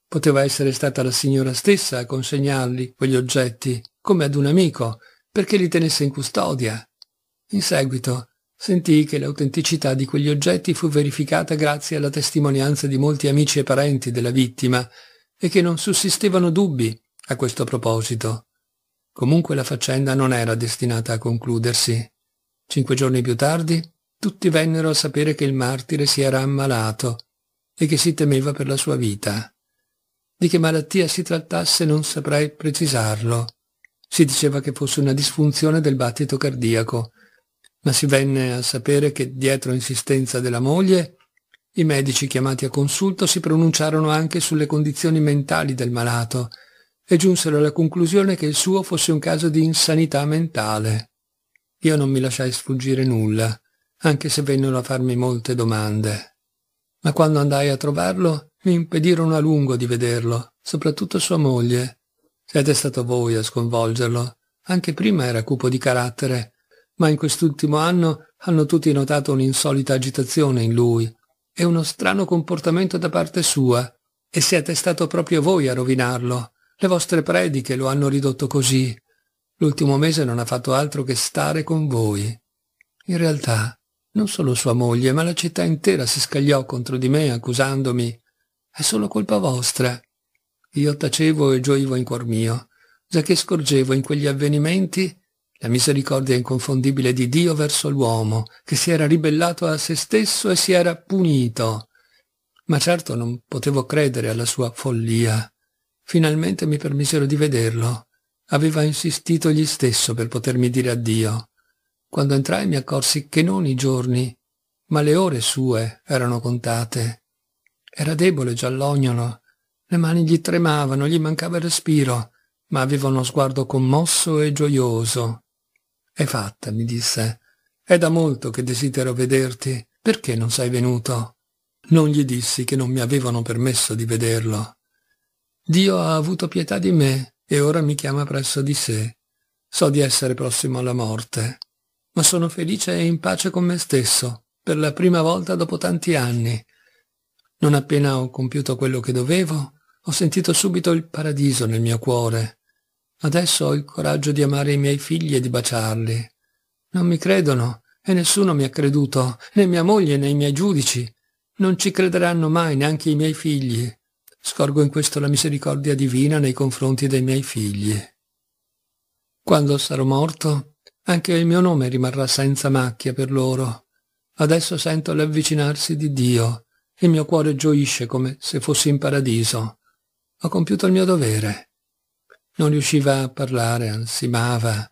Poteva essere stata la signora stessa a consegnarli quegli oggetti, come ad un amico, perché li tenesse in custodia. In seguito sentì che l'autenticità di quegli oggetti fu verificata grazie alla testimonianza di molti amici e parenti della vittima e che non sussistevano dubbi a questo proposito. Comunque la faccenda non era destinata a concludersi. Cinque giorni più tardi tutti vennero a sapere che il martire si era ammalato e che si temeva per la sua vita. Di che malattia si trattasse non saprei precisarlo. Si diceva che fosse una disfunzione del battito cardiaco, ma si venne a sapere che dietro insistenza della moglie i medici chiamati a consulto si pronunciarono anche sulle condizioni mentali del malato e giunsero alla conclusione che il suo fosse un caso di insanità mentale. Io non mi lasciai sfuggire nulla, anche se vennero a farmi molte domande. Ma quando andai a trovarlo, mi impedirono a lungo di vederlo, soprattutto sua moglie. Siete stato voi a sconvolgerlo. Anche prima era cupo di carattere, ma in quest'ultimo anno hanno tutti notato un'insolita agitazione in lui e uno strano comportamento da parte sua, e siete stato proprio voi a rovinarlo. Le vostre prediche lo hanno ridotto così. L'ultimo mese non ha fatto altro che stare con voi. In realtà, non solo sua moglie, ma la città intera si scagliò contro di me accusandomi. È solo colpa vostra. Io tacevo e gioivo in cuor mio, già che scorgevo in quegli avvenimenti la misericordia inconfondibile di Dio verso l'uomo, che si era ribellato a se stesso e si era punito. Ma certo non potevo credere alla sua follia. Finalmente mi permisero di vederlo. Aveva insistito egli stesso per potermi dire addio. Quando entrai mi accorsi che non i giorni, ma le ore sue erano contate. Era debole giallognolo, le mani gli tremavano, gli mancava il respiro, ma aveva uno sguardo commosso e gioioso. È fatta, mi disse. È da molto che desidero vederti. Perché non sei venuto? Non gli dissi che non mi avevano permesso di vederlo. Dio ha avuto pietà di me e ora mi chiama presso di sé. So di essere prossimo alla morte, ma sono felice e in pace con me stesso, per la prima volta dopo tanti anni. Non appena ho compiuto quello che dovevo, ho sentito subito il paradiso nel mio cuore. Adesso ho il coraggio di amare i miei figli e di baciarli. Non mi credono, e nessuno mi ha creduto, né mia moglie né i miei giudici. Non ci crederanno mai neanche i miei figli. Scorgo in questo la misericordia divina nei confronti dei miei figli. Quando sarò morto, anche il mio nome rimarrà senza macchia per loro. Adesso sento l'avvicinarsi di Dio. e Il mio cuore gioisce come se fossi in paradiso. Ho compiuto il mio dovere. Non riusciva a parlare, ansimava.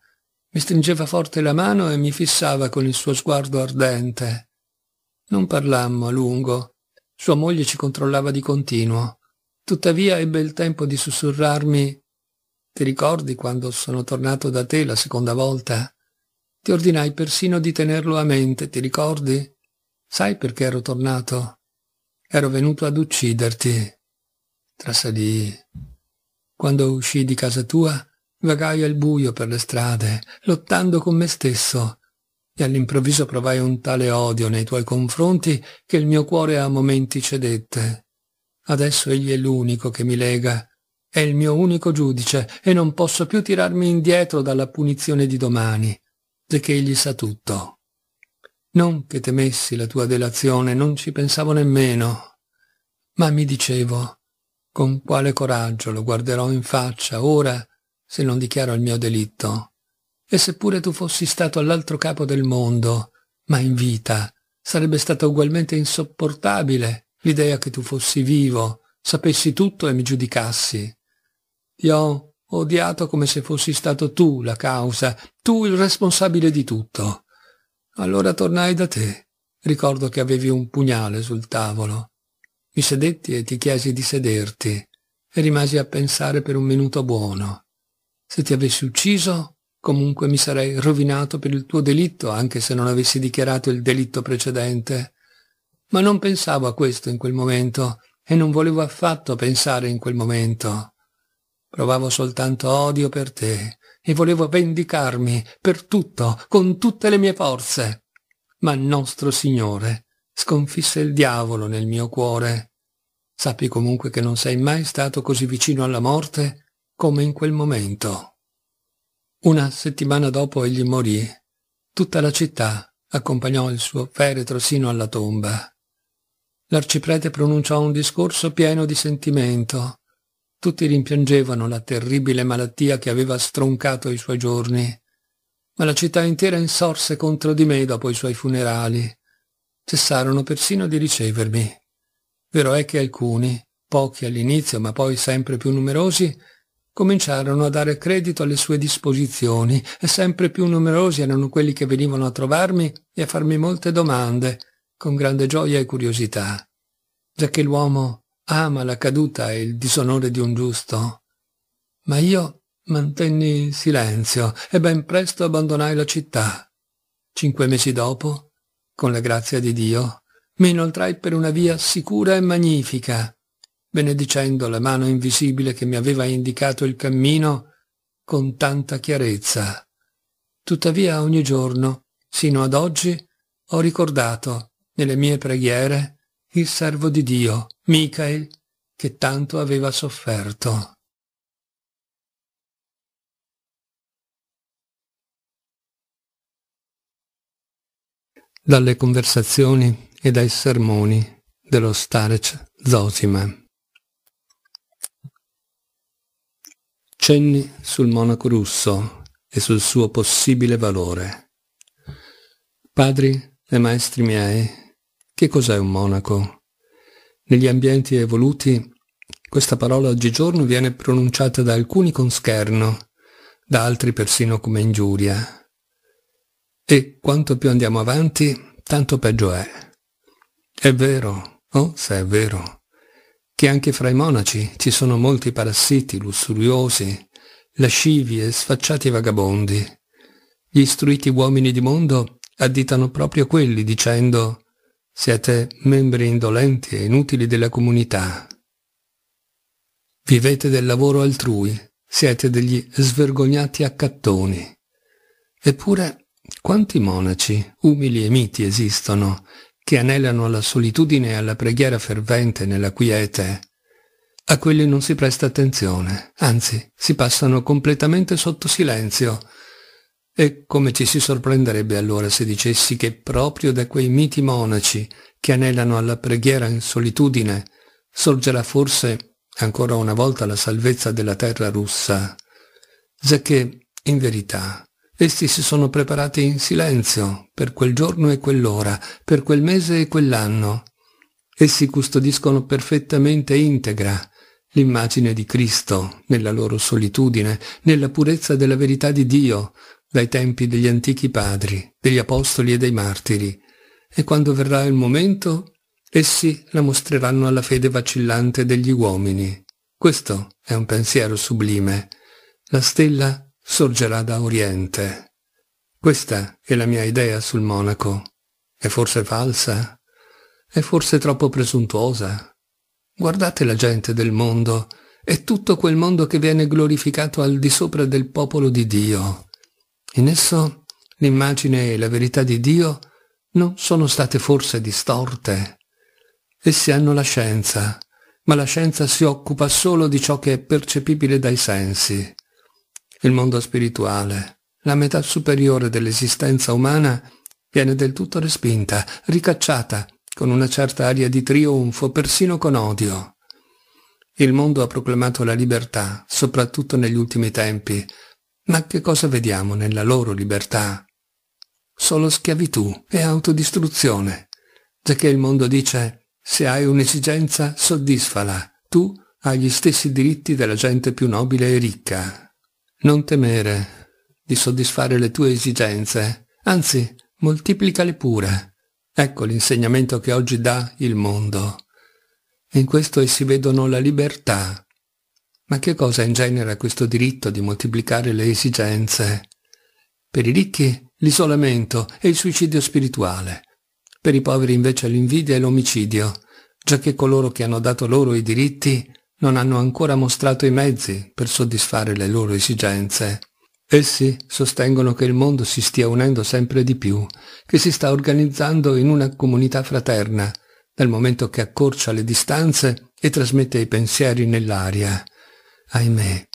Mi stringeva forte la mano e mi fissava con il suo sguardo ardente. Non parlammo a lungo. Sua moglie ci controllava di continuo. Tuttavia ebbe il tempo di sussurrarmi ti ricordi quando sono tornato da te la seconda volta? Ti ordinai persino di tenerlo a mente, ti ricordi? Sai perché ero tornato? Ero venuto ad ucciderti. Trasalì. Quando uscii di casa tua, vagai al buio per le strade, lottando con me stesso, e all'improvviso provai un tale odio nei tuoi confronti che il mio cuore a momenti cedette. Adesso egli è l'unico che mi lega, è il mio unico giudice e non posso più tirarmi indietro dalla punizione di domani, perché egli sa tutto. Non che temessi la tua delazione, non ci pensavo nemmeno, ma mi dicevo, con quale coraggio lo guarderò in faccia ora se non dichiaro il mio delitto? E seppure tu fossi stato all'altro capo del mondo, ma in vita, sarebbe stato ugualmente insopportabile l'idea che tu fossi vivo, sapessi tutto e mi giudicassi. Ti ho odiato come se fossi stato tu la causa, tu il responsabile di tutto. Allora tornai da te. Ricordo che avevi un pugnale sul tavolo. Mi sedetti e ti chiesi di sederti e rimasi a pensare per un minuto buono. Se ti avessi ucciso, comunque mi sarei rovinato per il tuo delitto, anche se non avessi dichiarato il delitto precedente ma non pensavo a questo in quel momento e non volevo affatto pensare in quel momento. Provavo soltanto odio per te e volevo vendicarmi per tutto, con tutte le mie forze. Ma nostro Signore sconfisse il diavolo nel mio cuore. Sappi comunque che non sei mai stato così vicino alla morte come in quel momento. Una settimana dopo egli morì. Tutta la città accompagnò il suo feretro sino alla tomba l'arciprete pronunciò un discorso pieno di sentimento. Tutti rimpiangevano la terribile malattia che aveva stroncato i suoi giorni, ma la città intera insorse contro di me dopo i suoi funerali. Cessarono persino di ricevermi. Vero è che alcuni, pochi all'inizio ma poi sempre più numerosi, cominciarono a dare credito alle sue disposizioni e sempre più numerosi erano quelli che venivano a trovarmi e a farmi molte domande, con grande gioia e curiosità, giacché l'uomo ama la caduta e il disonore di un giusto. Ma io mantenni silenzio e ben presto abbandonai la città. Cinque mesi dopo, con la grazia di Dio, mi inoltrai per una via sicura e magnifica, benedicendo la mano invisibile che mi aveva indicato il cammino con tanta chiarezza. Tuttavia ogni giorno, sino ad oggi, ho ricordato nelle mie preghiere il servo di Dio, Michael, che tanto aveva sofferto. Dalle conversazioni e dai sermoni dello Starec Zosima. Cenni sul monaco russo e sul suo possibile valore. Padri e maestri miei, che cos'è un monaco? Negli ambienti evoluti questa parola oggigiorno viene pronunciata da alcuni con scherno, da altri persino come ingiuria. E quanto più andiamo avanti, tanto peggio è. È vero, oh se è vero, che anche fra i monaci ci sono molti parassiti lussuriosi, lascivi e sfacciati vagabondi. Gli istruiti uomini di mondo additano proprio quelli dicendo siete membri indolenti e inutili della comunità. Vivete del lavoro altrui, siete degli svergognati accattoni. Eppure, quanti monaci, umili e miti esistono, che anelano alla solitudine e alla preghiera fervente nella quiete? A quelli non si presta attenzione, anzi, si passano completamente sotto silenzio, e come ci si sorprenderebbe allora se dicessi che proprio da quei miti monaci che anelano alla preghiera in solitudine sorgerà forse ancora una volta la salvezza della terra russa, giacché, in verità, essi si sono preparati in silenzio per quel giorno e quell'ora, per quel mese e quell'anno. Essi custodiscono perfettamente integra l'immagine di Cristo nella loro solitudine, nella purezza della verità di Dio, dai tempi degli antichi padri, degli apostoli e dei martiri, e quando verrà il momento, essi la mostreranno alla fede vacillante degli uomini. Questo è un pensiero sublime. La stella sorgerà da Oriente. Questa è la mia idea sul monaco. È forse falsa? È forse troppo presuntuosa? Guardate la gente del mondo, è tutto quel mondo che viene glorificato al di sopra del popolo di Dio. In esso l'immagine e la verità di Dio non sono state forse distorte. Essi hanno la scienza, ma la scienza si occupa solo di ciò che è percepibile dai sensi. Il mondo spirituale, la metà superiore dell'esistenza umana, viene del tutto respinta, ricacciata, con una certa aria di trionfo, persino con odio. Il mondo ha proclamato la libertà, soprattutto negli ultimi tempi, ma che cosa vediamo nella loro libertà? Solo schiavitù e autodistruzione, giacché il mondo dice se hai un'esigenza soddisfala, tu hai gli stessi diritti della gente più nobile e ricca. Non temere di soddisfare le tue esigenze, anzi moltiplicale pure. Ecco l'insegnamento che oggi dà il mondo. In questo essi vedono la libertà, ma che cosa ingenera questo diritto di moltiplicare le esigenze? Per i ricchi l'isolamento e il suicidio spirituale, per i poveri invece l'invidia e l'omicidio, giacché coloro che hanno dato loro i diritti non hanno ancora mostrato i mezzi per soddisfare le loro esigenze. Essi sostengono che il mondo si stia unendo sempre di più, che si sta organizzando in una comunità fraterna, nel momento che accorcia le distanze e trasmette i pensieri nell'aria, Ahimè,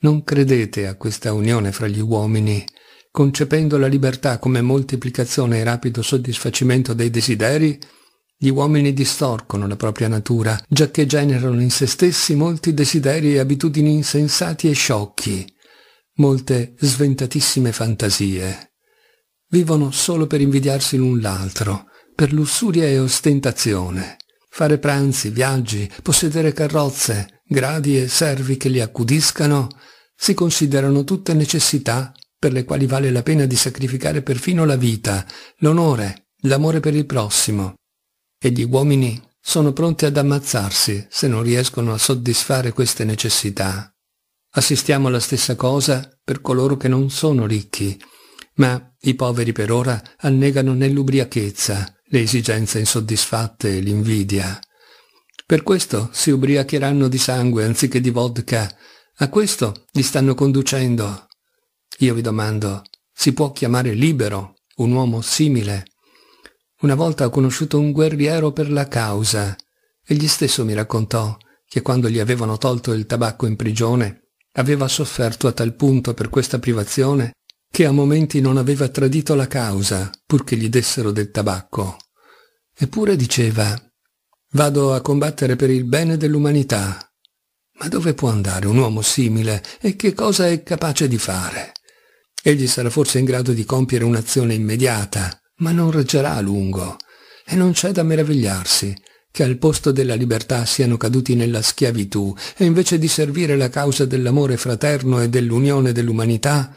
non credete a questa unione fra gli uomini, concependo la libertà come moltiplicazione e rapido soddisfacimento dei desideri, gli uomini distorcono la propria natura, giacché generano in se stessi molti desideri e abitudini insensati e sciocchi, molte sventatissime fantasie. Vivono solo per invidiarsi l'un l'altro, per lussuria e ostentazione. Fare pranzi, viaggi, possedere carrozze, gradi e servi che li accudiscano, si considerano tutte necessità per le quali vale la pena di sacrificare perfino la vita, l'onore, l'amore per il prossimo. E gli uomini sono pronti ad ammazzarsi se non riescono a soddisfare queste necessità. Assistiamo alla stessa cosa per coloro che non sono ricchi, ma i poveri per ora annegano nell'ubriachezza le esigenze insoddisfatte e l'invidia. Per questo si ubriacheranno di sangue anziché di vodka. A questo li stanno conducendo. Io vi domando, si può chiamare libero un uomo simile? Una volta ho conosciuto un guerriero per la causa. Egli stesso mi raccontò che quando gli avevano tolto il tabacco in prigione, aveva sofferto a tal punto per questa privazione che a momenti non aveva tradito la causa, purché gli dessero del tabacco. Eppure diceva, Vado a combattere per il bene dell'umanità. Ma dove può andare un uomo simile e che cosa è capace di fare? Egli sarà forse in grado di compiere un'azione immediata, ma non reggerà a lungo. E non c'è da meravigliarsi che al posto della libertà siano caduti nella schiavitù e invece di servire la causa dell'amore fraterno e dell'unione dell'umanità,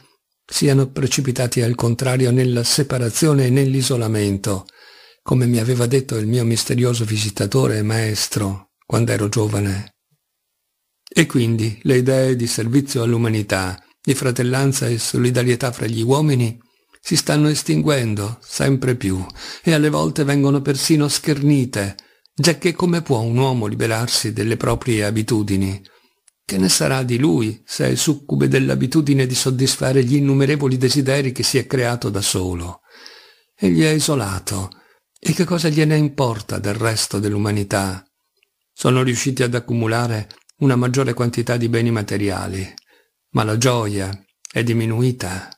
siano precipitati al contrario nella separazione e nell'isolamento, come mi aveva detto il mio misterioso visitatore e maestro quando ero giovane. E quindi le idee di servizio all'umanità, di fratellanza e solidarietà fra gli uomini si stanno estinguendo sempre più e alle volte vengono persino schernite, giacché come può un uomo liberarsi delle proprie abitudini? Che ne sarà di lui se è succube dell'abitudine di soddisfare gli innumerevoli desideri che si è creato da solo? Egli è isolato, e che cosa gliene importa del resto dell'umanità? Sono riusciti ad accumulare una maggiore quantità di beni materiali, ma la gioia è diminuita.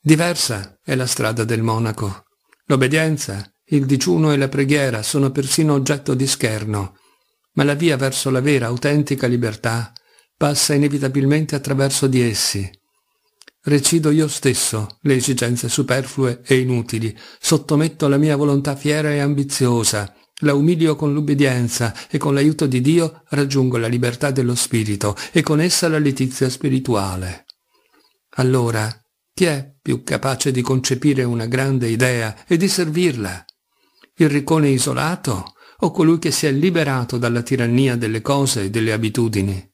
Diversa è la strada del monaco. L'obbedienza, il digiuno e la preghiera sono persino oggetto di scherno, ma la via verso la vera, autentica libertà passa inevitabilmente attraverso di essi. Recido io stesso le esigenze superflue e inutili, sottometto la mia volontà fiera e ambiziosa, la umilio con l'ubbidienza e con l'aiuto di Dio raggiungo la libertà dello spirito e con essa la letizia spirituale. Allora, chi è più capace di concepire una grande idea e di servirla? Il riccone isolato o colui che si è liberato dalla tirannia delle cose e delle abitudini?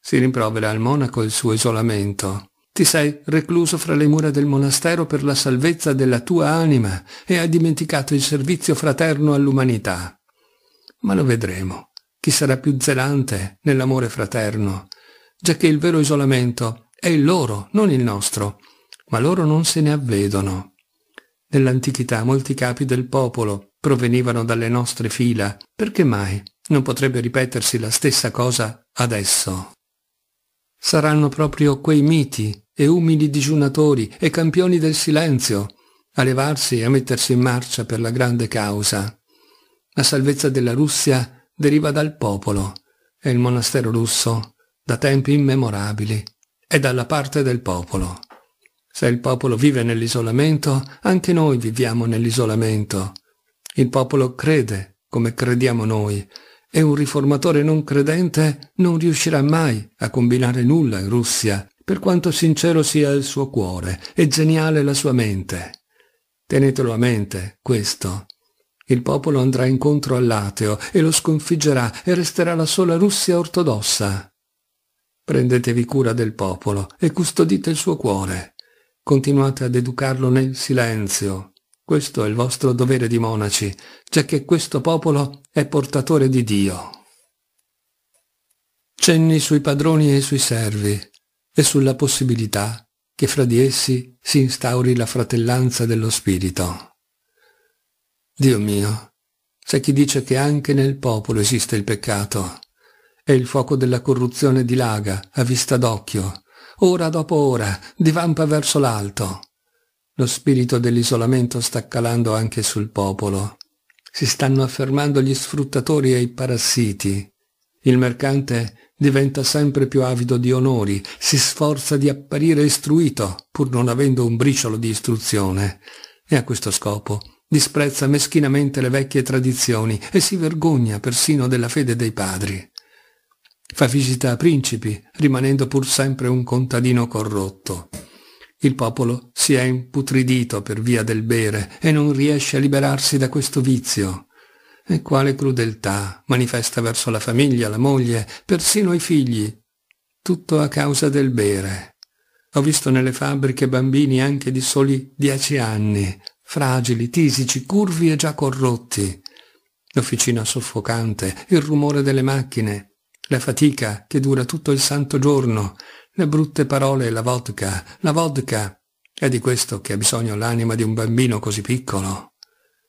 Si rimprovera al monaco il suo isolamento. Ti sei recluso fra le mura del monastero per la salvezza della tua anima e hai dimenticato il servizio fraterno all'umanità. Ma lo vedremo. Chi sarà più zelante nell'amore fraterno? Giacché il vero isolamento è il loro, non il nostro, ma loro non se ne avvedono. Nell'antichità molti capi del popolo provenivano dalle nostre fila, perché mai non potrebbe ripetersi la stessa cosa adesso? saranno proprio quei miti e umili digiunatori e campioni del silenzio a levarsi e a mettersi in marcia per la grande causa. La salvezza della Russia deriva dal popolo e il monastero russo, da tempi immemorabili, è dalla parte del popolo. Se il popolo vive nell'isolamento, anche noi viviamo nell'isolamento. Il popolo crede come crediamo noi e un riformatore non credente non riuscirà mai a combinare nulla in Russia, per quanto sincero sia il suo cuore e geniale la sua mente. Tenetelo a mente, questo. Il popolo andrà incontro all'ateo e lo sconfiggerà e resterà la sola Russia ortodossa. Prendetevi cura del popolo e custodite il suo cuore. Continuate ad educarlo nel silenzio, questo è il vostro dovere di monaci, cioè che questo popolo è portatore di Dio. Cenni sui padroni e sui servi e sulla possibilità che fra di essi si instauri la fratellanza dello spirito. Dio mio, c'è chi dice che anche nel popolo esiste il peccato e il fuoco della corruzione dilaga a vista d'occhio, ora dopo ora, divampa verso l'alto. Lo spirito dell'isolamento sta calando anche sul popolo. Si stanno affermando gli sfruttatori e i parassiti. Il mercante diventa sempre più avido di onori, si sforza di apparire istruito, pur non avendo un briciolo di istruzione, e a questo scopo disprezza meschinamente le vecchie tradizioni e si vergogna persino della fede dei padri. Fa visita a principi, rimanendo pur sempre un contadino corrotto. Il popolo si è imputridito per via del bere e non riesce a liberarsi da questo vizio. E quale crudeltà manifesta verso la famiglia, la moglie, persino i figli. Tutto a causa del bere. Ho visto nelle fabbriche bambini anche di soli dieci anni, fragili, tisici, curvi e già corrotti. L'officina soffocante, il rumore delle macchine, la fatica che dura tutto il santo giorno, le brutte parole e la vodka, la vodka. È di questo che ha bisogno l'anima di un bambino così piccolo.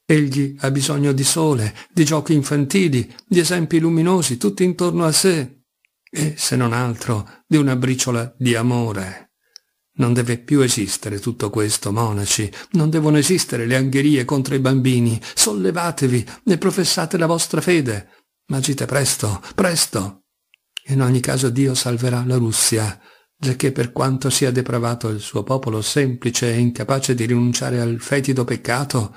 Egli ha bisogno di sole, di giochi infantili, di esempi luminosi tutti intorno a sé e, se non altro, di una briciola di amore. Non deve più esistere tutto questo, monaci, non devono esistere le angherie contro i bambini. Sollevatevi e professate la vostra fede. Magite presto, presto. In ogni caso Dio salverà la Russia giacché per quanto sia depravato il suo popolo semplice e incapace di rinunciare al fetido peccato,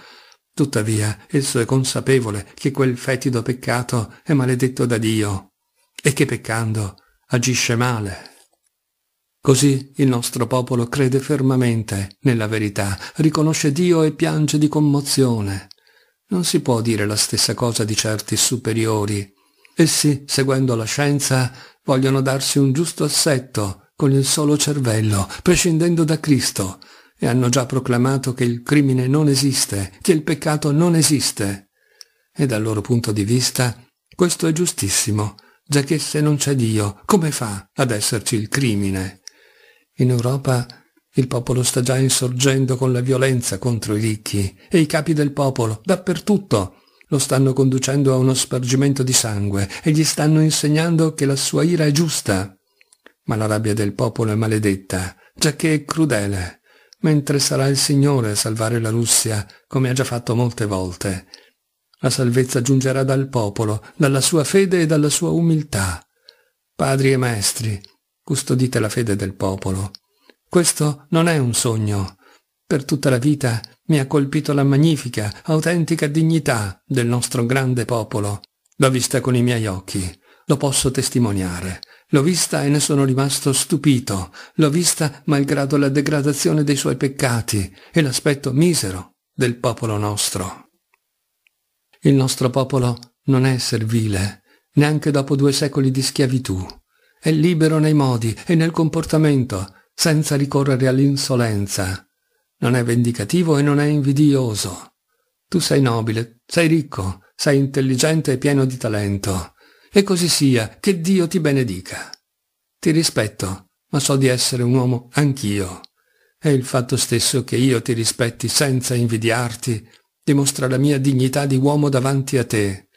tuttavia esso è consapevole che quel fetido peccato è maledetto da Dio e che peccando agisce male. Così il nostro popolo crede fermamente nella verità, riconosce Dio e piange di commozione. Non si può dire la stessa cosa di certi superiori. Essi, seguendo la scienza, vogliono darsi un giusto assetto con il solo cervello, prescindendo da Cristo, e hanno già proclamato che il crimine non esiste, che il peccato non esiste. E dal loro punto di vista questo è giustissimo, già che se non c'è Dio, come fa ad esserci il crimine? In Europa il popolo sta già insorgendo con la violenza contro i ricchi e i capi del popolo, dappertutto, lo stanno conducendo a uno spargimento di sangue e gli stanno insegnando che la sua ira è giusta. Ma la rabbia del popolo è maledetta, giacché è crudele, mentre sarà il Signore a salvare la Russia, come ha già fatto molte volte. La salvezza giungerà dal popolo, dalla sua fede e dalla sua umiltà. Padri e maestri, custodite la fede del popolo. Questo non è un sogno. Per tutta la vita mi ha colpito la magnifica, autentica dignità del nostro grande popolo. L'ho vista con i miei occhi, lo posso testimoniare. L'ho vista e ne sono rimasto stupito. L'ho vista malgrado la degradazione dei suoi peccati e l'aspetto misero del popolo nostro. Il nostro popolo non è servile, neanche dopo due secoli di schiavitù. È libero nei modi e nel comportamento, senza ricorrere all'insolenza. Non è vendicativo e non è invidioso. Tu sei nobile, sei ricco, sei intelligente e pieno di talento. E così sia, che Dio ti benedica. Ti rispetto, ma so di essere un uomo anch'io. E il fatto stesso che io ti rispetti senza invidiarti dimostra la mia dignità di uomo davanti a te.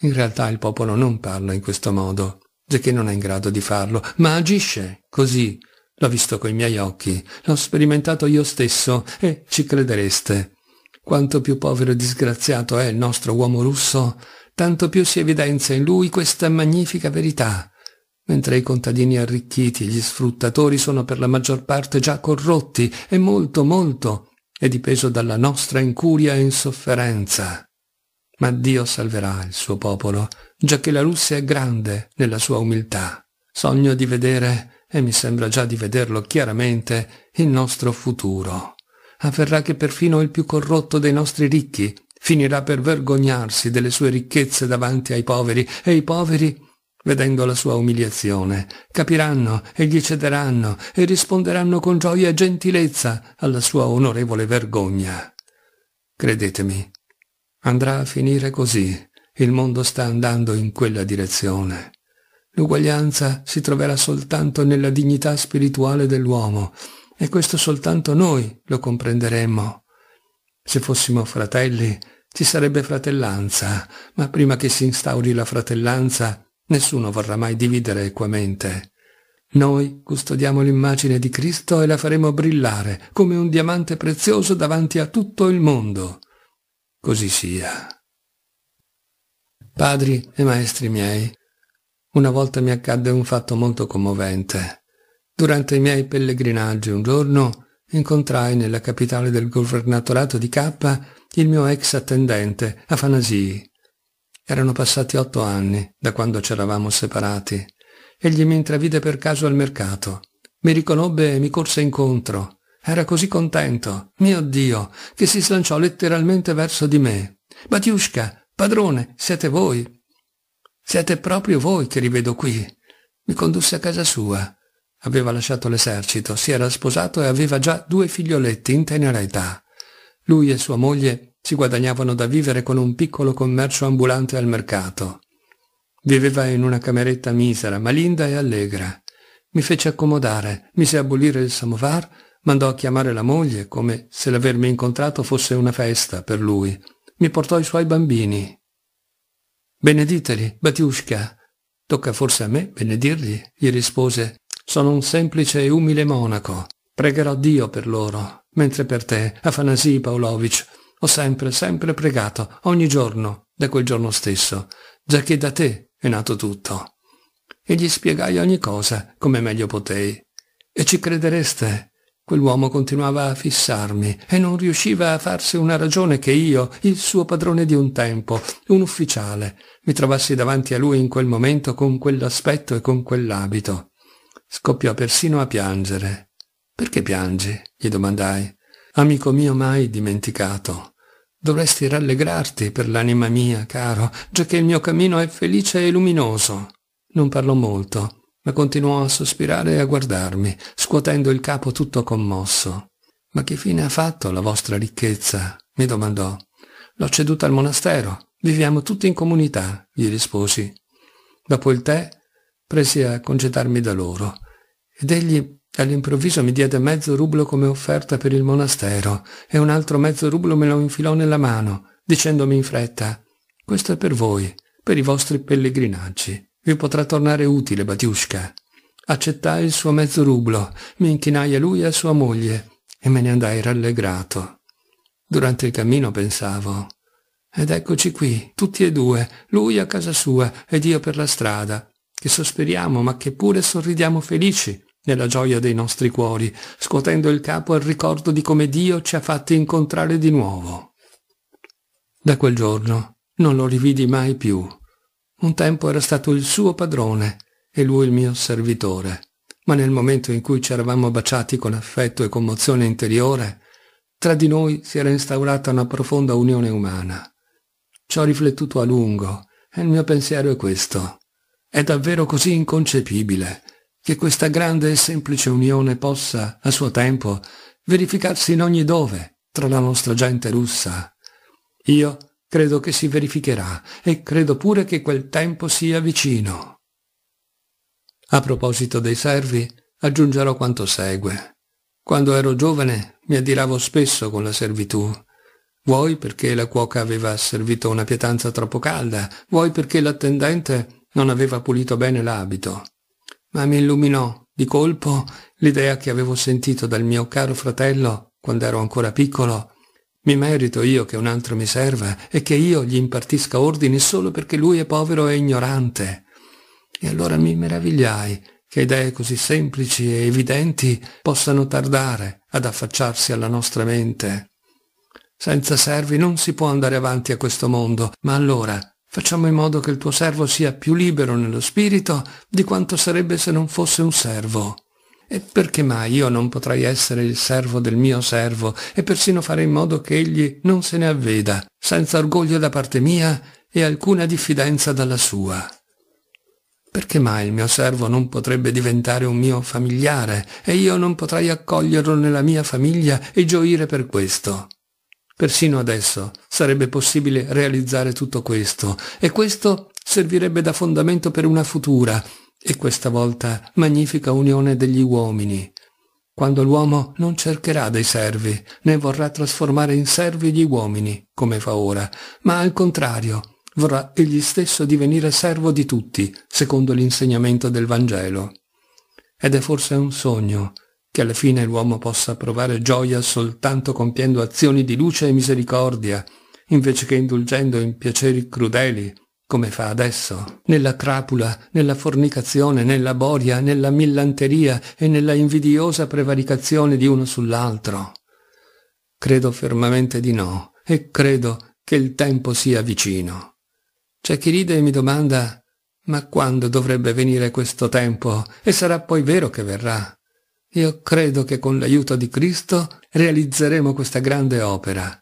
In realtà il popolo non parla in questo modo, giacché non è in grado di farlo, ma agisce così. L'ho visto coi miei occhi, l'ho sperimentato io stesso e ci credereste. Quanto più povero e disgraziato è il nostro uomo russo, tanto più si evidenzia in lui questa magnifica verità, mentre i contadini arricchiti e gli sfruttatori sono per la maggior parte già corrotti e molto molto è dipeso dalla nostra incuria e insofferenza. Ma Dio salverà il suo popolo, giacché la Russia è grande nella sua umiltà. Sogno di vedere, e mi sembra già di vederlo chiaramente, il nostro futuro. Afferrà che perfino il più corrotto dei nostri ricchi finirà per vergognarsi delle sue ricchezze davanti ai poveri e i poveri, vedendo la sua umiliazione, capiranno e gli cederanno e risponderanno con gioia e gentilezza alla sua onorevole vergogna. Credetemi, andrà a finire così. Il mondo sta andando in quella direzione. L'uguaglianza si troverà soltanto nella dignità spirituale dell'uomo e questo soltanto noi lo comprenderemmo. Se fossimo fratelli, ci sarebbe fratellanza, ma prima che si instauri la fratellanza, nessuno vorrà mai dividere equamente. Noi custodiamo l'immagine di Cristo e la faremo brillare come un diamante prezioso davanti a tutto il mondo. Così sia. Padri e maestri miei, una volta mi accadde un fatto molto commovente. Durante i miei pellegrinaggi un giorno incontrai nella capitale del governatorato di Kappa il mio ex attendente, Afanasii. Erano passati otto anni da quando eravamo separati. Egli mi intravide per caso al mercato. Mi riconobbe e mi corse incontro. Era così contento, mio Dio, che si slanciò letteralmente verso di me. Batiushka, padrone, siete voi. Siete proprio voi che rivedo qui. Mi condusse a casa sua. Aveva lasciato l'esercito, si era sposato e aveva già due figlioletti in tenera età. Lui e sua moglie si guadagnavano da vivere con un piccolo commercio ambulante al mercato. Viveva in una cameretta misera, ma linda e allegra. Mi fece accomodare, mise a bollire il samovar, mandò a chiamare la moglie come se l'avermi incontrato fosse una festa per lui. Mi portò i suoi bambini. Benediteli, Batiushka. Tocca forse a me benedirli, gli rispose. Sono un semplice e umile monaco. Pregherò Dio per loro mentre per te, Afanasi Paolovic, ho sempre, sempre pregato, ogni giorno, da quel giorno stesso, già che da te è nato tutto. E gli spiegai ogni cosa, come meglio potei. E ci credereste? Quell'uomo continuava a fissarmi e non riusciva a farsi una ragione che io, il suo padrone di un tempo, un ufficiale, mi trovassi davanti a lui in quel momento con quell'aspetto e con quell'abito. Scoppiò persino a piangere. Perché piangi? gli domandai. Amico mio mai dimenticato. Dovresti rallegrarti per l'anima mia, caro, giacché il mio cammino è felice e luminoso. Non parlò molto, ma continuò a sospirare e a guardarmi, scuotendo il capo tutto commosso. Ma che fine ha fatto la vostra ricchezza? mi domandò. L'ho ceduta al monastero. Viviamo tutti in comunità, gli risposi. Dopo il tè presi a congedarmi da loro ed egli All'improvviso mi diede mezzo rublo come offerta per il monastero e un altro mezzo rublo me lo infilò nella mano, dicendomi in fretta «Questo è per voi, per i vostri pellegrinaggi. Vi potrà tornare utile, Batiushka». Accettai il suo mezzo rublo, mi inchinai a lui e a sua moglie e me ne andai rallegrato. Durante il cammino pensavo «Ed eccoci qui, tutti e due, lui a casa sua ed io per la strada, che sospiriamo ma che pure sorridiamo felici» nella gioia dei nostri cuori, scuotendo il capo al ricordo di come Dio ci ha fatti incontrare di nuovo. Da quel giorno non lo rividi mai più. Un tempo era stato il suo padrone e lui il mio servitore, ma nel momento in cui ci eravamo baciati con affetto e commozione interiore, tra di noi si era instaurata una profonda unione umana. Ci ho riflettuto a lungo e il mio pensiero è questo. È davvero così inconcepibile che questa grande e semplice unione possa, a suo tempo, verificarsi in ogni dove tra la nostra gente russa. Io credo che si verificherà e credo pure che quel tempo sia vicino. A proposito dei servi, aggiungerò quanto segue. Quando ero giovane mi addiravo spesso con la servitù. Vuoi perché la cuoca aveva servito una pietanza troppo calda, vuoi perché l'attendente non aveva pulito bene l'abito ma mi illuminò di colpo l'idea che avevo sentito dal mio caro fratello quando ero ancora piccolo. Mi merito io che un altro mi serva e che io gli impartisca ordini solo perché lui è povero e ignorante. E allora mi meravigliai che idee così semplici e evidenti possano tardare ad affacciarsi alla nostra mente. Senza servi non si può andare avanti a questo mondo, ma allora Facciamo in modo che il tuo servo sia più libero nello spirito di quanto sarebbe se non fosse un servo. E perché mai io non potrei essere il servo del mio servo e persino fare in modo che egli non se ne avveda, senza orgoglio da parte mia e alcuna diffidenza dalla sua? Perché mai il mio servo non potrebbe diventare un mio familiare e io non potrei accoglierlo nella mia famiglia e gioire per questo? Persino adesso sarebbe possibile realizzare tutto questo e questo servirebbe da fondamento per una futura e questa volta magnifica unione degli uomini, quando l'uomo non cercherà dei servi, né vorrà trasformare in servi gli uomini, come fa ora, ma al contrario vorrà egli stesso divenire servo di tutti, secondo l'insegnamento del Vangelo. Ed è forse un sogno, che alla fine l'uomo possa provare gioia soltanto compiendo azioni di luce e misericordia, invece che indulgendo in piaceri crudeli, come fa adesso, nella crapula, nella fornicazione, nella boria, nella millanteria e nella invidiosa prevaricazione di uno sull'altro. Credo fermamente di no, e credo che il tempo sia vicino. C'è chi ride e mi domanda, ma quando dovrebbe venire questo tempo? E sarà poi vero che verrà. Io credo che con l'aiuto di Cristo realizzeremo questa grande opera.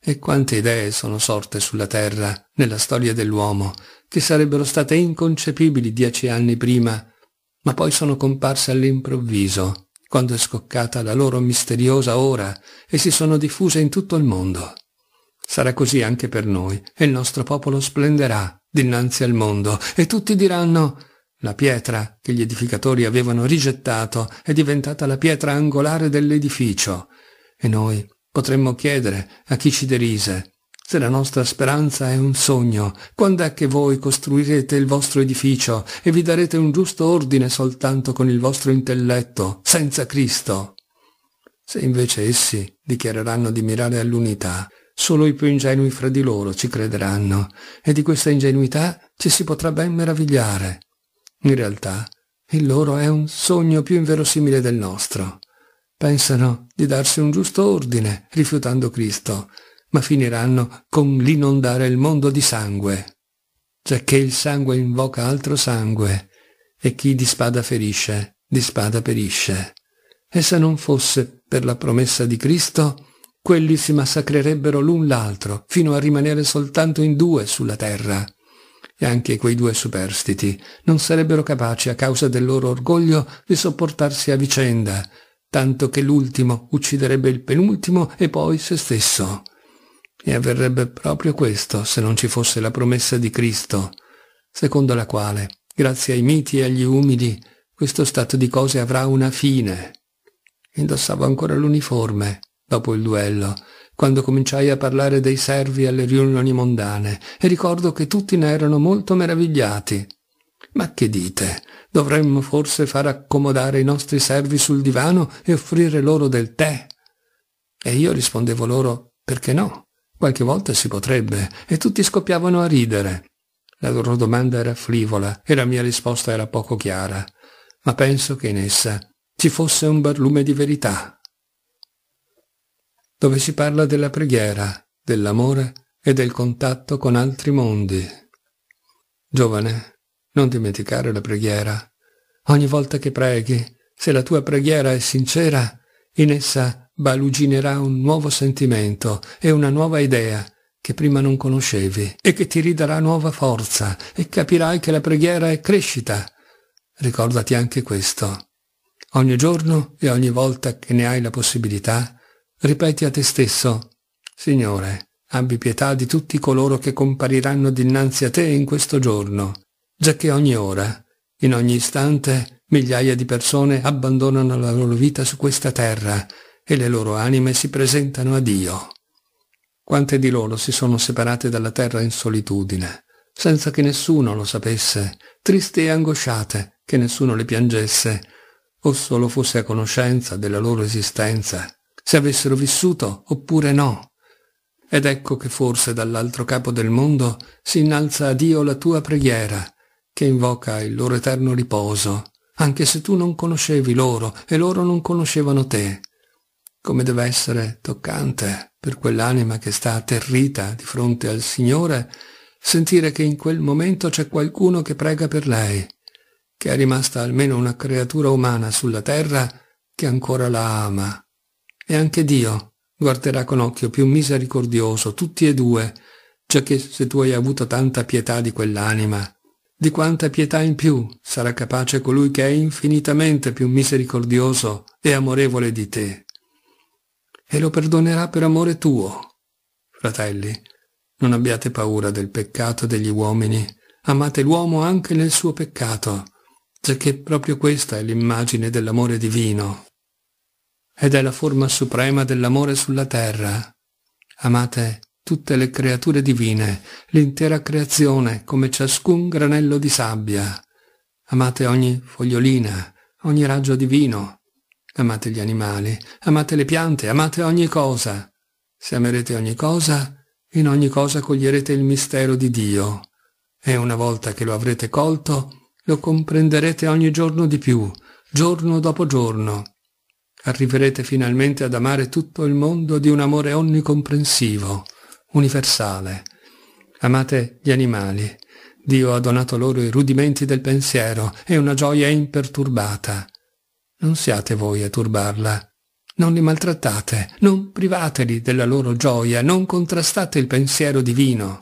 E quante idee sono sorte sulla terra, nella storia dell'uomo, che sarebbero state inconcepibili dieci anni prima, ma poi sono comparse all'improvviso, quando è scoccata la loro misteriosa ora e si sono diffuse in tutto il mondo. Sarà così anche per noi, e il nostro popolo splenderà dinanzi al mondo, e tutti diranno la pietra che gli edificatori avevano rigettato è diventata la pietra angolare dell'edificio e noi potremmo chiedere a chi ci derise se la nostra speranza è un sogno, quando è che voi costruirete il vostro edificio e vi darete un giusto ordine soltanto con il vostro intelletto, senza Cristo? Se invece essi dichiareranno di mirare all'unità, solo i più ingenui fra di loro ci crederanno, e di questa ingenuità ci si potrà ben meravigliare. In realtà, il loro è un sogno più inverosimile del nostro. Pensano di darsi un giusto ordine, rifiutando Cristo, ma finiranno con l'inondare il mondo di sangue. che il sangue invoca altro sangue, e chi di spada ferisce, di spada perisce. E se non fosse per la promessa di Cristo, quelli si massacrerebbero l'un l'altro, fino a rimanere soltanto in due sulla terra e anche quei due superstiti non sarebbero capaci a causa del loro orgoglio di sopportarsi a vicenda, tanto che l'ultimo ucciderebbe il penultimo e poi se stesso. E avverrebbe proprio questo se non ci fosse la promessa di Cristo, secondo la quale, grazie ai miti e agli umidi, questo stato di cose avrà una fine. Indossavo ancora l'uniforme, dopo il duello, quando cominciai a parlare dei servi alle riunioni mondane, e ricordo che tutti ne erano molto meravigliati. Ma che dite? Dovremmo forse far accomodare i nostri servi sul divano e offrire loro del tè? E io rispondevo loro, perché no? Qualche volta si potrebbe, e tutti scoppiavano a ridere. La loro domanda era frivola e la mia risposta era poco chiara, ma penso che in essa ci fosse un barlume di verità dove si parla della preghiera, dell'amore e del contatto con altri mondi. Giovane, non dimenticare la preghiera. Ogni volta che preghi, se la tua preghiera è sincera, in essa baluginerà un nuovo sentimento e una nuova idea che prima non conoscevi e che ti ridarà nuova forza e capirai che la preghiera è crescita. Ricordati anche questo. Ogni giorno e ogni volta che ne hai la possibilità, Ripeti a te stesso, Signore, abbi pietà di tutti coloro che compariranno dinanzi a te in questo giorno, giacché ogni ora, in ogni istante, migliaia di persone abbandonano la loro vita su questa terra e le loro anime si presentano a Dio. Quante di loro si sono separate dalla terra in solitudine, senza che nessuno lo sapesse, tristi e angosciate, che nessuno le piangesse, o solo fosse a conoscenza della loro esistenza, se avessero vissuto oppure no. Ed ecco che forse dall'altro capo del mondo si innalza a Dio la tua preghiera, che invoca il loro eterno riposo, anche se tu non conoscevi loro e loro non conoscevano te. Come deve essere toccante per quell'anima che sta atterrita di fronte al Signore sentire che in quel momento c'è qualcuno che prega per lei, che è rimasta almeno una creatura umana sulla terra che ancora la ama e anche Dio guarderà con occhio più misericordioso tutti e due, già cioè che se tu hai avuto tanta pietà di quell'anima, di quanta pietà in più sarà capace colui che è infinitamente più misericordioso e amorevole di te. E lo perdonerà per amore tuo. Fratelli, non abbiate paura del peccato degli uomini, amate l'uomo anche nel suo peccato, giacché proprio questa è l'immagine dell'amore divino ed è la forma suprema dell'amore sulla terra. Amate tutte le creature divine, l'intera creazione come ciascun granello di sabbia. Amate ogni fogliolina, ogni raggio divino. Amate gli animali, amate le piante, amate ogni cosa. Se amerete ogni cosa, in ogni cosa coglierete il mistero di Dio. E una volta che lo avrete colto, lo comprenderete ogni giorno di più, giorno dopo giorno, arriverete finalmente ad amare tutto il mondo di un amore onnicomprensivo, universale. Amate gli animali. Dio ha donato loro i rudimenti del pensiero e una gioia imperturbata. Non siate voi a turbarla. Non li maltrattate, non privateli della loro gioia, non contrastate il pensiero divino.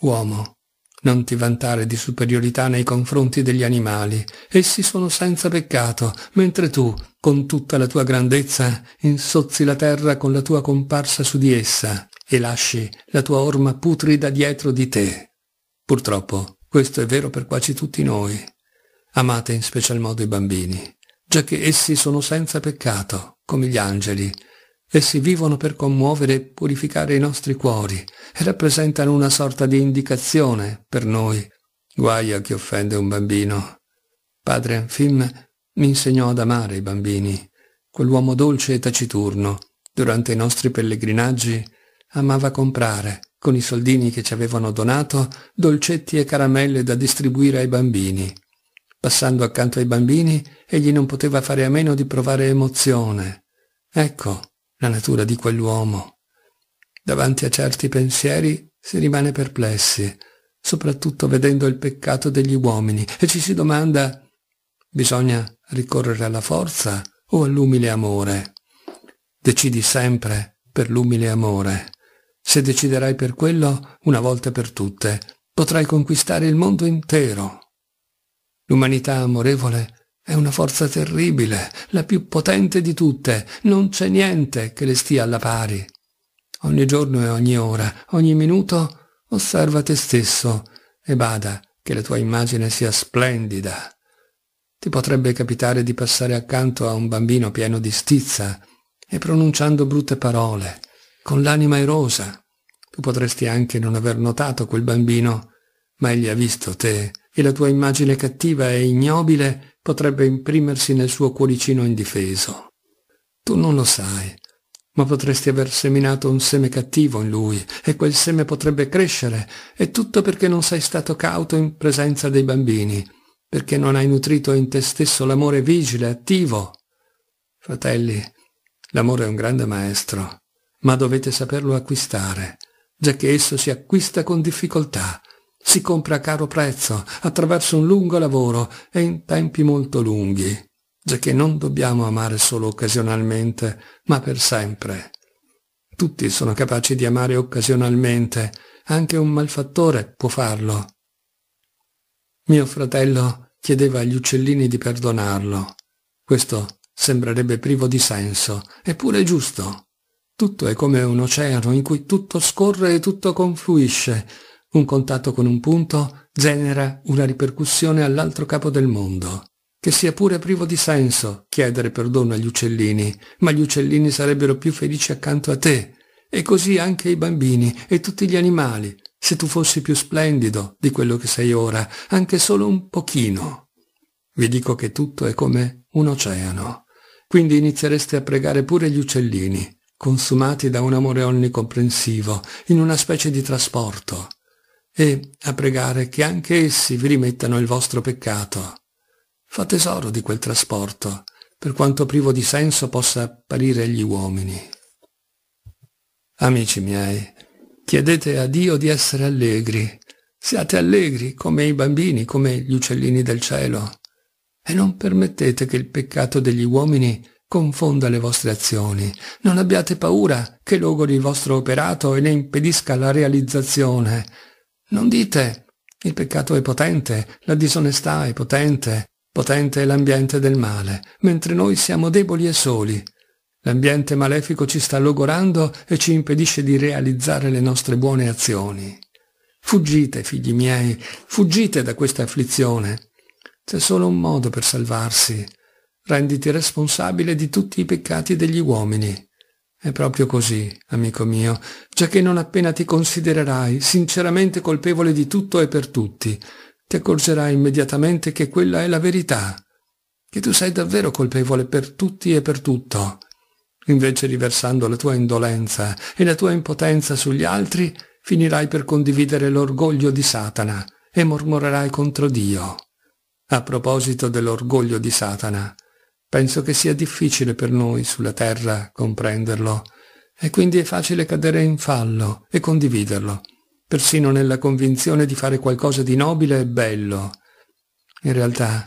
Uomo, non ti vantare di superiorità nei confronti degli animali. Essi sono senza peccato, mentre tu, con tutta la tua grandezza, insozzi la terra con la tua comparsa su di essa e lasci la tua orma putrida dietro di te. Purtroppo, questo è vero per quasi tutti noi. Amate in special modo i bambini, già che essi sono senza peccato, come gli angeli. Essi vivono per commuovere e purificare i nostri cuori e rappresentano una sorta di indicazione per noi. Guai a chi offende un bambino. Padre Anfim mi insegnò ad amare i bambini. Quell'uomo dolce e taciturno, durante i nostri pellegrinaggi, amava comprare, con i soldini che ci avevano donato, dolcetti e caramelle da distribuire ai bambini. Passando accanto ai bambini, egli non poteva fare a meno di provare emozione. Ecco la natura di quell'uomo. Davanti a certi pensieri si rimane perplessi, soprattutto vedendo il peccato degli uomini, e ci si domanda Bisogna ricorrere alla forza o all'umile amore. Decidi sempre per l'umile amore. Se deciderai per quello, una volta per tutte, potrai conquistare il mondo intero. L'umanità amorevole è una forza terribile, la più potente di tutte, non c'è niente che le stia alla pari. Ogni giorno e ogni ora, ogni minuto, osserva te stesso e bada che la tua immagine sia splendida, ti potrebbe capitare di passare accanto a un bambino pieno di stizza e pronunciando brutte parole, con l'anima erosa. Tu potresti anche non aver notato quel bambino, ma egli ha visto te e la tua immagine cattiva e ignobile potrebbe imprimersi nel suo cuoricino indifeso. Tu non lo sai, ma potresti aver seminato un seme cattivo in lui e quel seme potrebbe crescere, e tutto perché non sei stato cauto in presenza dei bambini perché non hai nutrito in te stesso l'amore vigile, attivo. Fratelli, l'amore è un grande maestro, ma dovete saperlo acquistare, giacché esso si acquista con difficoltà, si compra a caro prezzo, attraverso un lungo lavoro e in tempi molto lunghi, giacché non dobbiamo amare solo occasionalmente, ma per sempre. Tutti sono capaci di amare occasionalmente, anche un malfattore può farlo. Mio fratello, chiedeva agli uccellini di perdonarlo. Questo sembrerebbe privo di senso, eppure è giusto. Tutto è come un oceano in cui tutto scorre e tutto confluisce. Un contatto con un punto genera una ripercussione all'altro capo del mondo. Che sia pure privo di senso chiedere perdono agli uccellini, ma gli uccellini sarebbero più felici accanto a te. E così anche i bambini e tutti gli animali, se tu fossi più splendido di quello che sei ora, anche solo un pochino. Vi dico che tutto è come un oceano. Quindi iniziereste a pregare pure gli uccellini, consumati da un amore onnicomprensivo, in una specie di trasporto, e a pregare che anche essi vi rimettano il vostro peccato. Fa tesoro di quel trasporto, per quanto privo di senso possa apparire agli uomini. Amici miei, Chiedete a Dio di essere allegri. Siate allegri come i bambini, come gli uccellini del cielo. E non permettete che il peccato degli uomini confonda le vostre azioni. Non abbiate paura che logori il vostro operato e ne impedisca la realizzazione. Non dite il peccato è potente, la disonestà è potente, potente è l'ambiente del male, mentre noi siamo deboli e soli. L'ambiente malefico ci sta logorando e ci impedisce di realizzare le nostre buone azioni. Fuggite, figli miei, fuggite da questa afflizione. C'è solo un modo per salvarsi. Renditi responsabile di tutti i peccati degli uomini. È proprio così, amico mio, giacché non appena ti considererai sinceramente colpevole di tutto e per tutti, ti accorgerai immediatamente che quella è la verità, che tu sei davvero colpevole per tutti e per tutto, Invece riversando la tua indolenza e la tua impotenza sugli altri, finirai per condividere l'orgoglio di Satana e mormorerai contro Dio. A proposito dell'orgoglio di Satana, penso che sia difficile per noi sulla terra comprenderlo e quindi è facile cadere in fallo e condividerlo, persino nella convinzione di fare qualcosa di nobile e bello. In realtà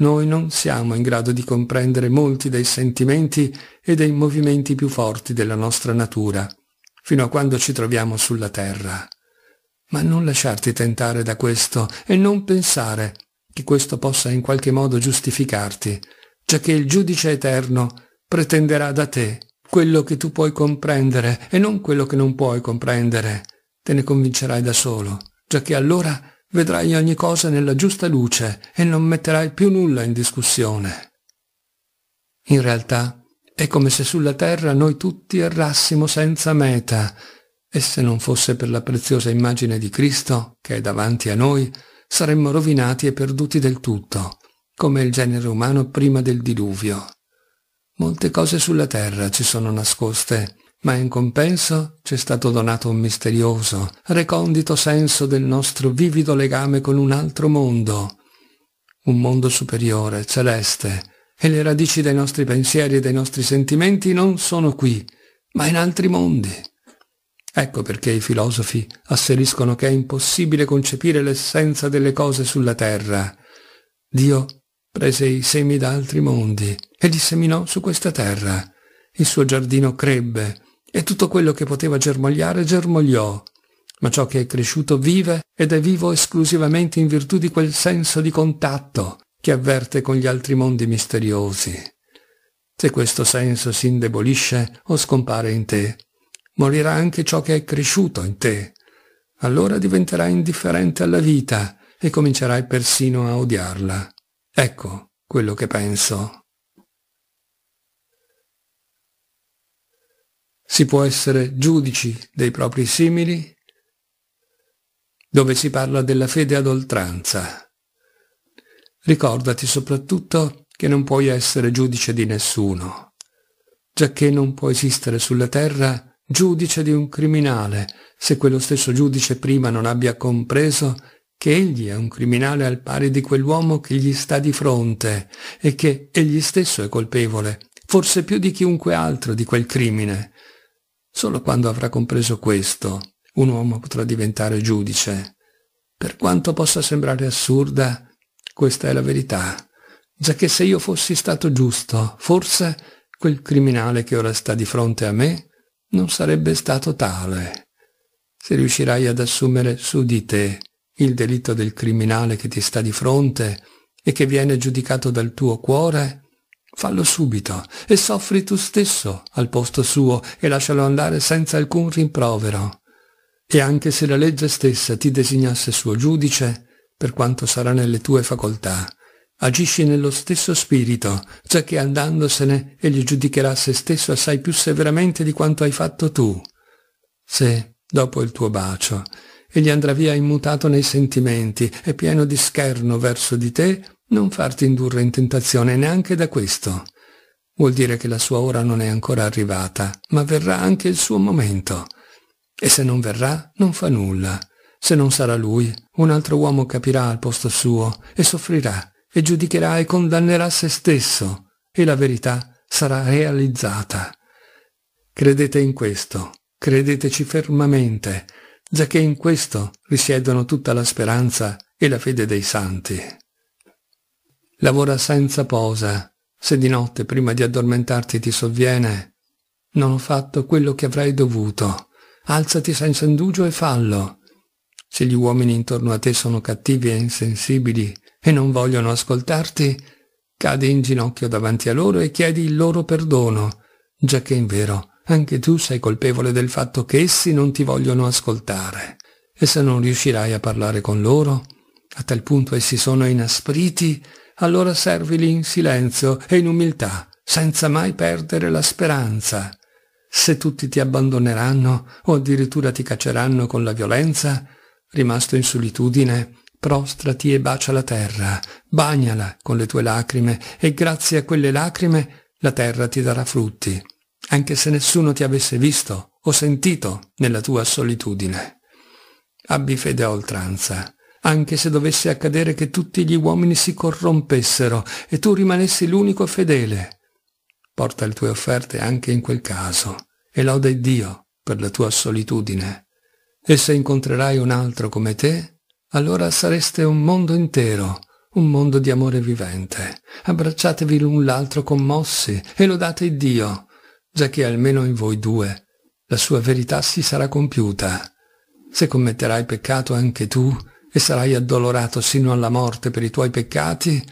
noi non siamo in grado di comprendere molti dei sentimenti e dei movimenti più forti della nostra natura, fino a quando ci troviamo sulla terra. Ma non lasciarti tentare da questo e non pensare che questo possa in qualche modo giustificarti, giacché il giudice eterno pretenderà da te quello che tu puoi comprendere e non quello che non puoi comprendere. Te ne convincerai da solo, giacché allora vedrai ogni cosa nella giusta luce e non metterai più nulla in discussione. In realtà è come se sulla terra noi tutti errassimo senza meta e se non fosse per la preziosa immagine di Cristo che è davanti a noi, saremmo rovinati e perduti del tutto, come il genere umano prima del diluvio. Molte cose sulla terra ci sono nascoste ma in compenso ci è stato donato un misterioso, recondito senso del nostro vivido legame con un altro mondo, un mondo superiore, celeste, e le radici dei nostri pensieri e dei nostri sentimenti non sono qui, ma in altri mondi. Ecco perché i filosofi asseriscono che è impossibile concepire l'essenza delle cose sulla terra. Dio prese i semi da altri mondi e li seminò su questa terra. Il suo giardino crebbe, e tutto quello che poteva germogliare germogliò, ma ciò che è cresciuto vive ed è vivo esclusivamente in virtù di quel senso di contatto che avverte con gli altri mondi misteriosi. Se questo senso si indebolisce o scompare in te, morirà anche ciò che è cresciuto in te. Allora diventerai indifferente alla vita e comincerai persino a odiarla. Ecco quello che penso. si può essere giudici dei propri simili, dove si parla della fede ad oltranza. Ricordati soprattutto che non puoi essere giudice di nessuno, giacché non può esistere sulla terra giudice di un criminale, se quello stesso giudice prima non abbia compreso che egli è un criminale al pari di quell'uomo che gli sta di fronte e che egli stesso è colpevole, forse più di chiunque altro di quel crimine, Solo quando avrà compreso questo, un uomo potrà diventare giudice. Per quanto possa sembrare assurda, questa è la verità, Già che se io fossi stato giusto, forse quel criminale che ora sta di fronte a me non sarebbe stato tale. Se riuscirai ad assumere su di te il delitto del criminale che ti sta di fronte e che viene giudicato dal tuo cuore, Fallo subito e soffri tu stesso al posto suo e lascialo andare senza alcun rimprovero. E anche se la legge stessa ti designasse suo giudice, per quanto sarà nelle tue facoltà, agisci nello stesso spirito, già cioè che andandosene egli giudicherà se stesso assai più severamente di quanto hai fatto tu. Se, dopo il tuo bacio, egli andrà via immutato nei sentimenti e pieno di scherno verso di te, non farti indurre in tentazione neanche da questo. Vuol dire che la sua ora non è ancora arrivata, ma verrà anche il suo momento. E se non verrà, non fa nulla. Se non sarà lui, un altro uomo capirà al posto suo e soffrirà e giudicherà e condannerà se stesso e la verità sarà realizzata. Credete in questo, credeteci fermamente, già che in questo risiedono tutta la speranza e la fede dei santi. Lavora senza posa. Se di notte, prima di addormentarti, ti sovviene, non ho fatto quello che avrei dovuto. Alzati senza indugio e fallo. Se gli uomini intorno a te sono cattivi e insensibili e non vogliono ascoltarti, cadi in ginocchio davanti a loro e chiedi il loro perdono, già che in vero anche tu sei colpevole del fatto che essi non ti vogliono ascoltare. E se non riuscirai a parlare con loro, a tal punto essi sono inaspriti allora servili in silenzio e in umiltà, senza mai perdere la speranza. Se tutti ti abbandoneranno o addirittura ti cacceranno con la violenza, rimasto in solitudine, prostrati e bacia la terra, bagnala con le tue lacrime e grazie a quelle lacrime la terra ti darà frutti, anche se nessuno ti avesse visto o sentito nella tua solitudine. Abbi fede a oltranza, anche se dovesse accadere che tutti gli uomini si corrompessero e tu rimanessi l'unico fedele. Porta le tue offerte anche in quel caso e loda Dio per la tua solitudine. E se incontrerai un altro come te, allora sareste un mondo intero, un mondo di amore vivente. Abbracciatevi l'un l'altro commossi e lodate Dio, giacché almeno in voi due la sua verità si sarà compiuta. Se commetterai peccato anche tu, e sarai addolorato sino alla morte per i tuoi peccati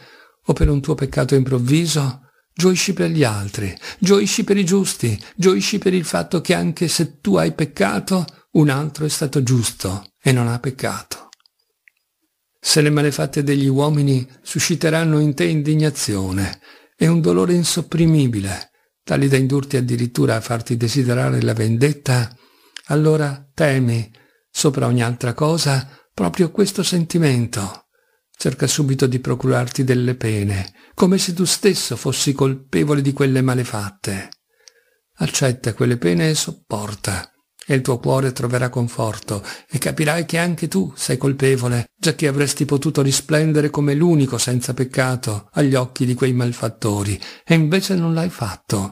o per un tuo peccato improvviso, gioisci per gli altri, gioisci per i giusti, gioisci per il fatto che anche se tu hai peccato, un altro è stato giusto e non ha peccato. Se le malefatte degli uomini susciteranno in te indignazione e un dolore insopprimibile, tali da indurti addirittura a farti desiderare la vendetta, allora temi, sopra ogni altra cosa, Proprio questo sentimento cerca subito di procurarti delle pene, come se tu stesso fossi colpevole di quelle malefatte. Accetta quelle pene e sopporta, e il tuo cuore troverà conforto, e capirai che anche tu sei colpevole, giacché avresti potuto risplendere come l'unico senza peccato agli occhi di quei malfattori, e invece non l'hai fatto.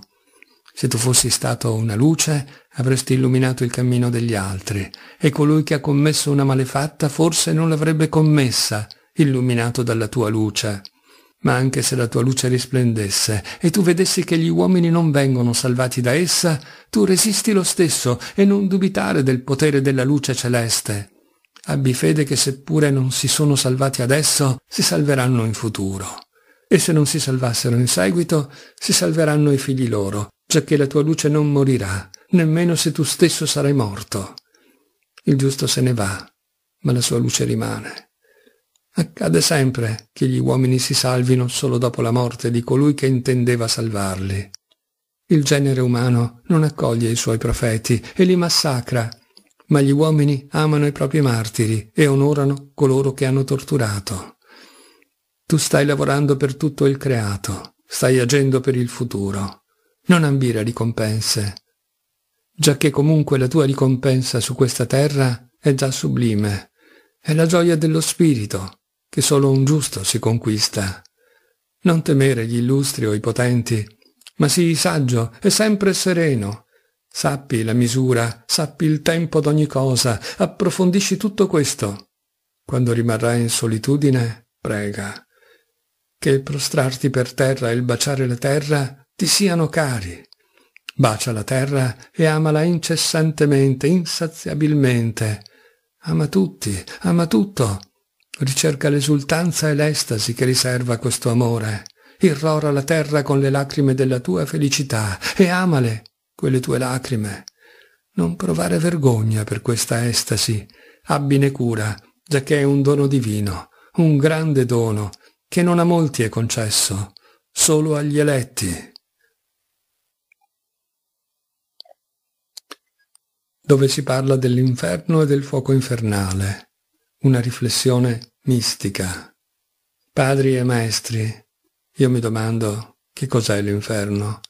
Se tu fossi stato una luce, avresti illuminato il cammino degli altri, e colui che ha commesso una malefatta forse non l'avrebbe commessa, illuminato dalla tua luce. Ma anche se la tua luce risplendesse e tu vedessi che gli uomini non vengono salvati da essa, tu resisti lo stesso e non dubitare del potere della luce celeste. Abbi fede che seppure non si sono salvati adesso, si salveranno in futuro e se non si salvassero in seguito, si salveranno i figli loro, giacché la tua luce non morirà, nemmeno se tu stesso sarai morto. Il giusto se ne va, ma la sua luce rimane. Accade sempre che gli uomini si salvino solo dopo la morte di colui che intendeva salvarli. Il genere umano non accoglie i suoi profeti e li massacra, ma gli uomini amano i propri martiri e onorano coloro che hanno torturato. Tu stai lavorando per tutto il creato, stai agendo per il futuro. Non ambire a ricompense, che comunque la tua ricompensa su questa terra è già sublime. È la gioia dello spirito, che solo un giusto si conquista. Non temere gli illustri o i potenti, ma sii saggio e sempre sereno. Sappi la misura, sappi il tempo d'ogni cosa, approfondisci tutto questo. Quando rimarrai in solitudine, prega che il prostrarti per terra e il baciare la terra ti siano cari. Bacia la terra e amala incessantemente, insaziabilmente. Ama tutti, ama tutto. Ricerca l'esultanza e l'estasi che riserva questo amore. Irrora la terra con le lacrime della tua felicità e amale quelle tue lacrime. Non provare vergogna per questa estasi. Abbine cura, giacché è un dono divino, un grande dono, che non a molti è concesso, solo agli eletti. Dove si parla dell'inferno e del fuoco infernale, una riflessione mistica. Padri e maestri, io mi domando che cos'è l'inferno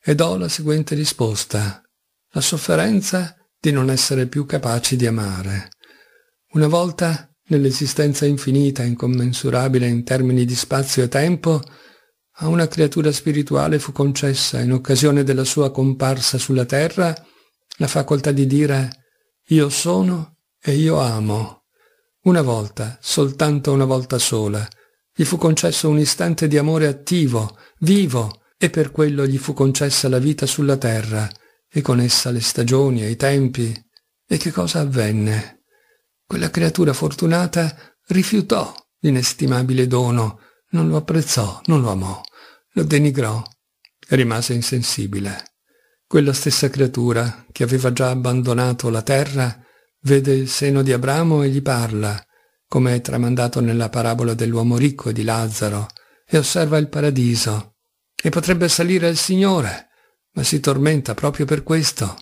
e do la seguente risposta, la sofferenza di non essere più capaci di amare. Una volta nell'esistenza infinita, incommensurabile in termini di spazio e tempo, a una creatura spirituale fu concessa, in occasione della sua comparsa sulla terra, la facoltà di dire io sono e io amo. Una volta, soltanto una volta sola, gli fu concesso un istante di amore attivo, vivo, e per quello gli fu concessa la vita sulla terra, e con essa le stagioni e i tempi. E che cosa avvenne? Quella creatura fortunata rifiutò l'inestimabile dono, non lo apprezzò, non lo amò, lo denigrò, rimase insensibile. Quella stessa creatura, che aveva già abbandonato la terra, vede il seno di Abramo e gli parla, come è tramandato nella parabola dell'uomo ricco e di Lazzaro, e osserva il paradiso, e potrebbe salire al Signore, ma si tormenta proprio per questo.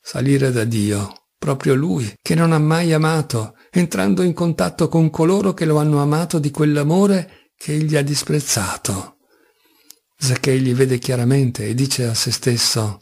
Salire da Dio proprio lui, che non ha mai amato, entrando in contatto con coloro che lo hanno amato di quell'amore che egli ha disprezzato. Zacchei li vede chiaramente e dice a se stesso,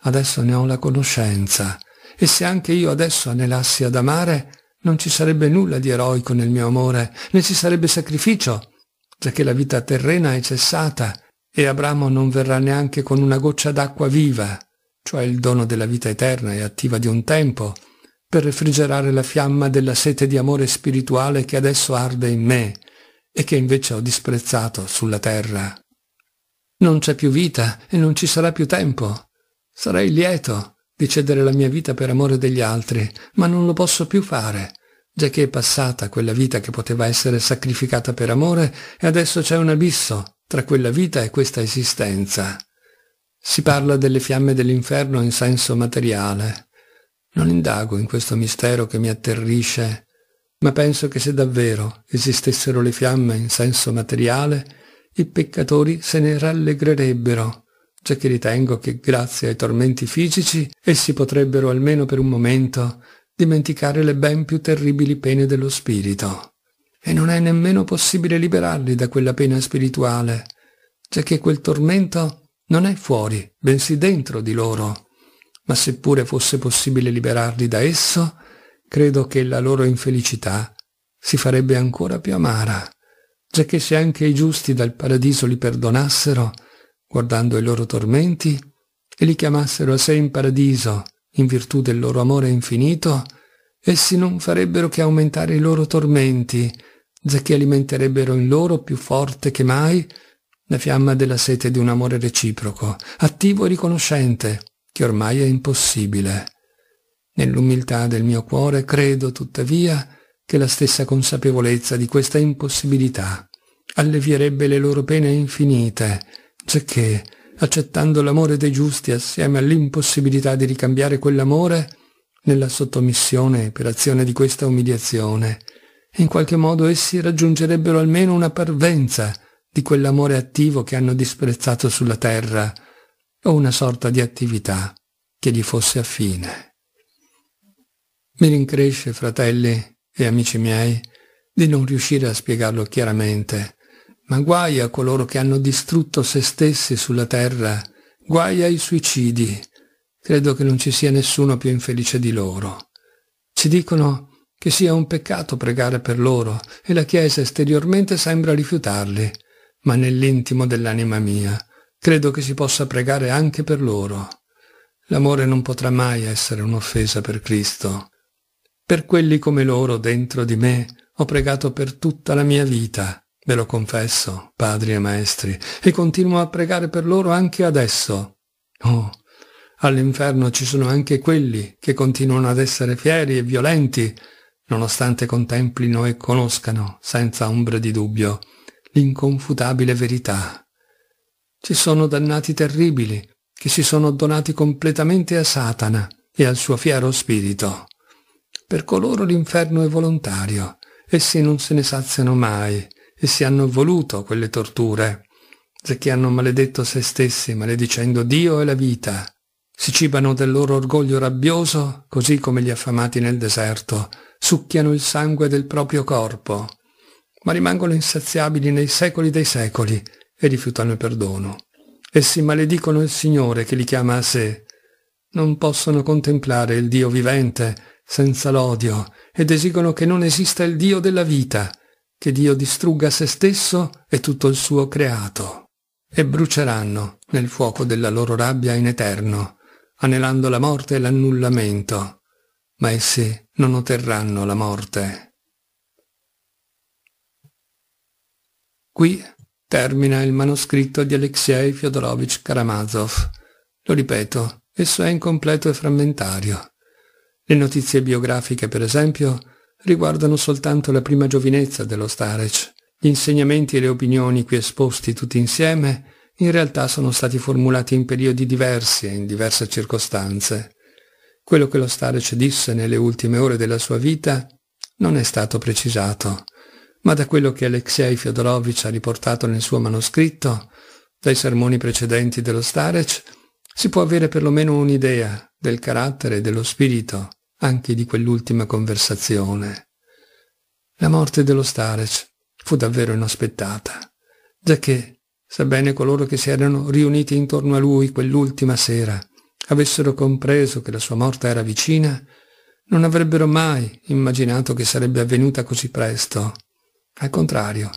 adesso ne ho la conoscenza, e se anche io adesso anelassi ad amare, non ci sarebbe nulla di eroico nel mio amore, né ci sarebbe sacrificio, giacché la vita terrena è cessata e Abramo non verrà neanche con una goccia d'acqua viva cioè il dono della vita eterna e attiva di un tempo, per refrigerare la fiamma della sete di amore spirituale che adesso arde in me e che invece ho disprezzato sulla terra. Non c'è più vita e non ci sarà più tempo. Sarei lieto di cedere la mia vita per amore degli altri, ma non lo posso più fare, giacché è passata quella vita che poteva essere sacrificata per amore e adesso c'è un abisso tra quella vita e questa esistenza. Si parla delle fiamme dell'inferno in senso materiale. Non indago in questo mistero che mi atterrisce, ma penso che se davvero esistessero le fiamme in senso materiale, i peccatori se ne rallegrerebbero, già che ritengo che grazie ai tormenti fisici essi potrebbero almeno per un momento dimenticare le ben più terribili pene dello spirito. E non è nemmeno possibile liberarli da quella pena spirituale, già che quel tormento non è fuori, bensì dentro di loro. Ma seppure fosse possibile liberarli da esso, credo che la loro infelicità si farebbe ancora più amara, già che se anche i giusti dal paradiso li perdonassero, guardando i loro tormenti, e li chiamassero a sé in paradiso, in virtù del loro amore infinito, essi non farebbero che aumentare i loro tormenti, giacché alimenterebbero in loro più forte che mai la fiamma della sete di un amore reciproco, attivo e riconoscente, che ormai è impossibile. Nell'umiltà del mio cuore credo, tuttavia, che la stessa consapevolezza di questa impossibilità allevierebbe le loro pene infinite, giacché, accettando l'amore dei giusti assieme all'impossibilità di ricambiare quell'amore, nella sottomissione per azione di questa umiliazione, in qualche modo essi raggiungerebbero almeno una parvenza di quell'amore attivo che hanno disprezzato sulla terra o una sorta di attività che gli fosse affine. Mi rincresce, fratelli e amici miei, di non riuscire a spiegarlo chiaramente, ma guai a coloro che hanno distrutto se stessi sulla terra, guai ai suicidi. Credo che non ci sia nessuno più infelice di loro. Ci dicono che sia un peccato pregare per loro e la Chiesa esteriormente sembra rifiutarli ma nell'intimo dell'anima mia. Credo che si possa pregare anche per loro. L'amore non potrà mai essere un'offesa per Cristo. Per quelli come loro dentro di me ho pregato per tutta la mia vita, ve lo confesso, padri e maestri, e continuo a pregare per loro anche adesso. Oh, all'inferno ci sono anche quelli che continuano ad essere fieri e violenti, nonostante contemplino e conoscano, senza ombre di dubbio, l'inconfutabile verità. Ci sono dannati terribili che si sono donati completamente a Satana e al suo fiero spirito. Per coloro l'inferno è volontario, essi non se ne saziano mai, essi hanno voluto quelle torture, perché hanno maledetto se stessi, maledicendo Dio e la vita. Si cibano del loro orgoglio rabbioso, così come gli affamati nel deserto, succhiano il sangue del proprio corpo, ma rimangono insaziabili nei secoli dei secoli e rifiutano il perdono. Essi maledicono il Signore che li chiama a sé. Non possono contemplare il Dio vivente senza l'odio ed esigono che non esista il Dio della vita, che Dio distrugga se stesso e tutto il suo creato. E bruceranno nel fuoco della loro rabbia in eterno, anelando la morte e l'annullamento. Ma essi non otterranno la morte. Qui termina il manoscritto di Alexei Fyodorovich Karamazov. Lo ripeto, esso è incompleto e frammentario. Le notizie biografiche, per esempio, riguardano soltanto la prima giovinezza dello Starec. Gli insegnamenti e le opinioni qui esposti tutti insieme in realtà sono stati formulati in periodi diversi e in diverse circostanze. Quello che lo Starec disse nelle ultime ore della sua vita non è stato precisato ma da quello che Alexei Fyodorovich ha riportato nel suo manoscritto, dai sermoni precedenti dello Starec, si può avere perlomeno un'idea del carattere e dello spirito anche di quell'ultima conversazione. La morte dello Starec fu davvero inaspettata, giacché, sebbene coloro che si erano riuniti intorno a lui quell'ultima sera avessero compreso che la sua morte era vicina, non avrebbero mai immaginato che sarebbe avvenuta così presto al contrario,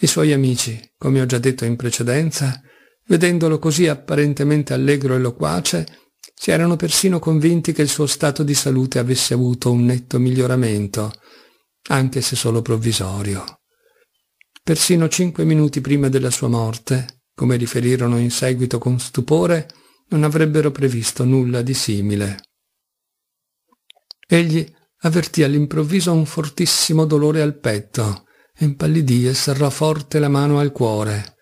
i suoi amici, come ho già detto in precedenza, vedendolo così apparentemente allegro e loquace, si erano persino convinti che il suo stato di salute avesse avuto un netto miglioramento, anche se solo provvisorio. Persino cinque minuti prima della sua morte, come riferirono in seguito con stupore, non avrebbero previsto nulla di simile. Egli avvertì all'improvviso un fortissimo dolore al petto, impallidì e serrò forte la mano al cuore.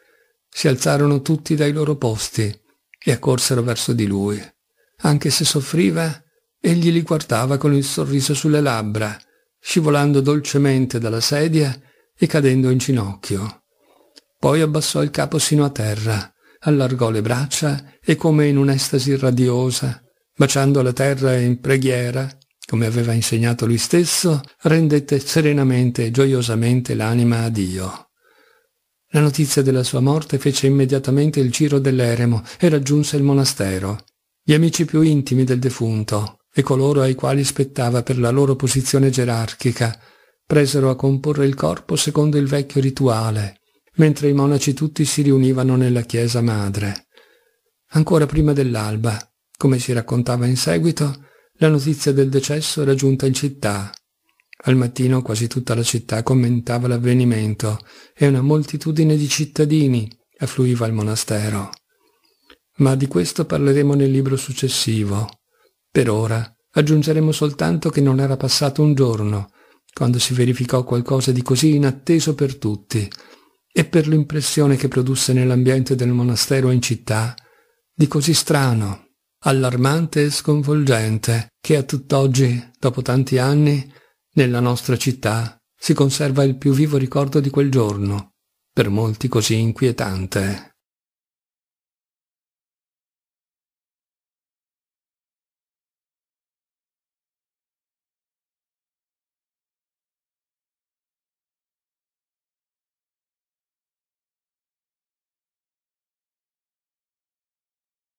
Si alzarono tutti dai loro posti e accorsero verso di lui. Anche se soffriva, egli li guardava con il sorriso sulle labbra, scivolando dolcemente dalla sedia e cadendo in ginocchio. Poi abbassò il capo sino a terra, allargò le braccia e come in un'estasi radiosa, baciando la terra in preghiera, come aveva insegnato lui stesso, rendette serenamente e gioiosamente l'anima a Dio. La notizia della sua morte fece immediatamente il giro dell'eremo e raggiunse il monastero. Gli amici più intimi del defunto e coloro ai quali spettava per la loro posizione gerarchica presero a comporre il corpo secondo il vecchio rituale, mentre i monaci tutti si riunivano nella chiesa madre. Ancora prima dell'alba, come si raccontava in seguito, la notizia del decesso era giunta in città. Al mattino quasi tutta la città commentava l'avvenimento e una moltitudine di cittadini affluiva al monastero. Ma di questo parleremo nel libro successivo. Per ora aggiungeremo soltanto che non era passato un giorno quando si verificò qualcosa di così inatteso per tutti e per l'impressione che produsse nell'ambiente del monastero in città, di così strano allarmante e sconvolgente che a tutt'oggi, dopo tanti anni, nella nostra città si conserva il più vivo ricordo di quel giorno, per molti così inquietante.